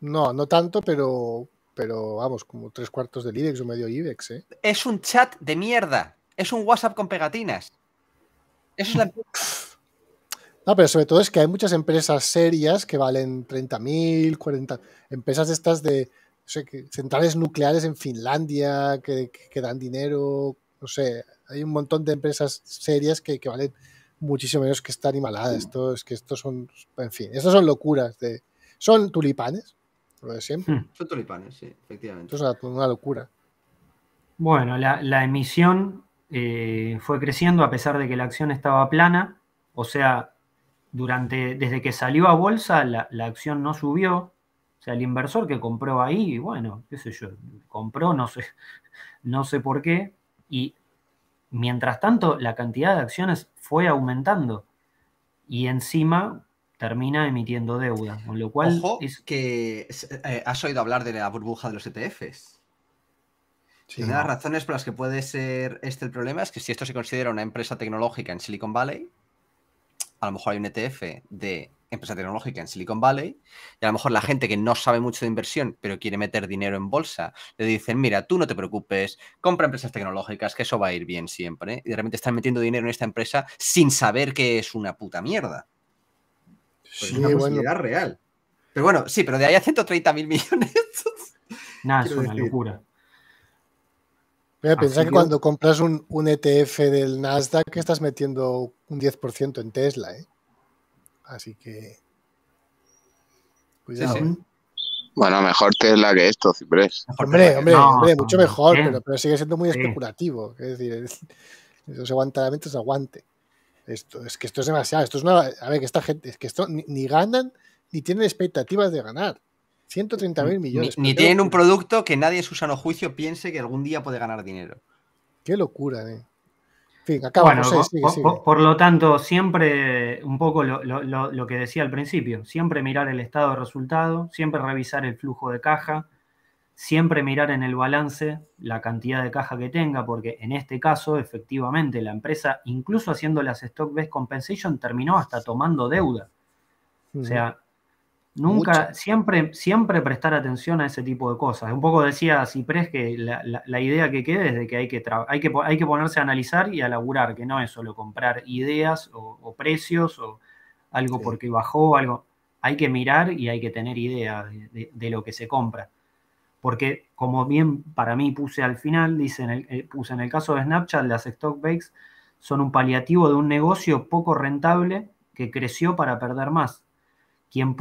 no, no tanto, pero, pero vamos, como tres cuartos del IBEX o medio IBEX, ¿eh? Es un chat de mierda, es un WhatsApp con pegatinas. Eso es la... No, pero sobre todo es que hay muchas empresas serias que valen 30.000, 40... Empresas estas de centrales nucleares en Finlandia que, dan dinero, no sé, hay un montón de empresas serias que, que valen muchísimo menos que está animalada. Esto es que estos son, en fin, estas son locuras de, son tulipanes, lo de hmm. Son tulipanes, sí, efectivamente. Esto es una, locura. Bueno, la, emisión eh, fue creciendo a pesar de que la acción estaba plana, o sea, durante, desde que salió a bolsa la, la acción no subió, o sea, el inversor que compró ahí, bueno, qué sé yo, compró, no sé, no sé por qué, y Mientras tanto, la cantidad de acciones fue aumentando y encima termina emitiendo deuda, con lo cual... es... que eh, has oído hablar de la burbuja de los ETFs. Sí, Una de las razones por las que puede ser este el problema es que si esto se considera una empresa tecnológica en Silicon Valley, a lo mejor hay un ETF de empresa tecnológica en Silicon Valley y a lo mejor la gente que no sabe mucho de inversión pero quiere meter dinero en bolsa le dicen, mira, tú no te preocupes, compra empresas tecnológicas que eso va a ir bien siempre y de repente están metiendo dinero en esta empresa sin saber que es una puta mierda. Pues sí, es una realidad real. Pero bueno, sí, pero de ahí a 130 mil millones. Nada, es una locura. Mira, que, cuando compras un, un ETF del Nasdaq estás metiendo un 10% en Tesla, ¿eh? Así que. ¿eh? Bueno, mejor Tesla que esto, Ciprés. Hombre, hombre, hombre mucho mejor, pero, sigue siendo muy especulativo. Es decir, eso se aguanta la mente, se aguante. Esto, es que esto es demasiado. Esto es una, a ver, que esta gente, es que esto ni, ganan ni tienen expectativas de ganar. 130 mil millones. Ni, ni tienen un producto que nadie en su sano juicio piense que algún día puede ganar dinero. Qué locura, eh por, lo tanto, siempre un poco lo, que decía al principio, siempre mirar el estado de resultado, siempre revisar el flujo de caja, siempre mirar en el balance la cantidad de caja que tenga, porque en este caso, efectivamente, la empresa, incluso haciendo las stock-based compensation, terminó hasta tomando deuda. O sea, Nunca, siempre, siempre prestar atención a ese tipo de cosas. Un poco decía Ciprés que la, idea que quede es de que hay que, hay que hay que ponerse a analizar y a laburar, que no es solo comprar ideas o, precios o algo porque bajó, algo. Hay que mirar y hay que tener idea de, lo que se compra. Porque, como bien para mí puse al final, dice en el, eh, puse en el caso de Snapchat, las stock son un paliativo de un negocio poco rentable que creció para perder más quien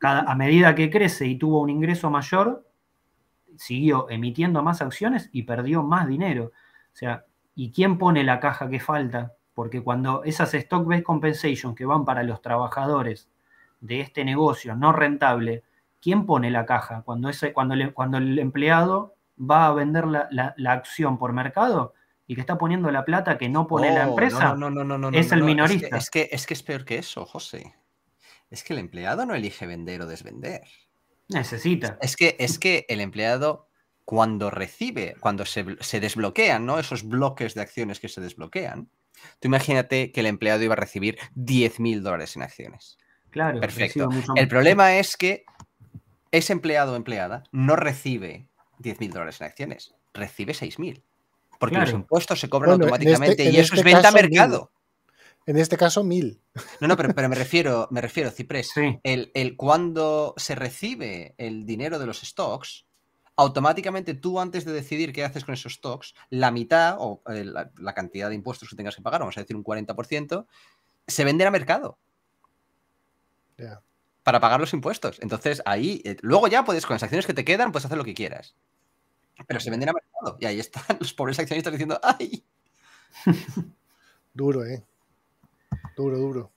a medida que crece y tuvo un ingreso mayor, siguió emitiendo más acciones y perdió más dinero. O sea, ¿y quién pone la caja que falta? Porque cuando esas stock-based compensation que van para los trabajadores de este negocio no rentable, ¿quién pone la caja? Cuando, ese, cuando, cuando el empleado va a vender la, acción por mercado y que está poniendo la plata que no pone la oh, empresa, es el minorista. es que es peor que eso, José. Es que el empleado no elige vender o desvender. Necesita. Es que, es que el empleado, cuando recibe, cuando se, desbloquean, ¿no? Esos bloques de acciones que se desbloquean. Tú imagínate que el empleado iba a recibir 10.000 dólares en acciones. Claro. Perfecto. El problema es que ese empleado o empleada no recibe 10.000 dólares en acciones, recibe 6.000. Porque los impuestos se cobran automáticamente este, y eso es este venta a mercado. En este caso, mil. No, no, pero, me refiero, me refiero, Ciprés. El, cuando se recibe el dinero de los stocks, automáticamente tú, antes de decidir qué haces con esos stocks, la mitad o eh, la, cantidad de impuestos que tengas que pagar, vamos a decir un 40%, se venden a mercado. Para pagar los impuestos. Entonces, ahí, eh, luego ya puedes, con las acciones que te quedan, puedes hacer lo que quieras. Pero se venden a mercado. Y ahí están los pobres accionistas diciendo, ¡ay! Duro, ¿eh? Duro, duro.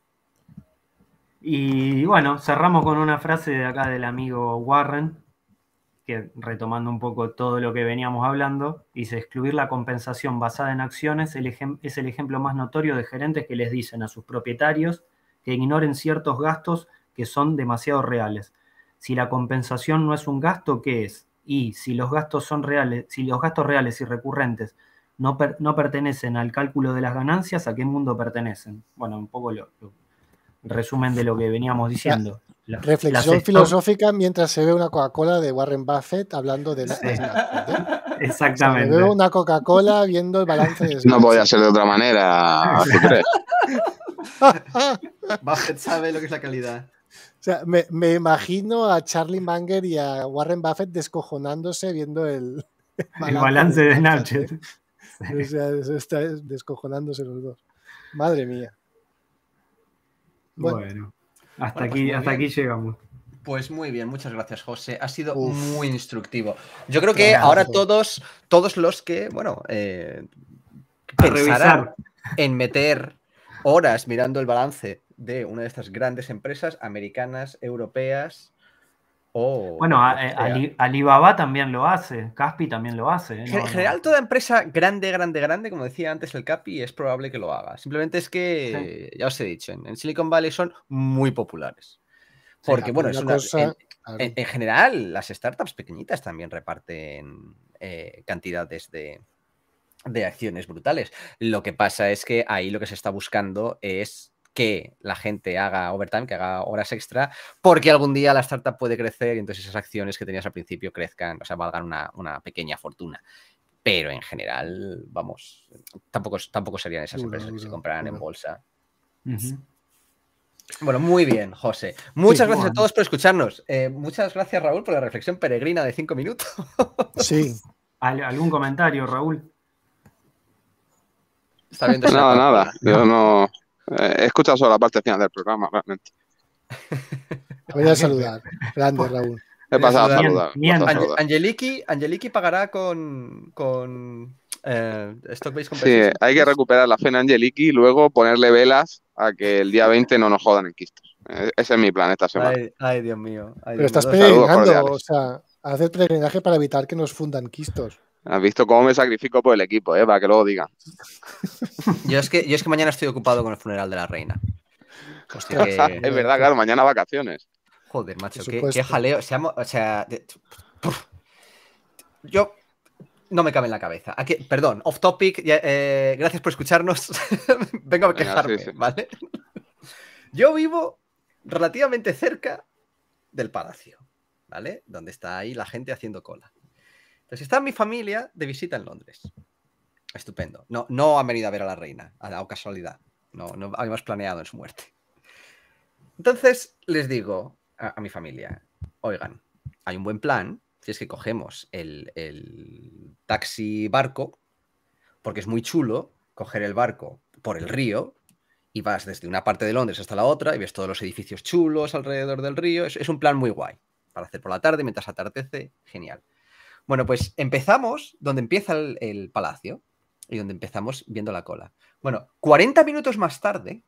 Y bueno, cerramos con una frase de acá del amigo Warren, que retomando un poco todo lo que veníamos hablando, dice, excluir la compensación basada en acciones es el ejemplo más notorio de gerentes que les dicen a sus propietarios que ignoren ciertos gastos que son demasiado reales. Si la compensación no es un gasto, ¿qué es? Y si los gastos son reales, si los gastos reales y recurrentes no, pertenecen al cálculo de las ganancias, ¿a qué mundo pertenecen? Bueno, un poco el resumen de lo que veníamos diciendo. La, reflexión filosófica mientras se ve una Coca-Cola de Warren Buffett hablando de la... ¿eh? Exactamente. una Coca-Cola viendo el balance de... No podía ser de otra manera. Buffett sabe lo que es la calidad. O sea, me, imagino a Charlie Manger y a Warren Buffett descojonándose viendo el, balance, de Snapchat. está descojonándose los dos. Madre mía. Bueno, pues hasta aquí, hasta aquí llegamos. Pues muy bien, muchas gracias, José. Ha sido muy instructivo. Yo creo que ahora todos, todos los que, bueno, eh, pensarán en meter horas mirando el balance de una de estas grandes empresas americanas, europeas, Oh, bueno, eh, Alibaba también lo hace, Caspi también lo hace. En ¿eh? general, toda empresa grande, grande, grande, como decía antes el Capi, es probable que lo haga. Simplemente es que, ya os he dicho, en, Silicon Valley son muy populares. Porque, ah, bueno, en, general, las startups pequeñitas también reparten eh, cantidades de acciones brutales. Lo que pasa es que ahí lo que se está buscando es que la gente haga overtime, que haga horas extra, porque algún día la startup puede crecer y entonces esas acciones que tenías al principio crezcan, o sea, valgan una, pequeña fortuna. Pero en general, vamos, tampoco, tampoco serían esas empresas que se compraran en bolsa. Bueno, muy bien, José. Muchas gracias a todos por escucharnos. Eh, muchas gracias, Raúl, por la reflexión peregrina de cinco minutos. Sí. ¿Algún comentario, Raúl? nada, nada. Yo no, he eh, escuchado solo la parte final del programa, realmente. voy a saludar. Grande, Raúl. He pasado a saludar. Angeliki, Angeliki pagará con, con eh, Sí, hay que recuperar la fe en Angeliki y luego ponerle velas a que el día 20 no nos jodan en Quistos. Eh, ese es mi plan esta semana. Ay, Dios mío. Pero estás peregrinando, o sea, hacer peregrinaje para evitar que nos fundan Quistos. Has visto cómo me sacrifico por el equipo, ¿eh? Para que luego digan. Yo es que, yo es que mañana estoy ocupado con el funeral de la reina. es verdad, claro, mañana vacaciones. Joder, macho, qué, jaleo. O sea, yo no me cabe en la cabeza. perdón, off topic, eh, gracias por escucharnos. Vengo a quejarme, ¿vale? yo vivo relativamente cerca del palacio, ¿vale? Donde está ahí la gente haciendo cola está mi familia de visita en Londres. Estupendo. No, no han venido a ver a la reina, a, la casualidad. No, no habíamos planeado en su muerte. Entonces les digo a, mi familia, oigan, hay un buen plan, si es que cogemos el, taxi barco, porque es muy chulo coger el barco por el río y vas desde una parte de Londres hasta la otra y ves todos los edificios chulos alrededor del río. es un plan muy guay para hacer por la tarde mientras atardece, genial. Bueno, pues empezamos donde empieza el, palacio y donde empezamos viendo la cola. Bueno, 40 minutos más tarde,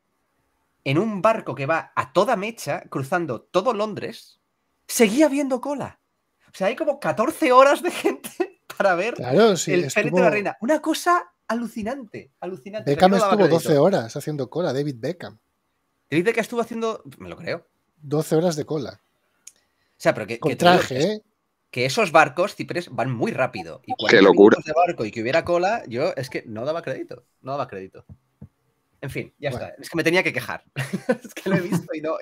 en un barco que va a toda mecha, cruzando todo Londres, seguía viendo cola. O sea, hay como 14 horas de gente para ver el espíritu de la reina. Una cosa alucinante, alucinante. Beckham estuvo 12 horas haciendo cola, David Beckham. David Beckham estuvo haciendo, me lo creo. 12 horas de cola. O sea, pero que... que traje, ¿eh? que esos barcos, Cipres, van muy rápido. Y Qué locura. De barco y que hubiera cola, yo es que no daba crédito, no daba crédito. En fin, ya está. Es que me tenía que quejar. es que lo he visto y no,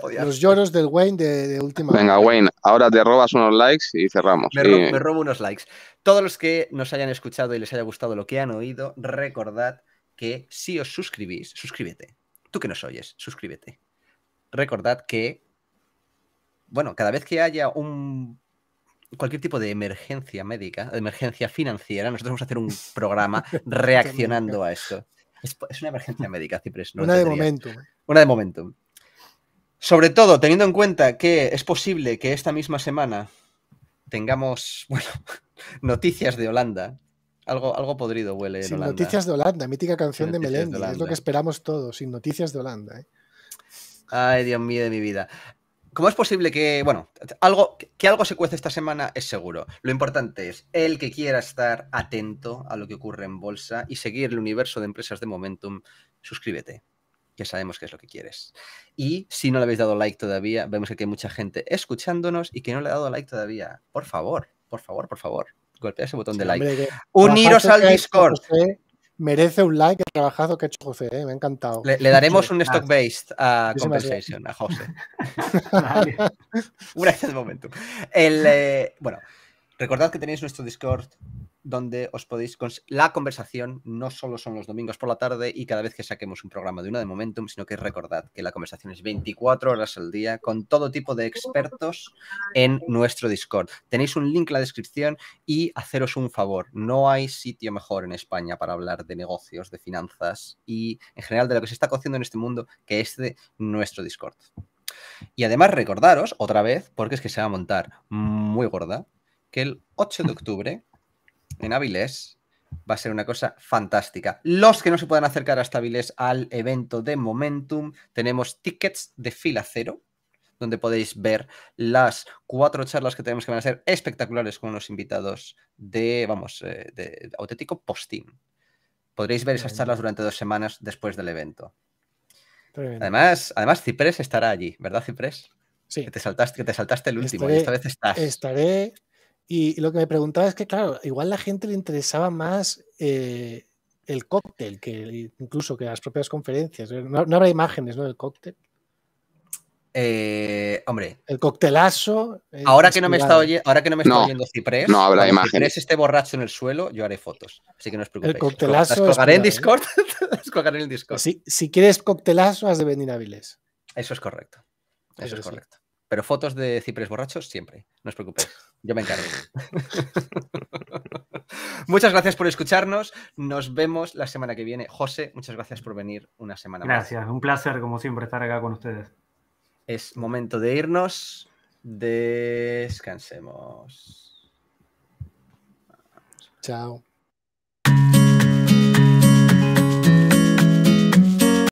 podía. Los lloros del Wayne de, de, última. Venga, Wayne, ahora te robas unos likes y cerramos. me, robo unos likes. Todos los que nos hayan escuchado y les haya gustado lo que han oído, recordad que si os suscribís, suscríbete. Tú que nos oyes, suscríbete. Recordad que, bueno, cada vez que haya un cualquier tipo de emergencia médica, de emergencia financiera, nosotros vamos a hacer un programa reaccionando a esto. Es, una emergencia médica, Cipres. una de momento. Eh. Una de momento. Sobre todo teniendo en cuenta que es posible que esta misma semana tengamos, bueno, noticias de Holanda. Algo, algo podrido huele en Sin Noticias de Holanda, mítica canción de Melendi, es lo que esperamos todos, sin noticias de Holanda. Eh. Ay, Dios mío de mi vida. ¿Cómo es posible que, bueno, algo, que algo se cuece esta semana es seguro? Lo importante es el que quiera estar atento a lo que ocurre en bolsa y seguir el universo de empresas de Momentum, suscríbete. Ya sabemos qué es lo que quieres. Y si no le habéis dado like todavía, vemos que hay mucha gente escuchándonos y que no le ha dado like todavía. Por favor, por favor, por favor. Golpea ese botón de like. Uniros al Discord merece un like el trabajazo que ha hecho José, ¿eh? me ha encantado. Le, daremos un stock based a compensation a José. un vez momento. El, eh, bueno, recordad que tenéis nuestro Discord donde os podéis... La conversación no solo son los domingos por la tarde y cada vez que saquemos un programa de una de Momentum, sino que recordad que la conversación es 24 horas al día con todo tipo de expertos en nuestro Discord. Tenéis un link en la descripción y haceros un favor. No hay sitio mejor en España para hablar de negocios, de finanzas y en general de lo que se está cociendo en este mundo que este nuestro Discord. Y además recordaros otra vez, porque es que se va a montar muy gorda, que el 8 de octubre en Avilés va a ser una cosa fantástica. Los que no se puedan acercar hasta Avilés al evento de Momentum, tenemos tickets de fila cero, donde podéis ver las cuatro charlas que tenemos que van a ser espectaculares con los invitados de, vamos, eh, de Auténtico Postín. Podréis ver esas charlas durante dos semanas después del evento. Además, además Ciprés estará allí, ¿verdad, Ciprés? Sí. Que te saltaste, el último y esta vez estás. Estaré y, lo que me preguntaba es que, claro, igual la gente le interesaba más eh, el cóctel, que incluso que las propias conferencias. Eh, no, habrá imágenes, ¿no? Del cóctel. Eh, hombre. El coctelazo. ahora, que no me está ahora que no oyendo Ciprés, no habrá imágenes. Ciprés este borracho en el suelo, yo haré fotos. Así que no os preocupéis. El coctelazo. Las colgaré en Discord. las en Discord. Si, si, quieres coctelazo, has de venir a Vilés. Eso es correcto. Eso, es correcto. Pero fotos de cipres borrachos siempre, no os preocupéis, yo me encargo. muchas gracias por escucharnos, nos vemos la semana que viene. José, muchas gracias por venir una semana más. Gracias, un placer como siempre estar acá con ustedes. Es momento de irnos, descansemos. Chao.